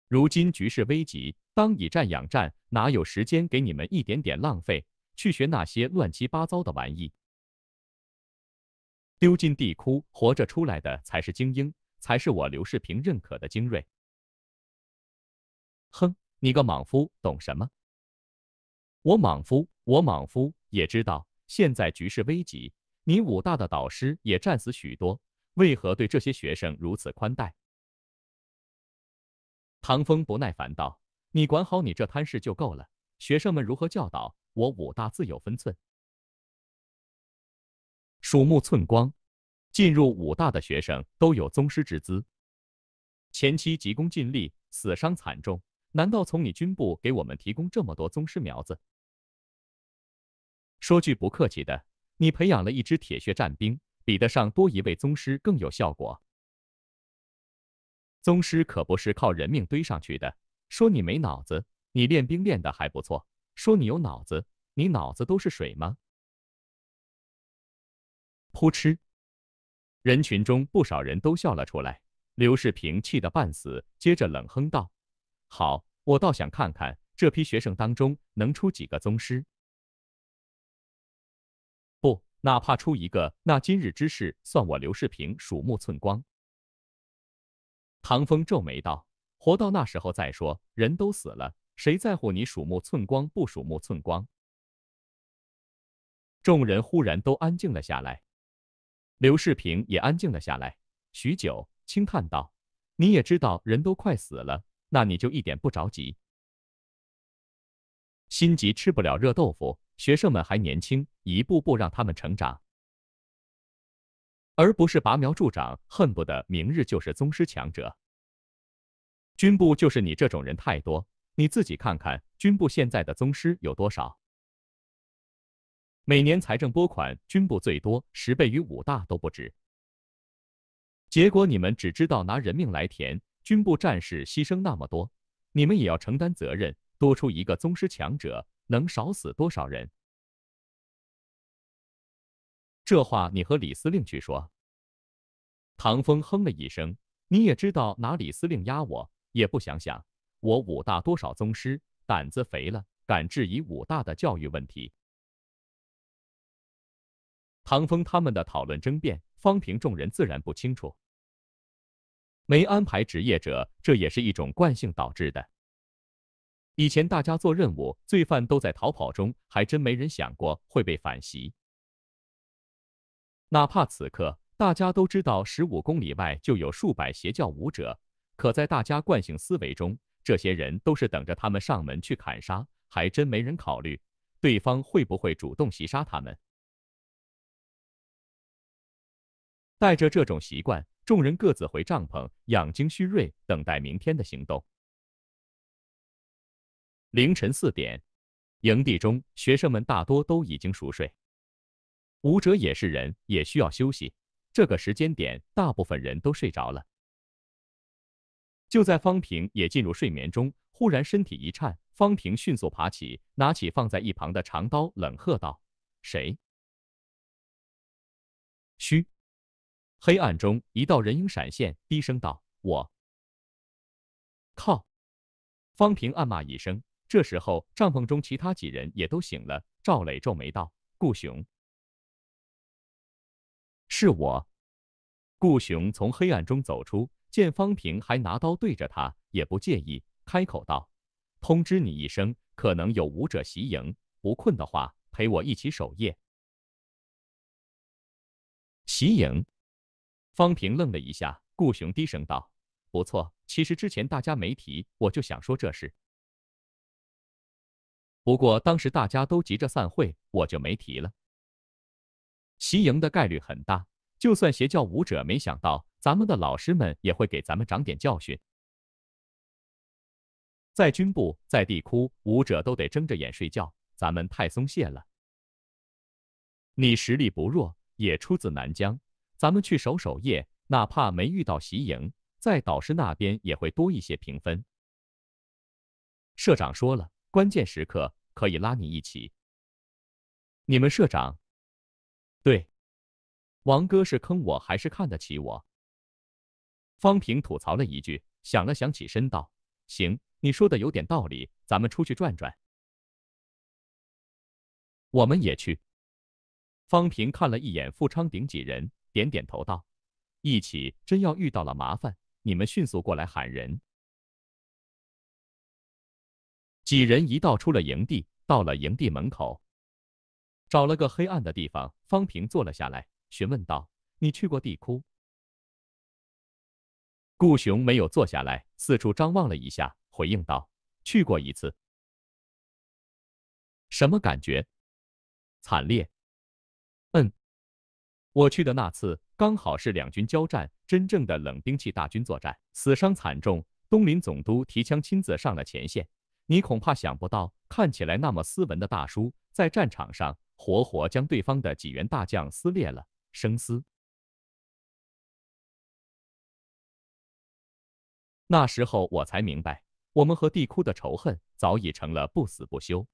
如今局势危急，当以战养战，哪有时间给你们一点点浪费？”去学那些乱七八糟的玩意，丢进地窟活着出来的才是精英，才是我刘世平认可的精锐。哼，你个莽夫，懂什么？我莽夫，我莽夫也知道现在局势危急，你武大的导师也战死许多，为何对这些学生如此宽待？唐风不耐烦道：“你管好你这摊事就够了，学生们如何教导？”我武大自有分寸，鼠目寸光。进入武大的学生都有宗师之资，前期急功近利，死伤惨重。难道从你军部给我们提供这么多宗师苗子？说句不客气的，你培养了一支铁血战兵，比得上多一位宗师更有效果。宗师可不是靠人命堆上去的。说你没脑子，你练兵练的还不错。说你有脑子？你脑子都是水吗？噗嗤！人群中不少人都笑了出来。刘世平气得半死，接着冷哼道：“好，我倒想看看这批学生当中能出几个宗师。不，哪怕出一个，那今日之事算我刘世平鼠目寸光。”唐风皱眉道：“活到那时候再说，人都死了。”谁在乎你鼠目寸光不鼠目寸光？众人忽然都安静了下来，刘世平也安静了下来，许久轻叹道：“你也知道人都快死了，那你就一点不着急？心急吃不了热豆腐。学生们还年轻，一步步让他们成长，而不是拔苗助长，恨不得明日就是宗师强者。军部就是你这种人太多。”你自己看看，军部现在的宗师有多少？每年财政拨款，军部最多十倍于五大都不止。结果你们只知道拿人命来填，军部战士牺牲那么多，你们也要承担责任。多出一个宗师强者，能少死多少人？这话你和李司令去说。唐风哼了一声，你也知道拿李司令压我，也不想想。我武大多少宗师胆子肥了，敢质疑武大的教育问题？唐风他们的讨论争辩，方平众人自然不清楚。没安排职业者，这也是一种惯性导致的。以前大家做任务，罪犯都在逃跑中，还真没人想过会被反袭。哪怕此刻大家都知道十五公里外就有数百邪教武者，可在大家惯性思维中。这些人都是等着他们上门去砍杀，还真没人考虑对方会不会主动袭杀他们。带着这种习惯，众人各自回帐篷养精蓄锐，等待明天的行动。凌晨四点，营地中学生们大多都已经熟睡，武者也是人，也需要休息。这个时间点，大部分人都睡着了。就在方平也进入睡眠中，忽然身体一颤，方平迅速爬起，拿起放在一旁的长刀，冷喝道：“谁？”嘘！黑暗中一道人影闪现，低声道：“我。”靠！方平暗骂一声。这时候帐篷中其他几人也都醒了。赵磊皱眉道：“顾雄，是我。”顾雄从黑暗中走出。见方平还拿刀对着他，也不介意，开口道：“通知你一声，可能有武者袭营，不困的话，陪我一起守夜。”袭营，方平愣了一下，顾雄低声道：“不错，其实之前大家没提，我就想说这事。不过当时大家都急着散会，我就没提了。”袭营的概率很大，就算邪教武者没想到。咱们的老师们也会给咱们长点教训。在军部、在地窟，武者都得睁着眼睡觉。咱们太松懈了。你实力不弱，也出自南疆。咱们去守守夜，哪怕没遇到袭营，在导师那边也会多一些评分。社长说了，关键时刻可以拉你一起。你们社长？对，王哥是坑我还是看得起我？方平吐槽了一句，想了想，起身道：“行，你说的有点道理，咱们出去转转。”我们也去。方平看了一眼富昌鼎几人，点点头道：“一起，真要遇到了麻烦，你们迅速过来喊人。”几人一道出了营地，到了营地门口，找了个黑暗的地方，方平坐了下来，询问道：“你去过地窟？”顾雄没有坐下来，四处张望了一下，回应道：“去过一次，什么感觉？惨烈。嗯，我去的那次刚好是两军交战，真正的冷兵器大军作战，死伤惨重。东林总督提枪亲自上了前线，你恐怕想不到，看起来那么斯文的大叔，在战场上活活将对方的几员大将撕裂了，生撕。”那时候我才明白，我们和地窟的仇恨早已成了不死不休。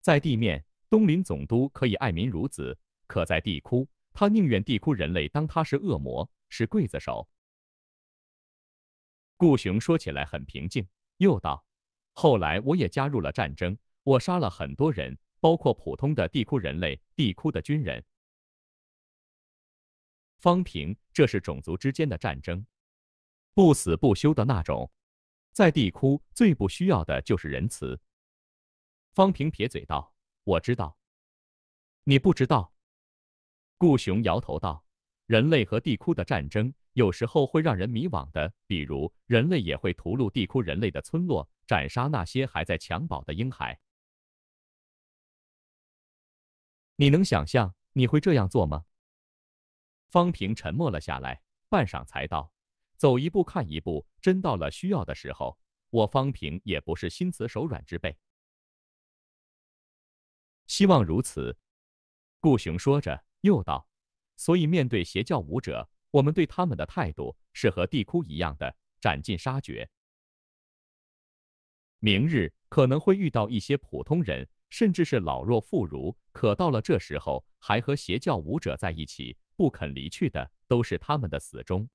在地面，东林总督可以爱民如子；可在地窟，他宁愿地窟人类当他是恶魔，是刽子手。顾雄说起来很平静，又道：“后来我也加入了战争，我杀了很多人，包括普通的地窟人类、地窟的军人。”方平，这是种族之间的战争。不死不休的那种，在地窟最不需要的就是仁慈。方平撇嘴道：“我知道，你不知道。”顾雄摇头道：“人类和地窟的战争有时候会让人迷惘的，比如人类也会屠戮地窟人类的村落，斩杀那些还在襁褓的婴孩。你能想象你会这样做吗？”方平沉默了下来，半晌才道。走一步看一步，真到了需要的时候，我方平也不是心慈手软之辈。希望如此。顾雄说着，又道：“所以面对邪教武者，我们对他们的态度是和地窟一样的，斩尽杀绝。明日可能会遇到一些普通人，甚至是老弱妇孺，可到了这时候，还和邪教武者在一起不肯离去的，都是他们的死忠。”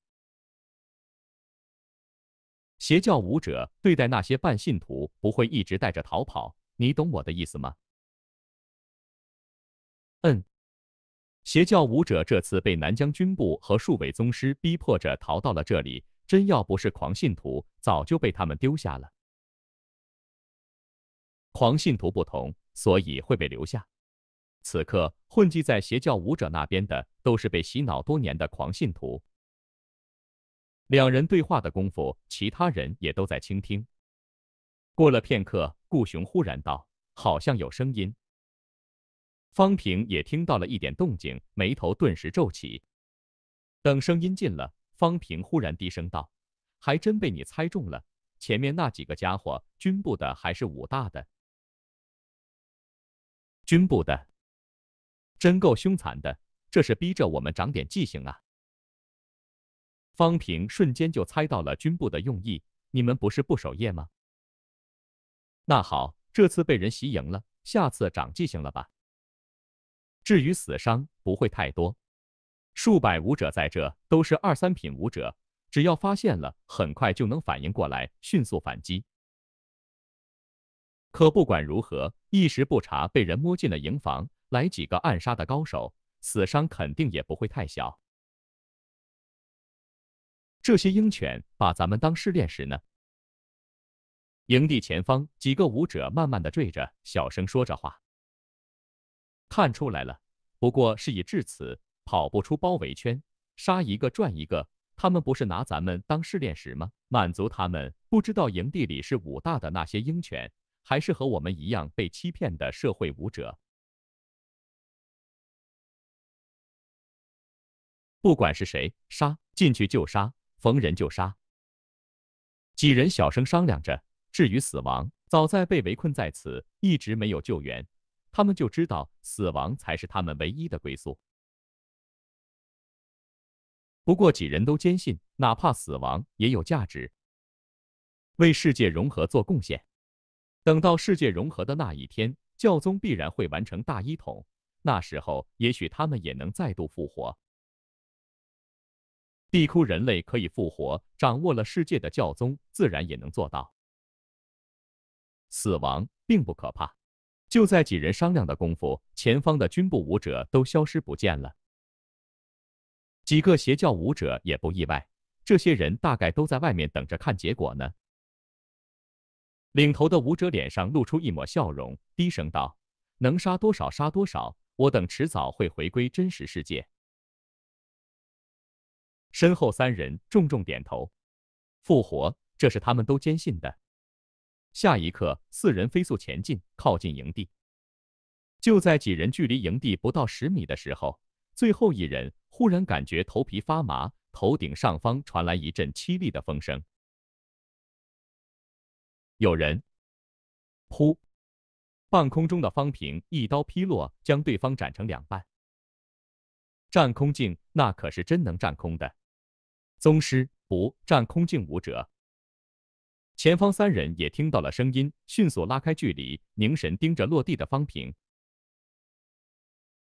邪教武者对待那些半信徒不会一直带着逃跑，你懂我的意思吗？嗯，邪教武者这次被南疆军部和数位宗师逼迫着逃到了这里，真要不是狂信徒，早就被他们丢下了。狂信徒不同，所以会被留下。此刻混迹在邪教武者那边的，都是被洗脑多年的狂信徒。两人对话的功夫，其他人也都在倾听。过了片刻，顾雄忽然道：“好像有声音。”方平也听到了一点动静，眉头顿时皱起。等声音近了，方平忽然低声道：“还真被你猜中了，前面那几个家伙，军部的还是武大的？军部的，真够凶残的，这是逼着我们长点记性啊！”方平瞬间就猜到了军部的用意。你们不是不守夜吗？那好，这次被人袭营了，下次长记性了吧？至于死伤，不会太多。数百武者在这，都是二三品武者，只要发现了，很快就能反应过来，迅速反击。可不管如何，一时不察被人摸进了营房，来几个暗杀的高手，死伤肯定也不会太小。这些鹰犬把咱们当试炼石呢。营地前方，几个舞者慢慢的坠着，小声说着话。看出来了，不过事已至此，跑不出包围圈，杀一个赚一个。他们不是拿咱们当试炼石吗？满足他们。不知道营地里是武大的那些鹰犬，还是和我们一样被欺骗的社会舞者。不管是谁，杀进去就杀。逢人就杀，几人小声商量着。至于死亡，早在被围困在此，一直没有救援，他们就知道死亡才是他们唯一的归宿。不过，几人都坚信，哪怕死亡也有价值，为世界融合做贡献。等到世界融合的那一天，教宗必然会完成大一统，那时候也许他们也能再度复活。地窟人类可以复活，掌握了世界的教宗自然也能做到。死亡并不可怕。就在几人商量的功夫，前方的军部武者都消失不见了。几个邪教武者也不意外，这些人大概都在外面等着看结果呢。领头的武者脸上露出一抹笑容，低声道：“能杀多少杀多少，我等迟早会回归真实世界。”身后三人重重点头，复活，这是他们都坚信的。下一刻，四人飞速前进，靠近营地。就在几人距离营地不到十米的时候，最后一人忽然感觉头皮发麻，头顶上方传来一阵凄厉的风声。有人，噗！半空中的方平一刀劈落，将对方斩成两半。占空境，那可是真能占空的。宗师不战空境武者，前方三人也听到了声音，迅速拉开距离，凝神盯着落地的方平。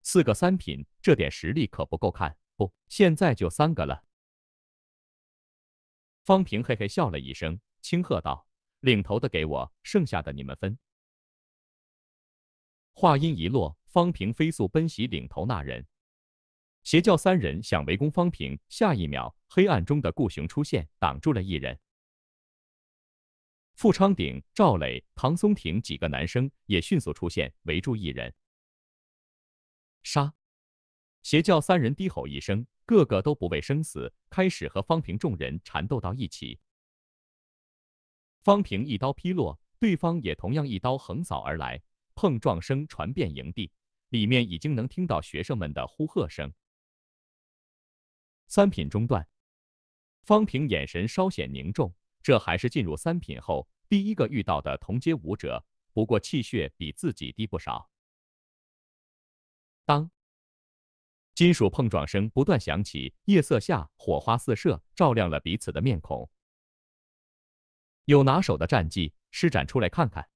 四个三品，这点实力可不够看。不，现在就三个了。方平嘿嘿笑了一声，轻喝道：“领头的给我，剩下的你们分。”话音一落，方平飞速奔袭领头那人。邪教三人想围攻方平，下一秒。黑暗中的顾雄出现，挡住了一人。傅昌鼎、赵磊、唐松亭几个男生也迅速出现，围住一人。杀！邪教三人低吼一声，个个都不畏生死，开始和方平众人缠斗到一起。方平一刀劈落，对方也同样一刀横扫而来，碰撞声传遍营地，里面已经能听到学生们的呼喝声。三品中段。方平眼神稍显凝重，这还是进入三品后第一个遇到的同阶武者，不过气血比自己低不少。当金属碰撞声不断响起，夜色下火花四射，照亮了彼此的面孔。有拿手的战技，施展出来看看。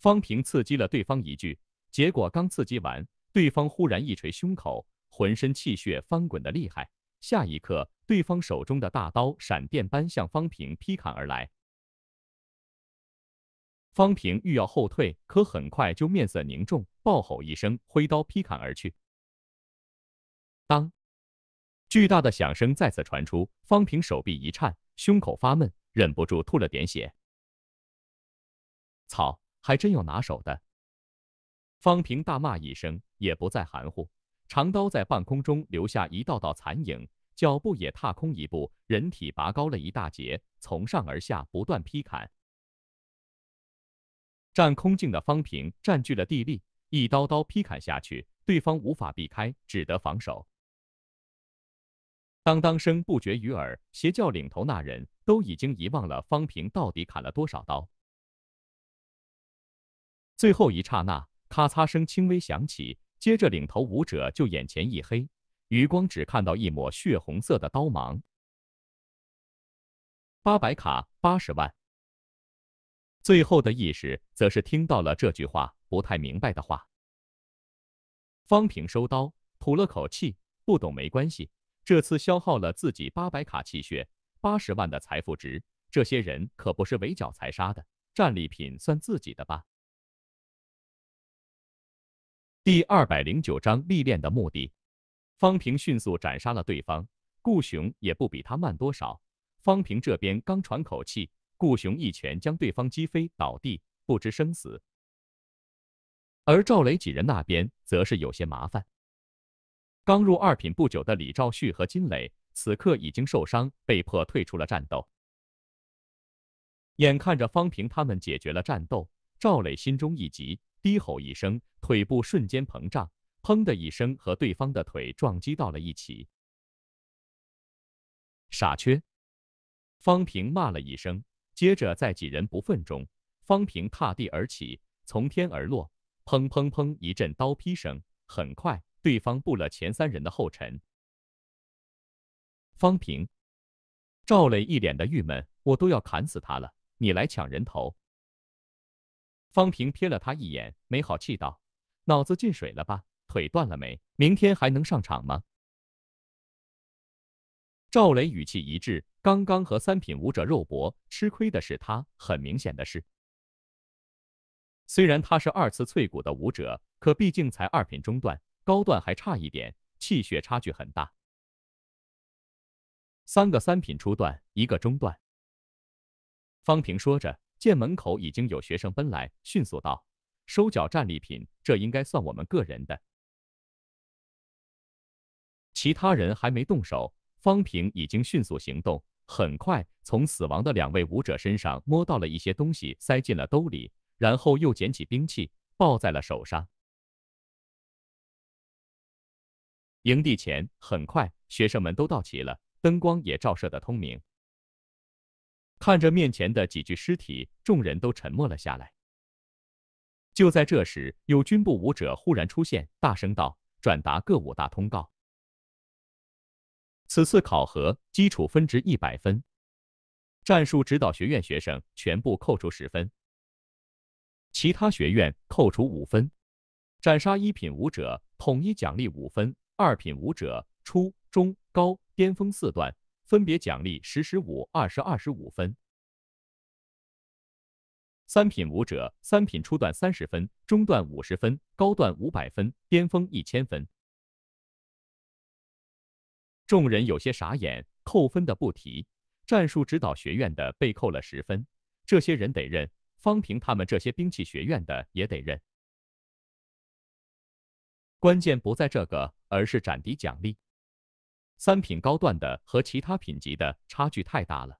方平刺激了对方一句，结果刚刺激完，对方忽然一捶胸口，浑身气血翻滚的厉害。下一刻，对方手中的大刀闪电般向方平劈砍而来。方平欲要后退，可很快就面色凝重，暴吼一声，挥刀劈砍而去。当，巨大的响声再次传出，方平手臂一颤，胸口发闷，忍不住吐了点血。操，还真有拿手的！方平大骂一声，也不再含糊。长刀在半空中留下一道道残影，脚步也踏空一步，人体拔高了一大截，从上而下不断劈砍。占空境的方平占据了地利，一刀刀劈砍下去，对方无法避开，只得防守。当当声不绝于耳，邪教领头那人都已经遗忘了方平到底砍了多少刀。最后一刹那，咔嚓声轻微响起。接着，领头舞者就眼前一黑，余光只看到一抹血红色的刀芒。八百卡，八十万。最后的意识则是听到了这句话不太明白的话。方平收刀，吐了口气，不懂没关系。这次消耗了自己八百卡气血，八十万的财富值。这些人可不是围剿才杀的，战利品算自己的吧。第二百零九章历练的目的。方平迅速斩杀了对方，顾雄也不比他慢多少。方平这边刚喘口气，顾雄一拳将对方击飞倒地，不知生死。而赵雷几人那边则是有些麻烦。刚入二品不久的李兆旭和金磊，此刻已经受伤，被迫退出了战斗。眼看着方平他们解决了战斗，赵磊心中一急。低吼一声，腿部瞬间膨胀，砰的一声，和对方的腿撞击到了一起。傻缺！方平骂了一声，接着在几人不忿中，方平踏地而起，从天而落，砰砰砰一阵刀劈声，很快，对方步了前三人的后尘。方平，赵磊一脸的郁闷，我都要砍死他了，你来抢人头！方平瞥了他一眼，没好气道：“脑子进水了吧？腿断了没？明天还能上场吗？”赵雷语气一致：“刚刚和三品武者肉搏，吃亏的是他。很明显的是，虽然他是二次淬骨的武者，可毕竟才二品中段，高段还差一点，气血差距很大。三个三品初段，一个中段。”方平说着。见门口已经有学生奔来，迅速道：“收缴战利品，这应该算我们个人的。”其他人还没动手，方平已经迅速行动，很快从死亡的两位武者身上摸到了一些东西，塞进了兜里，然后又捡起兵器，抱在了手上。营地前很快，学生们都到齐了，灯光也照射得通明。看着面前的几具尸体，众人都沉默了下来。就在这时，有军部武者忽然出现，大声道：“转达各五大通告。此次考核基础分值一百分，战术指导学院学生全部扣除十分，其他学院扣除五分。斩杀一品武者，统一奖励五分；二品武者，初、中、高巅峰四段。”分别奖励十、十五、二十二、十五分。三品武者，三品初段三十分，中段五十分，高段五百分，巅峰一千分。众人有些傻眼，扣分的不提，战术指导学院的被扣了十分，这些人得认。方平他们这些兵器学院的也得认。关键不在这个，而是斩敌奖励。三品高段的和其他品级的差距太大了，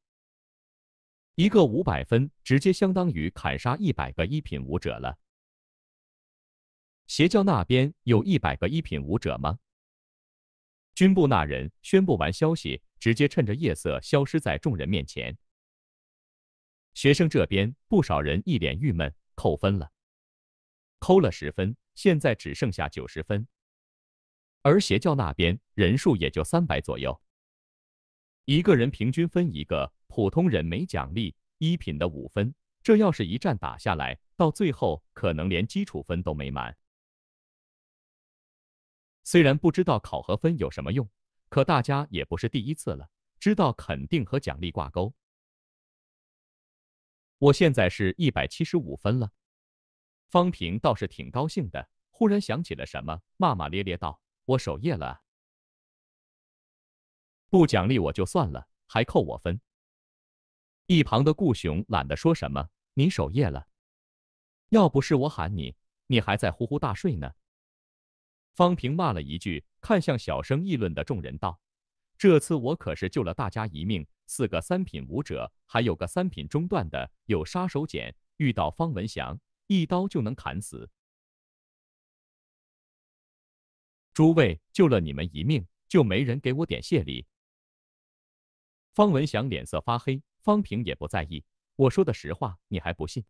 一个五百分直接相当于砍杀一百个一品武者了。邪教那边有一百个一品武者吗？军部那人宣布完消息，直接趁着夜色消失在众人面前。学生这边不少人一脸郁闷，扣分了，扣了十分，现在只剩下九十分。而邪教那边人数也就三百左右，一个人平均分一个，普通人没奖励，一品的五分。这要是一战打下来，到最后可能连基础分都没满。虽然不知道考核分有什么用，可大家也不是第一次了，知道肯定和奖励挂钩。我现在是一百七十五分了，方平倒是挺高兴的，忽然想起了什么，骂骂咧咧道。我守夜了，不奖励我就算了，还扣我分。一旁的顾雄懒得说什么，你守夜了，要不是我喊你，你还在呼呼大睡呢。方平骂了一句，看向小声议论的众人道：“这次我可是救了大家一命，四个三品武者，还有个三品中段的，有杀手锏，遇到方文祥，一刀就能砍死。”诸位救了你们一命，就没人给我点谢礼？方文祥脸色发黑，方平也不在意。我说的实话，你还不信？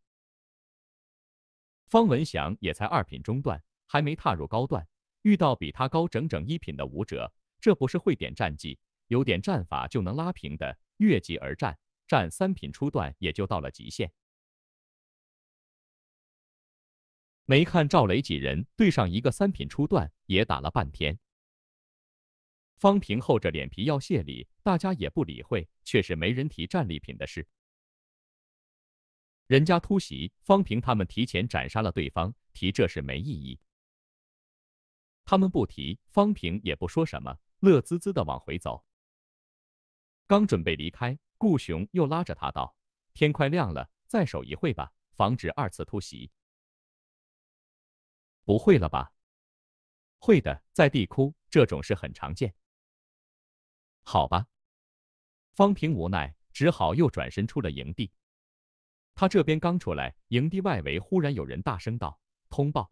方文祥也才二品中段，还没踏入高段，遇到比他高整整一品的武者，这不是会点战绩，有点战法就能拉平的？越级而战，战三品初段也就到了极限。没看赵雷几人对上一个三品初段也打了半天。方平厚着脸皮要谢礼，大家也不理会，却是没人提战利品的事。人家突袭，方平他们提前斩杀了对方，提这事没意义。他们不提，方平也不说什么，乐滋滋的往回走。刚准备离开，顾雄又拉着他道：“天快亮了，再守一会吧，防止二次突袭。”不会了吧？会的，在地哭，这种事很常见。好吧，方平无奈，只好又转身出了营地。他这边刚出来，营地外围忽然有人大声道：“通报！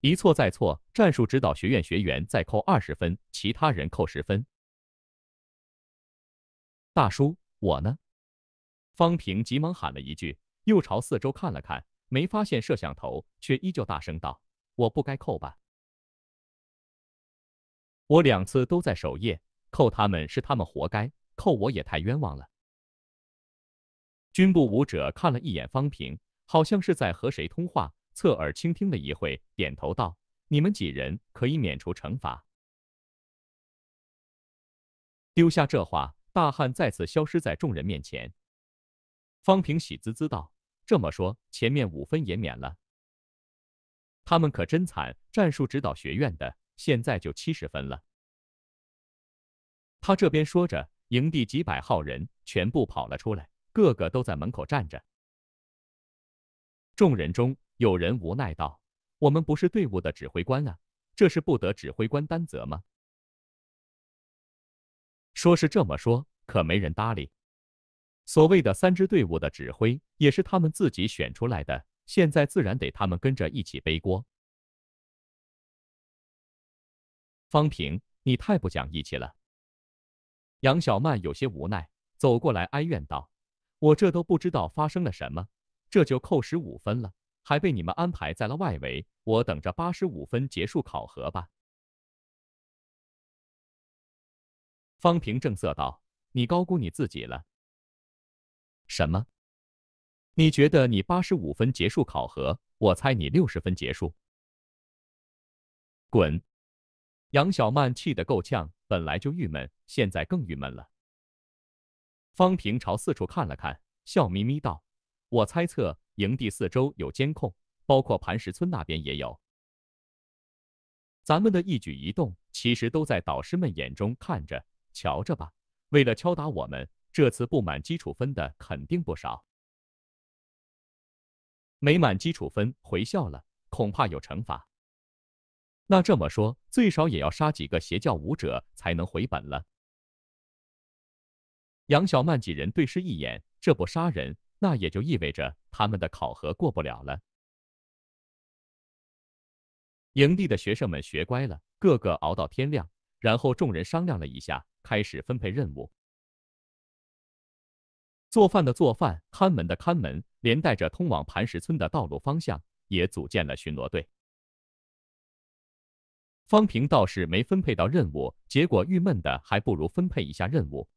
一错再错，战术指导学院学员再扣二十分，其他人扣十分。”大叔，我呢？方平急忙喊了一句，又朝四周看了看。没发现摄像头，却依旧大声道：“我不该扣吧？我两次都在守夜，扣他们是他们活该，扣我也太冤枉了。”军部武者看了一眼方平，好像是在和谁通话，侧耳倾听了一会，点头道：“你们几人可以免除惩罚。”丢下这话，大汉再次消失在众人面前。方平喜滋滋道。这么说，前面五分也免了。他们可真惨，战术指导学院的，现在就七十分了。他这边说着，营地几百号人全部跑了出来，个个都在门口站着。众人中，有人无奈道：“我们不是队伍的指挥官啊，这是不得指挥官担责吗？”说是这么说，可没人搭理。所谓的三支队伍的指挥也是他们自己选出来的，现在自然得他们跟着一起背锅。方平，你太不讲义气了。杨小曼有些无奈走过来，哀怨道：“我这都不知道发生了什么，这就扣十五分了，还被你们安排在了外围。我等着八十五分结束考核吧。”方平正色道：“你高估你自己了。”什么？你觉得你八十五分结束考核？我猜你六十分结束。滚！杨小曼气得够呛，本来就郁闷，现在更郁闷了。方平朝四处看了看，笑眯眯道：“我猜测营地四周有监控，包括磐石村那边也有。咱们的一举一动，其实都在导师们眼中看着、瞧着吧。为了敲打我们。”这次不满基础分的肯定不少，没满基础分回校了，恐怕有惩罚。那这么说，最少也要杀几个邪教武者才能回本了。杨小曼几人对视一眼，这不杀人，那也就意味着他们的考核过不了了。营地的学生们学乖了，个个熬到天亮，然后众人商量了一下，开始分配任务。做饭的做饭，看门的看门，连带着通往磐石村的道路方向也组建了巡逻队。方平倒是没分配到任务，结果郁闷的还不如分配一下任务。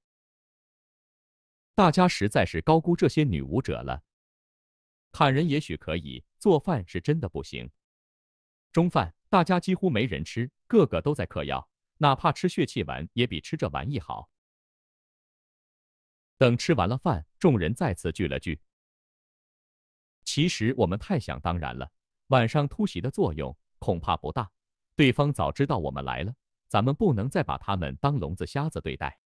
大家实在是高估这些女武者了，砍人也许可以，做饭是真的不行。中饭大家几乎没人吃，个个都在嗑药，哪怕吃血气丸也比吃这玩意好。等吃完了饭，众人再次聚了聚。其实我们太想当然了，晚上突袭的作用恐怕不大，对方早知道我们来了，咱们不能再把他们当聋子瞎子对待。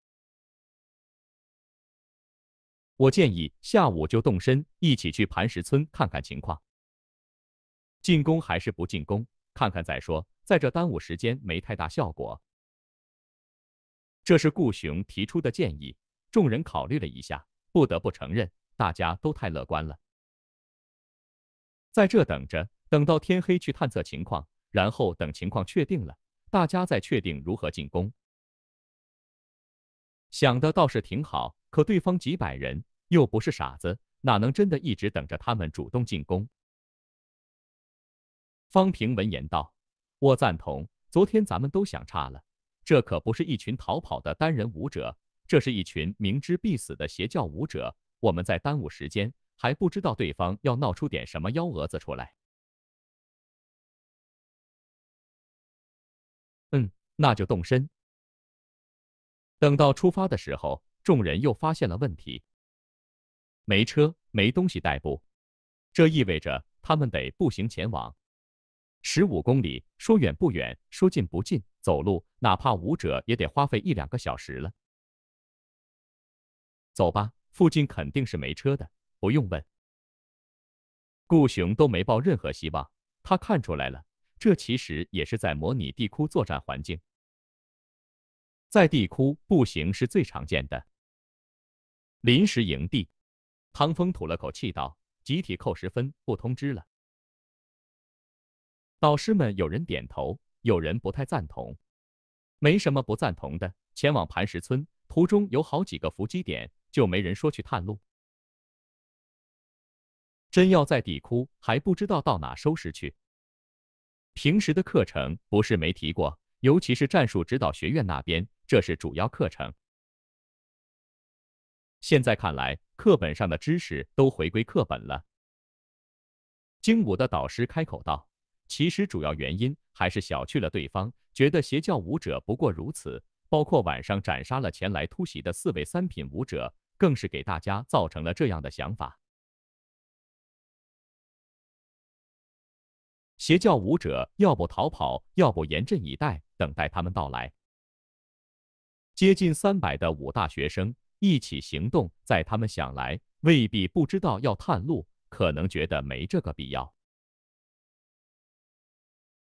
我建议下午就动身，一起去磐石村看看情况。进攻还是不进攻，看看再说，在这耽误时间没太大效果。这是顾雄提出的建议。众人考虑了一下，不得不承认，大家都太乐观了。在这等着，等到天黑去探测情况，然后等情况确定了，大家再确定如何进攻。想的倒是挺好，可对方几百人，又不是傻子，哪能真的一直等着他们主动进攻？方平闻言道：“我赞同，昨天咱们都想差了，这可不是一群逃跑的单人舞者。”这是一群明知必死的邪教舞者，我们在耽误时间，还不知道对方要闹出点什么幺蛾子出来。嗯，那就动身。等到出发的时候，众人又发现了问题：没车，没东西代步，这意味着他们得步行前往十五公里。说远不远，说近不近，走路哪怕舞者也得花费一两个小时了。走吧，附近肯定是没车的，不用问。顾雄都没抱任何希望，他看出来了，这其实也是在模拟地窟作战环境。在地窟，步行是最常见的。临时营地，唐风吐了口气道：“集体扣十分，不通知了。”导师们有人点头，有人不太赞同。没什么不赞同的，前往磐石村，途中有好几个伏击点。就没人说去探路，真要在地窟，还不知道到哪收拾去。平时的课程不是没提过，尤其是战术指导学院那边，这是主要课程。现在看来，课本上的知识都回归课本了。精武的导师开口道：“其实主要原因还是小觑了对方，觉得邪教武者不过如此。包括晚上斩杀了前来突袭的四位三品武者。”更是给大家造成了这样的想法。邪教武者要不逃跑，要不严阵以待，等待他们到来。接近三百的武大学生一起行动，在他们想来，未必不知道要探路，可能觉得没这个必要。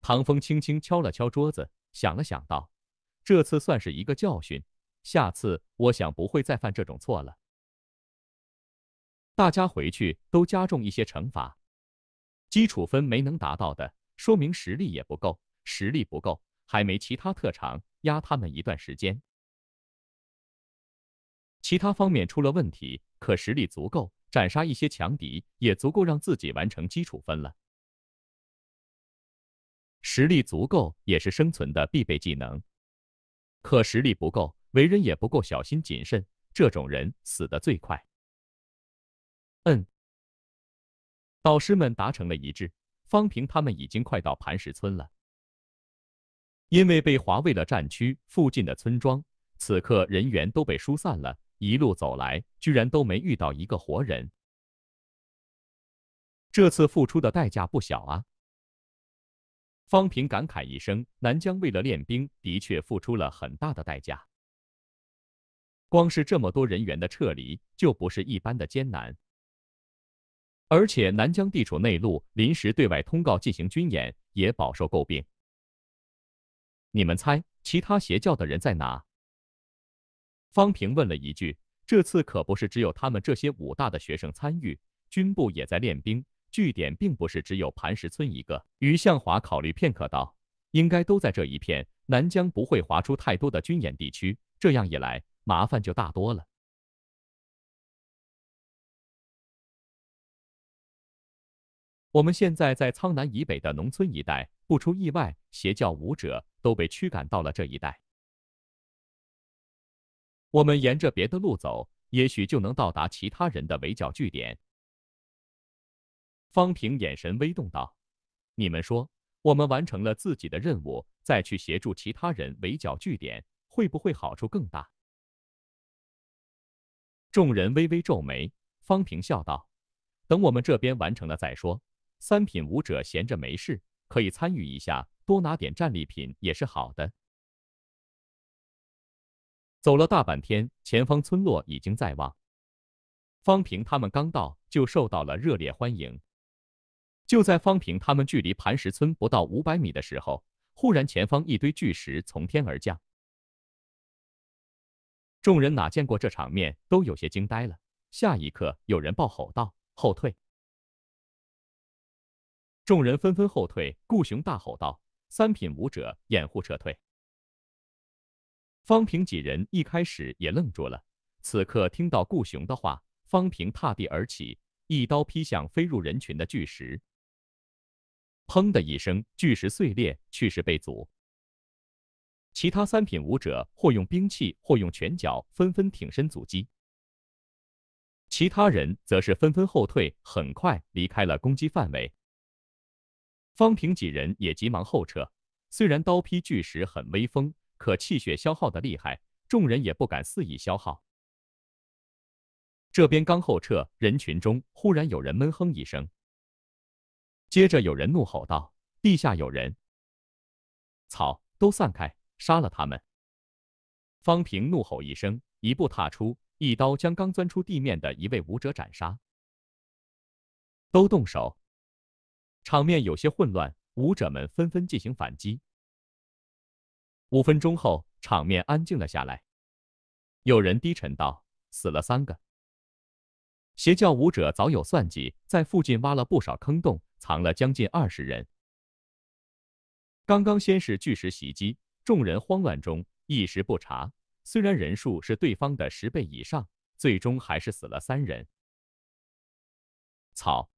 唐风轻轻敲了敲桌子，想了想道：“这次算是一个教训，下次我想不会再犯这种错了。”大家回去都加重一些惩罚，基础分没能达到的，说明实力也不够。实力不够，还没其他特长，压他们一段时间。其他方面出了问题，可实力足够，斩杀一些强敌也足够让自己完成基础分了。实力足够也是生存的必备技能，可实力不够，为人也不够小心谨慎，这种人死得最快。嗯，导师们达成了一致。方平他们已经快到磐石村了，因为被划为了战区，附近的村庄此刻人员都被疏散了。一路走来，居然都没遇到一个活人。这次付出的代价不小啊！方平感慨一声：“南疆为了练兵，的确付出了很大的代价。光是这么多人员的撤离，就不是一般的艰难。”而且南疆地处内陆，临时对外通告进行军演也饱受诟病。你们猜，其他邪教的人在哪？方平问了一句：“这次可不是只有他们这些武大的学生参与，军部也在练兵，据点并不是只有磐石村一个。”于向华考虑片刻道：“应该都在这一片，南疆不会划出太多的军演地区，这样一来，麻烦就大多了。”我们现在在苍南以北的农村一带，不出意外，邪教武者都被驱赶到了这一带。我们沿着别的路走，也许就能到达其他人的围剿据点。方平眼神微动道：“你们说，我们完成了自己的任务，再去协助其他人围剿据点，会不会好处更大？”众人微微皱眉。方平笑道：“等我们这边完成了再说。”三品武者闲着没事，可以参与一下，多拿点战利品也是好的。走了大半天，前方村落已经在望。方平他们刚到，就受到了热烈欢迎。就在方平他们距离磐石村不到五百米的时候，忽然前方一堆巨石从天而降，众人哪见过这场面，都有些惊呆了。下一刻，有人暴吼道：“后退！”众人纷纷后退，顾雄大吼道：“三品武者，掩护撤退！”方平几人一开始也愣住了，此刻听到顾雄的话，方平踏地而起，一刀劈向飞入人群的巨石。砰的一声，巨石碎裂，去势被阻。其他三品武者或用兵器，或用拳脚，纷纷挺身阻击。其他人则是纷纷后退，很快离开了攻击范围。方平几人也急忙后撤，虽然刀劈巨石很威风，可气血消耗的厉害，众人也不敢肆意消耗。这边刚后撤，人群中忽然有人闷哼一声，接着有人怒吼道：“地下有人！草，都散开，杀了他们！”方平怒吼一声，一步踏出，一刀将刚钻出地面的一位武者斩杀。都动手！场面有些混乱，舞者们纷纷进行反击。五分钟后，场面安静了下来。有人低沉道：“死了三个。”邪教舞者早有算计，在附近挖了不少坑洞，藏了将近二十人。刚刚先是巨石袭击，众人慌乱中一时不察，虽然人数是对方的十倍以上，最终还是死了三人。草。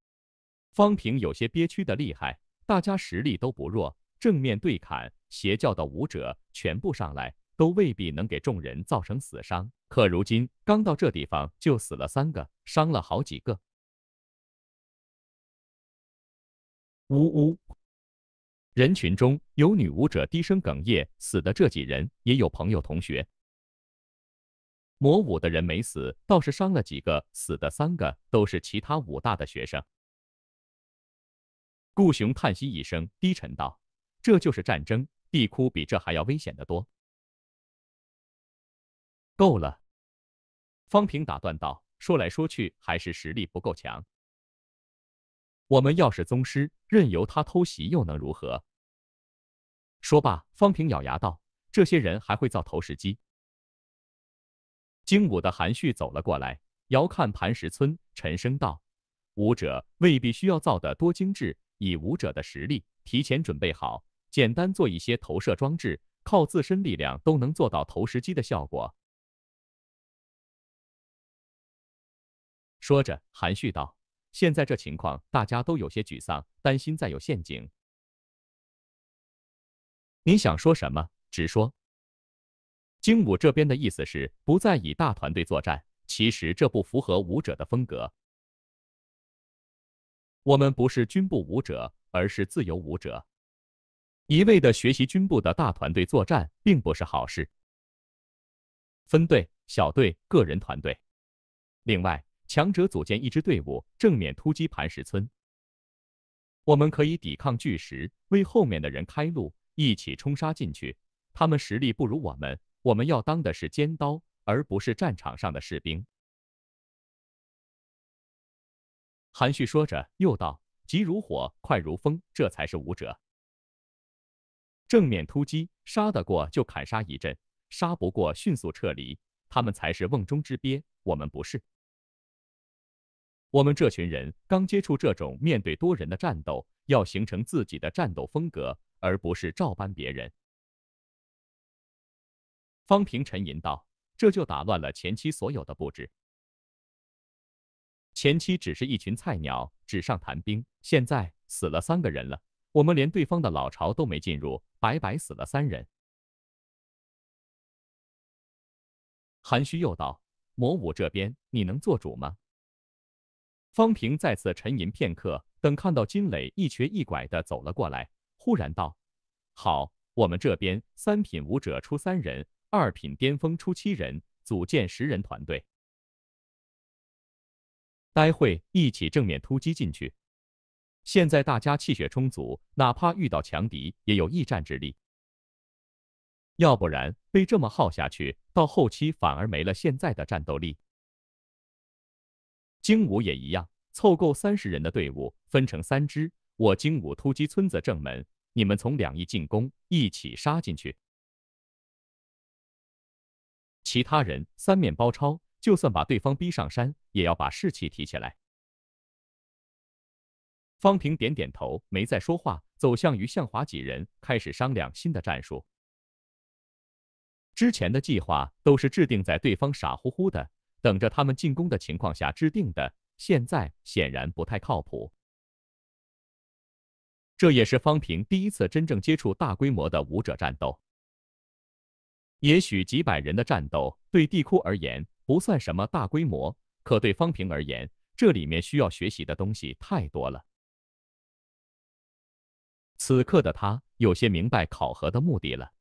方平有些憋屈的厉害，大家实力都不弱，正面对砍，邪教的武者全部上来，都未必能给众人造成死伤。可如今刚到这地方，就死了三个，伤了好几个。呜呜，人群中有女武者低声哽咽，死的这几人也有朋友同学。魔武的人没死，倒是伤了几个，死的三个都是其他武大的学生。陆雄叹息一声，低沉道：“这就是战争，地窟比这还要危险的多。”够了，方平打断道：“说来说去还是实力不够强。我们要是宗师，任由他偷袭又能如何？”说罢，方平咬牙道：“这些人还会造投石机。”精武的韩旭走了过来，遥看磐石村，沉声道：“武者未必需要造的多精致。”以武者的实力，提前准备好，简单做一些投射装置，靠自身力量都能做到投石机的效果。说着，含蓄道：“现在这情况，大家都有些沮丧，担心再有陷阱。你想说什么？直说。”精武这边的意思是不再以大团队作战，其实这不符合武者的风格。我们不是军部武者，而是自由武者。一味的学习军部的大团队作战，并不是好事。分队、小队、个人团队。另外，强者组建一支队伍，正面突击磐石村。我们可以抵抗巨石，为后面的人开路，一起冲杀进去。他们实力不如我们，我们要当的是尖刀，而不是战场上的士兵。韩旭说着，又道：“急如火，快如风，这才是武者。正面突击，杀得过就砍杀一阵，杀不过迅速撤离。他们才是瓮中之鳖，我们不是。我们这群人刚接触这种面对多人的战斗，要形成自己的战斗风格，而不是照搬别人。”方平沉吟道：“这就打乱了前期所有的布置。”前期只是一群菜鸟，纸上谈兵。现在死了三个人了，我们连对方的老巢都没进入，白白死了三人。韩旭又道：“魔武这边你能做主吗？”方平再次沉吟片刻，等看到金磊一瘸一拐的走了过来，忽然道：“好，我们这边三品武者出三人，二品巅峰出七人，组建十人团队。”待会一起正面突击进去。现在大家气血充足，哪怕遇到强敌也有一战之力。要不然被这么耗下去，到后期反而没了现在的战斗力。精武也一样，凑够三十人的队伍分成三支，我精武突击村子正门，你们从两翼进攻，一起杀进去。其他人三面包抄。就算把对方逼上山，也要把士气提起来。方平点点头，没再说话，走向于向华几人，开始商量新的战术。之前的计划都是制定在对方傻乎乎的等着他们进攻的情况下制定的，现在显然不太靠谱。这也是方平第一次真正接触大规模的武者战斗。也许几百人的战斗对地窟而言。不算什么大规模，可对方平而言，这里面需要学习的东西太多了。此刻的他有些明白考核的目的了，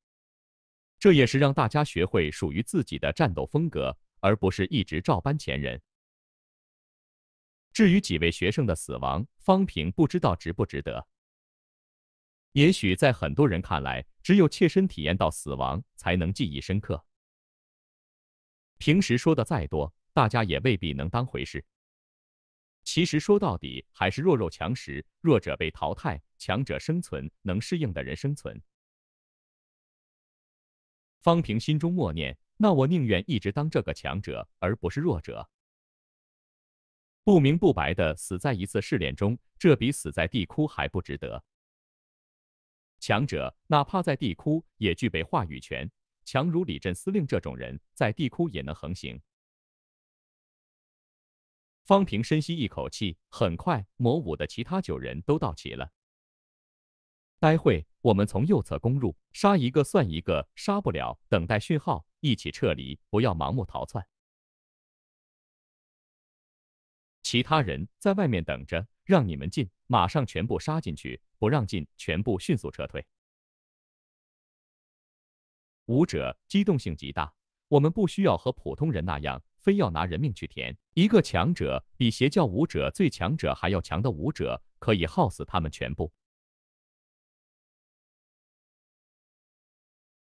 这也是让大家学会属于自己的战斗风格，而不是一直照搬前人。至于几位学生的死亡，方平不知道值不值得。也许在很多人看来，只有切身体验到死亡，才能记忆深刻。平时说的再多，大家也未必能当回事。其实说到底，还是弱肉强食，弱者被淘汰，强者生存，能适应的人生存。方平心中默念：“那我宁愿一直当这个强者，而不是弱者。不明不白的死在一次试炼中，这比死在地窟还不值得。强者哪怕在地窟，也具备话语权。”强如李振司令这种人在地窟也能横行。方平深吸一口气，很快魔武的其他九人都到齐了。待会我们从右侧攻入，杀一个算一个，杀不了等待讯号，一起撤离，不要盲目逃窜。其他人在外面等着，让你们进，马上全部杀进去，不让进全部迅速撤退。舞者机动性极大，我们不需要和普通人那样，非要拿人命去填。一个强者，比邪教武者最强者还要强的舞者，可以耗死他们全部。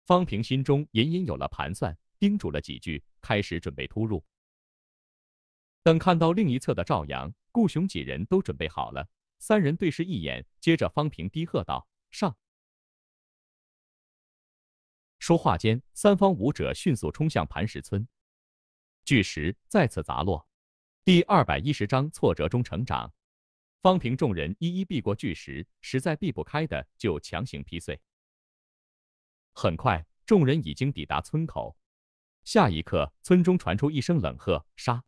方平心中隐隐有了盘算，叮嘱了几句，开始准备突入。等看到另一侧的赵阳、顾雄几人都准备好了，三人对视一眼，接着方平低喝道：“上！”说话间，三方武者迅速冲向磐石村，巨石再次砸落。第二百一十章挫折中成长。方平众人一一避过巨石，实在避不开的就强行劈碎。很快，众人已经抵达村口。下一刻，村中传出一声冷喝：“杀！”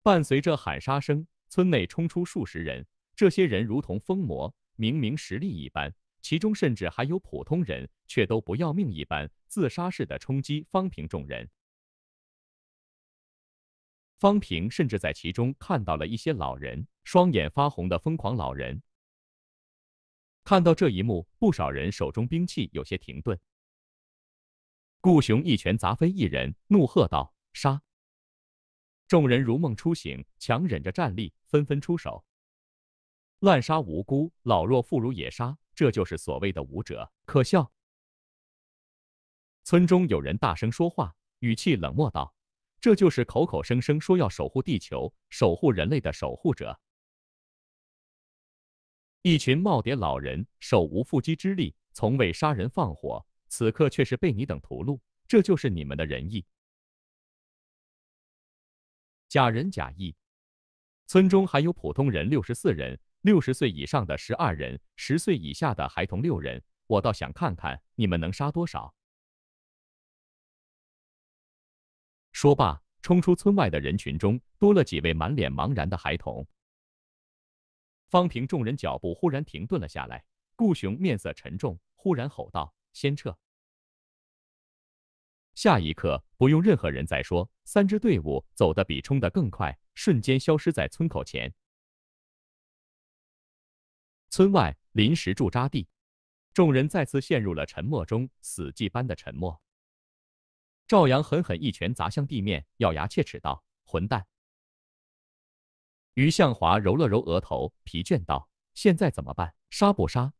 伴随着喊杀声，村内冲出数十人。这些人如同疯魔，明明实力一般。其中甚至还有普通人，却都不要命一般，自杀式的冲击方平众人。方平甚至在其中看到了一些老人，双眼发红的疯狂老人。看到这一幕，不少人手中兵器有些停顿。顾雄一拳砸飞一人，怒喝道：“杀！”众人如梦初醒，强忍着战栗，纷纷出手，滥杀无辜，老弱妇孺也杀。这就是所谓的武者，可笑！村中有人大声说话，语气冷漠道：“这就是口口声声说要守护地球、守护人类的守护者，一群耄耋老人，手无缚鸡之力，从未杀人放火，此刻却是被你等屠戮，这就是你们的仁义，假仁假义！”村中还有普通人六十四人。六十岁以上的十二人，十岁以下的孩童六人，我倒想看看你们能杀多少。说罢，冲出村外的人群中多了几位满脸茫然的孩童。方平众人脚步忽然停顿了下来，顾雄面色沉重，忽然吼道：“先撤！”下一刻，不用任何人再说，三支队伍走得比冲得更快，瞬间消失在村口前。村外临时驻扎地，众人再次陷入了沉默中，死寂般的沉默。赵阳狠狠一拳砸向地面，咬牙切齿道：“混蛋！”于向华揉了揉额头，疲倦道：“现在怎么办？杀不杀？”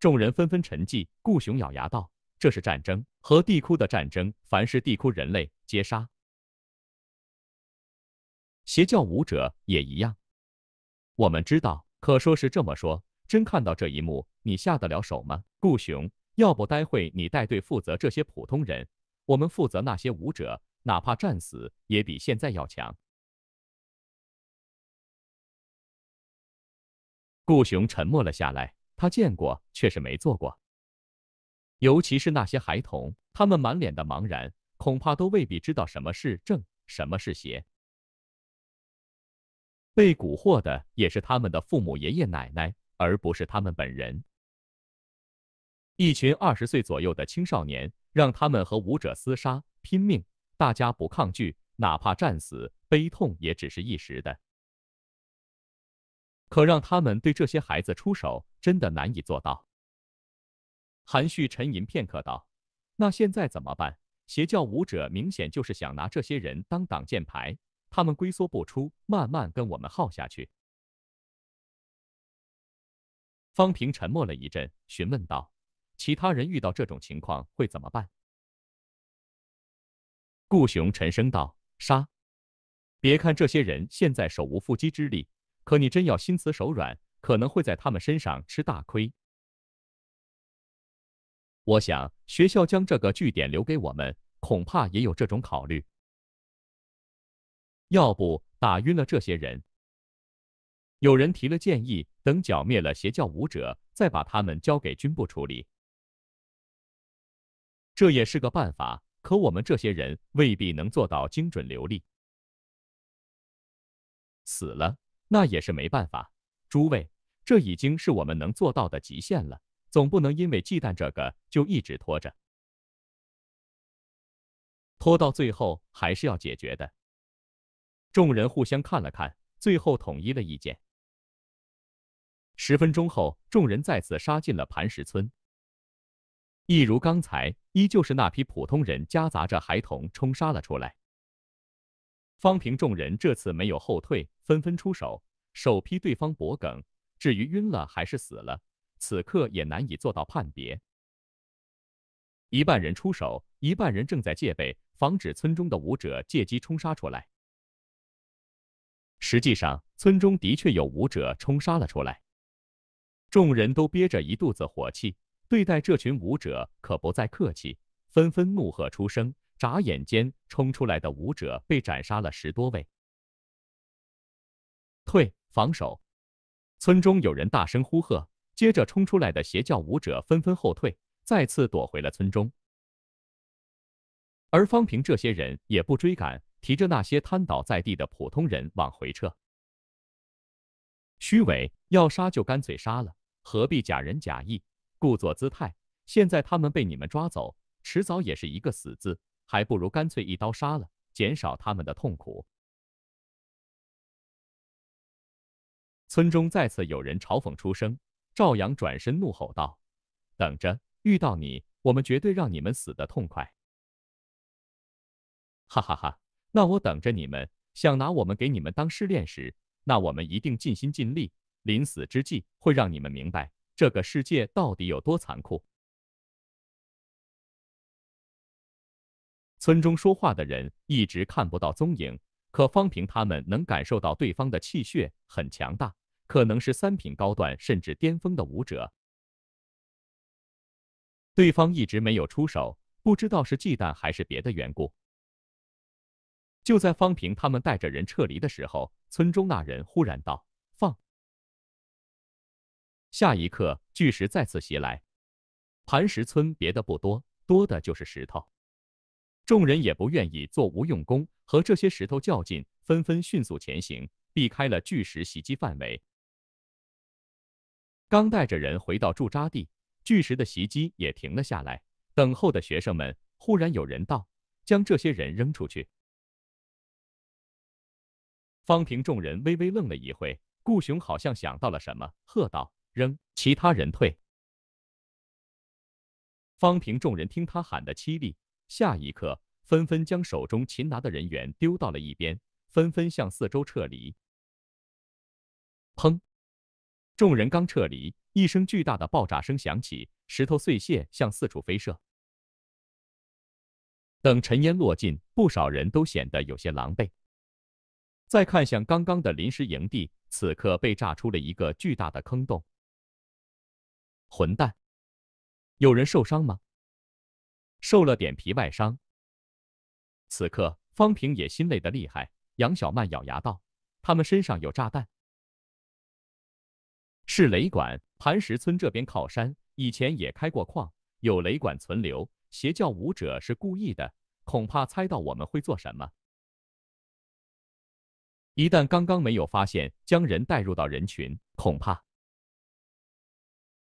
众人纷纷沉寂。顾雄咬牙道：“这是战争，和地窟的战争，凡是地窟人类皆杀，邪教武者也一样。我们知道。”可说是这么说，真看到这一幕，你下得了手吗？顾雄，要不待会你带队负责这些普通人，我们负责那些武者，哪怕战死也比现在要强。顾雄沉默了下来，他见过，却是没做过。尤其是那些孩童，他们满脸的茫然，恐怕都未必知道什么是正，什么是邪。被蛊惑的也是他们的父母、爷爷奶奶，而不是他们本人。一群二十岁左右的青少年，让他们和舞者厮杀拼命，大家不抗拒，哪怕战死，悲痛也只是一时的。可让他们对这些孩子出手，真的难以做到。韩旭沉吟片刻道：“那现在怎么办？邪教舞者明显就是想拿这些人当挡箭牌。”他们龟缩不出，慢慢跟我们耗下去。方平沉默了一阵，询问道：“其他人遇到这种情况会怎么办？”顾雄沉声道：“杀！别看这些人现在手无缚鸡之力，可你真要心慈手软，可能会在他们身上吃大亏。我想，学校将这个据点留给我们，恐怕也有这种考虑。”要不打晕了这些人？有人提了建议，等剿灭了邪教武者，再把他们交给军部处理，这也是个办法。可我们这些人未必能做到精准流利，死了那也是没办法。诸位，这已经是我们能做到的极限了，总不能因为忌惮这个就一直拖着，拖到最后还是要解决的。众人互相看了看，最后统一了意见。十分钟后，众人再次杀进了磐石村。一如刚才，依旧是那批普通人夹杂着孩童冲杀了出来。方平众人这次没有后退，纷纷出手，手劈对方脖颈。至于晕了还是死了，此刻也难以做到判别。一半人出手，一半人正在戒备，防止村中的武者借机冲杀出来。实际上，村中的确有武者冲杀了出来，众人都憋着一肚子火气，对待这群武者可不再客气，纷纷怒喝出声。眨眼间，冲出来的武者被斩杀了十多位，退，防守！村中有人大声呼喝，接着冲出来的邪教武者纷纷后退，再次躲回了村中。而方平这些人也不追赶。提着那些瘫倒在地的普通人往回撤。虚伪，要杀就干脆杀了，何必假仁假义，故作姿态？现在他们被你们抓走，迟早也是一个死字，还不如干脆一刀杀了，减少他们的痛苦。村中再次有人嘲讽出声，赵阳转身怒吼道：“等着，遇到你，我们绝对让你们死的痛快！”哈哈哈。那我等着你们想拿我们给你们当试炼时，那我们一定尽心尽力。临死之际，会让你们明白这个世界到底有多残酷。村中说话的人一直看不到踪影，可方平他们能感受到对方的气血很强大，可能是三品高段甚至巅峰的武者。对方一直没有出手，不知道是忌惮还是别的缘故。就在方平他们带着人撤离的时候，村中那人忽然道：“放！”下一刻，巨石再次袭来。磐石村别的不多，多的就是石头。众人也不愿意做无用功，和这些石头较劲，纷纷迅速前行，避开了巨石袭击范围。刚带着人回到驻扎地，巨石的袭击也停了下来。等候的学生们忽然有人道：“将这些人扔出去。”方平众人微微愣了一会，顾雄好像想到了什么，喝道：“扔！其他人退！”方平众人听他喊得凄厉，下一刻纷纷将手中擒拿的人员丢到了一边，纷纷向四周撤离。砰！众人刚撤离，一声巨大的爆炸声响起，石头碎屑向四处飞射。等尘烟落尽，不少人都显得有些狼狈。再看向刚刚的临时营地，此刻被炸出了一个巨大的坑洞。混蛋！有人受伤吗？受了点皮外伤。此刻方平也心累的厉害。杨小曼咬牙道：“他们身上有炸弹，是雷管。磐石村这边靠山，以前也开过矿，有雷管存留。邪教武者是故意的，恐怕猜到我们会做什么。”一旦刚刚没有发现，将人带入到人群，恐怕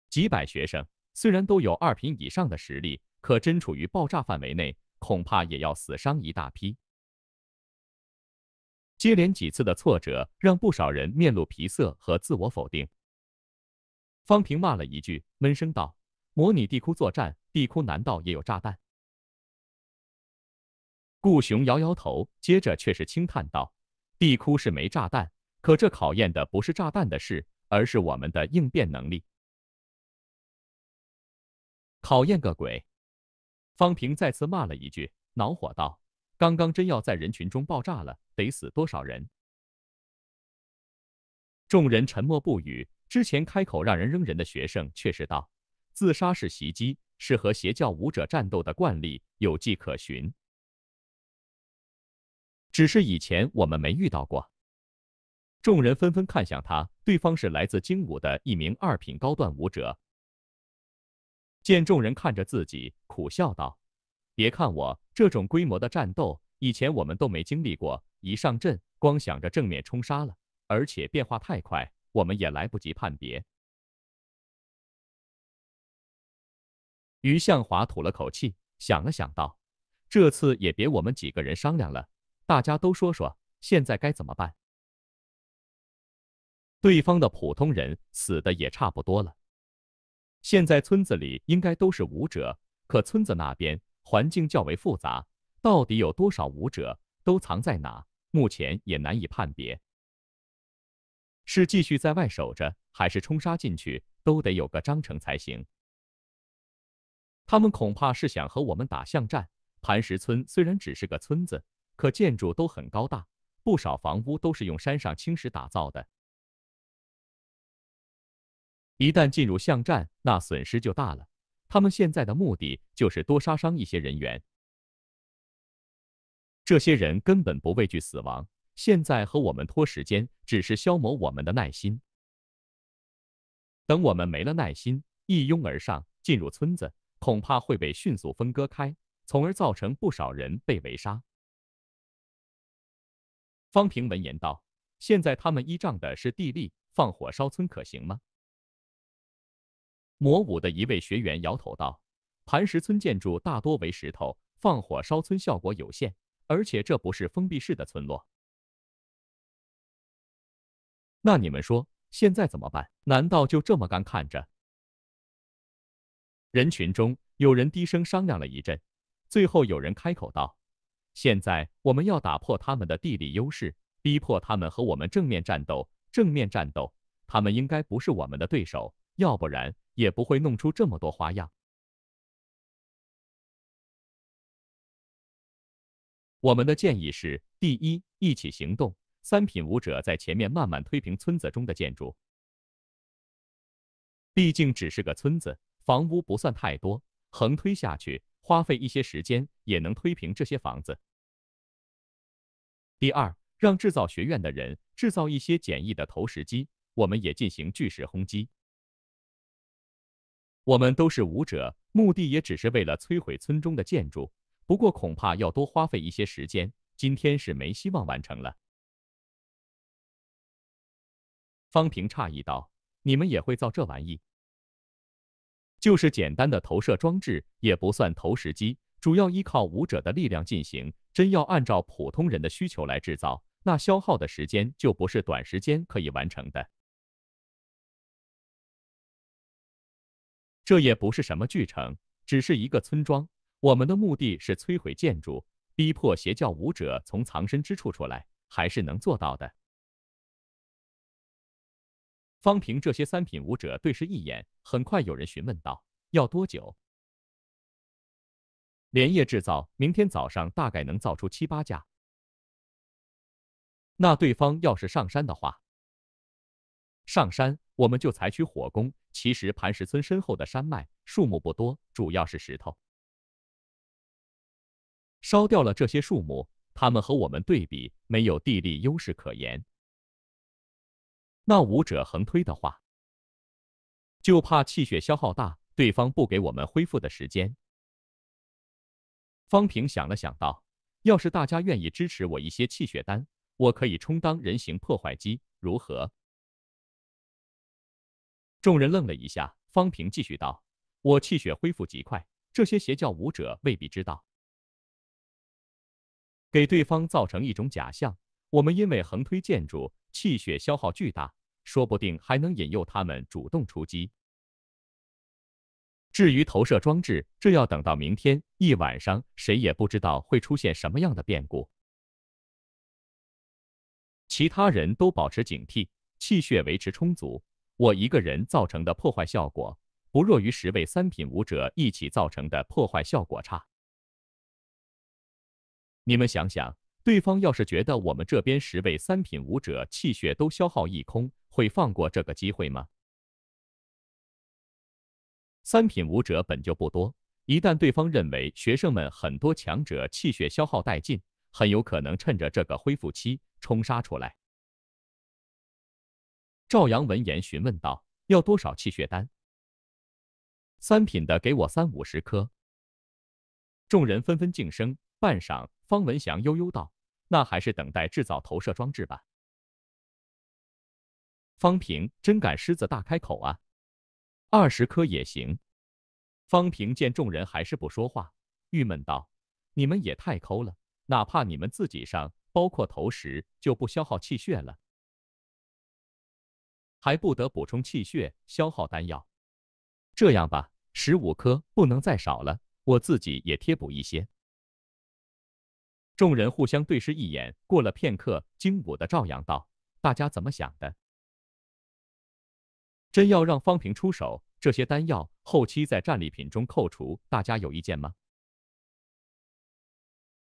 几百学生虽然都有二品以上的实力，可真处于爆炸范围内，恐怕也要死伤一大批。接连几次的挫折，让不少人面露疲色和自我否定。方平骂了一句，闷声道：“模拟地窟作战，地窟难道也有炸弹？”顾雄摇摇头，接着却是轻叹道。地窟是枚炸弹，可这考验的不是炸弹的事，而是我们的应变能力。考验个鬼！方平再次骂了一句，恼火道：“刚刚真要在人群中爆炸了，得死多少人？”众人沉默不语。之前开口让人扔人的学生却是道：“自杀式袭击是和邪教武者战斗的惯例，有迹可循。”只是以前我们没遇到过。众人纷纷看向他，对方是来自精武的一名二品高段武者。见众人看着自己，苦笑道：“别看我，这种规模的战斗，以前我们都没经历过。一上阵，光想着正面冲杀了，而且变化太快，我们也来不及判别。”于向华吐了口气，想了想道：“这次也别我们几个人商量了。”大家都说说，现在该怎么办？对方的普通人死的也差不多了，现在村子里应该都是武者。可村子那边环境较为复杂，到底有多少武者，都藏在哪？目前也难以判别。是继续在外守着，还是冲杀进去？都得有个章程才行。他们恐怕是想和我们打巷战。磐石村虽然只是个村子。可建筑都很高大，不少房屋都是用山上青石打造的。一旦进入巷战，那损失就大了。他们现在的目的就是多杀伤一些人员。这些人根本不畏惧死亡，现在和我们拖时间，只是消磨我们的耐心。等我们没了耐心，一拥而上进入村子，恐怕会被迅速分割开，从而造成不少人被围杀。方平闻言道：“现在他们依仗的是地利，放火烧村可行吗？”魔武的一位学员摇头道：“磐石村建筑大多为石头，放火烧村效果有限，而且这不是封闭式的村落。”那你们说现在怎么办？难道就这么干看着？人群中有人低声商量了一阵，最后有人开口道。现在我们要打破他们的地理优势，逼迫他们和我们正面战斗。正面战斗，他们应该不是我们的对手，要不然也不会弄出这么多花样。我们的建议是：第一，一起行动；三品武者在前面慢慢推平村子中的建筑。毕竟只是个村子，房屋不算太多，横推下去，花费一些时间也能推平这些房子。第二，让制造学院的人制造一些简易的投石机，我们也进行巨石轰击。我们都是武者，目的也只是为了摧毁村中的建筑，不过恐怕要多花费一些时间。今天是没希望完成了。方平诧异道：“你们也会造这玩意？就是简单的投射装置，也不算投石机，主要依靠武者的力量进行。”真要按照普通人的需求来制造，那消耗的时间就不是短时间可以完成的。这也不是什么巨城，只是一个村庄。我们的目的是摧毁建筑，逼迫邪教武者从藏身之处出来，还是能做到的。方平这些三品武者对视一眼，很快有人询问道：“要多久？”连夜制造，明天早上大概能造出七八架。那对方要是上山的话，上山我们就采取火攻。其实磐石村身后的山脉树木不多，主要是石头。烧掉了这些树木，他们和我们对比没有地利优势可言。那武者横推的话，就怕气血消耗大，对方不给我们恢复的时间。方平想了想，道：“要是大家愿意支持我一些气血丹，我可以充当人形破坏机，如何？”众人愣了一下，方平继续道：“我气血恢复极快，这些邪教武者未必知道，给对方造成一种假象。我们因为横推建筑，气血消耗巨大，说不定还能引诱他们主动出击。”至于投射装置，这要等到明天一晚上，谁也不知道会出现什么样的变故。其他人都保持警惕，气血维持充足。我一个人造成的破坏效果，不弱于十位三品武者一起造成的破坏效果差。你们想想，对方要是觉得我们这边十位三品武者气血都消耗一空，会放过这个机会吗？三品武者本就不多，一旦对方认为学生们很多强者气血消耗殆尽，很有可能趁着这个恢复期冲杀出来。赵阳闻言询问道：“要多少气血丹？”三品的给我三五十颗。众人纷纷竞声，半晌，方文祥悠悠道：“那还是等待制造投射装置吧。”方平真敢狮子大开口啊！二十颗也行。方平见众人还是不说话，郁闷道：“你们也太抠了，哪怕你们自己上，包括投石，就不消耗气血了，还不得补充气血，消耗丹药？这样吧，十五颗不能再少了，我自己也贴补一些。”众人互相对视一眼，过了片刻，精武的赵阳道：“大家怎么想的？”真要让方平出手，这些丹药后期在战利品中扣除，大家有意见吗？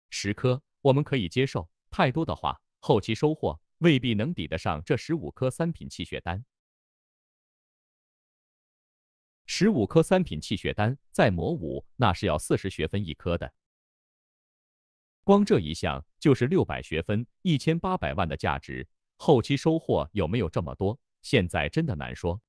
十颗我们可以接受，太多的话，后期收获未必能抵得上这十五颗三品气血丹。十五颗三品气血丹在魔五，那是要四十学分一颗的，光这一项就是六百学分，一千八百万的价值。后期收获有没有这么多？现在真的难说。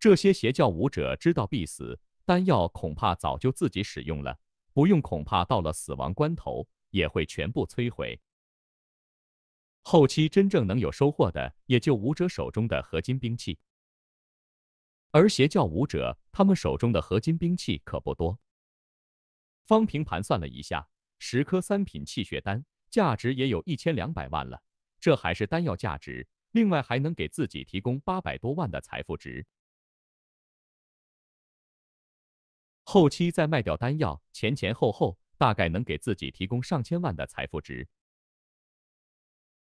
这些邪教武者知道必死，丹药恐怕早就自己使用了，不用恐怕到了死亡关头也会全部摧毁。后期真正能有收获的也就武者手中的合金兵器，而邪教武者他们手中的合金兵器可不多。方平盘算了一下，十颗三品气血丹价值也有一千两百万了，这还是丹药价值，另外还能给自己提供八百多万的财富值。后期再卖掉丹药，前前后后大概能给自己提供上千万的财富值。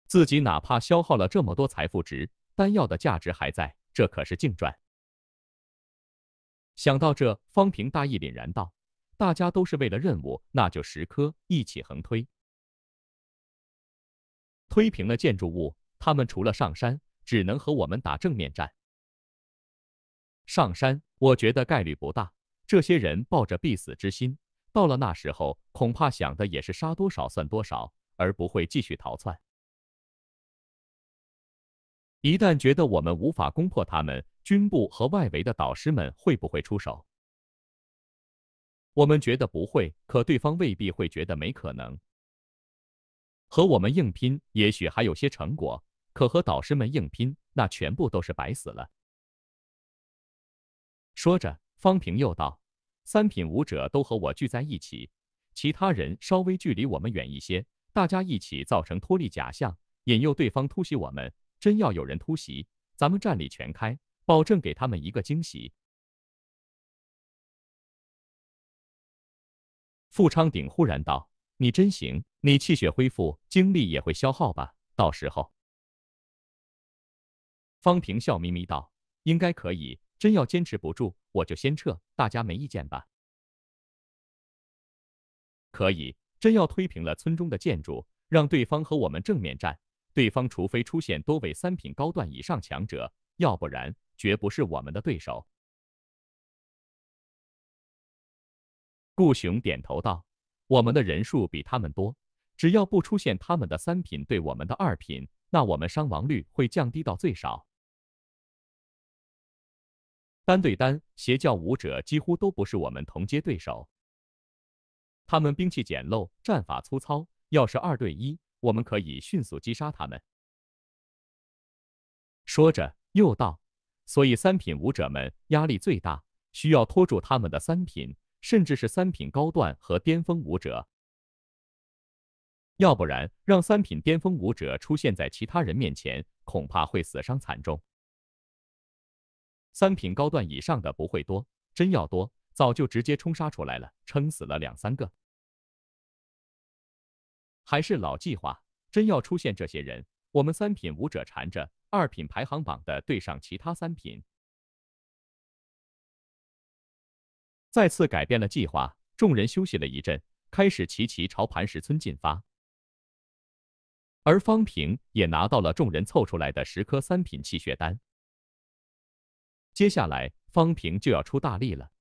自己哪怕消耗了这么多财富值，丹药的价值还在，这可是净赚。想到这，方平大义凛然道：“大家都是为了任务，那就十颗一起横推，推平了建筑物。他们除了上山，只能和我们打正面战。上山，我觉得概率不大。”这些人抱着必死之心，到了那时候，恐怕想的也是杀多少算多少，而不会继续逃窜。一旦觉得我们无法攻破他们，军部和外围的导师们会不会出手？我们觉得不会，可对方未必会觉得没可能。和我们硬拼，也许还有些成果；可和导师们硬拼，那全部都是白死了。说着。方平又道：“三品武者都和我聚在一起，其他人稍微距离我们远一些，大家一起造成脱力假象，引诱对方突袭我们。真要有人突袭，咱们战力全开，保证给他们一个惊喜。”富昌鼎忽然道：“你真行，你气血恢复，精力也会消耗吧？到时候……”方平笑眯眯道：“应该可以，真要坚持不住。”我就先撤，大家没意见吧？可以，真要推平了村中的建筑，让对方和我们正面战，对方除非出现多位三品高段以上强者，要不然绝不是我们的对手。顾雄点头道：“我们的人数比他们多，只要不出现他们的三品对我们的二品，那我们伤亡率会降低到最少。”单对单，邪教武者几乎都不是我们同阶对手。他们兵器简陋，战法粗糙。要是二对一，我们可以迅速击杀他们。说着又道：“所以三品武者们压力最大，需要拖住他们的三品，甚至是三品高段和巅峰武者。要不然，让三品巅峰武者出现在其他人面前，恐怕会死伤惨重。”三品高段以上的不会多，真要多，早就直接冲杀出来了，撑死了两三个。还是老计划，真要出现这些人，我们三品武者缠着二品排行榜的，对上其他三品。再次改变了计划，众人休息了一阵，开始齐齐朝磐石村进发。而方平也拿到了众人凑出来的十颗三品气血丹。接下来，方平就要出大力了。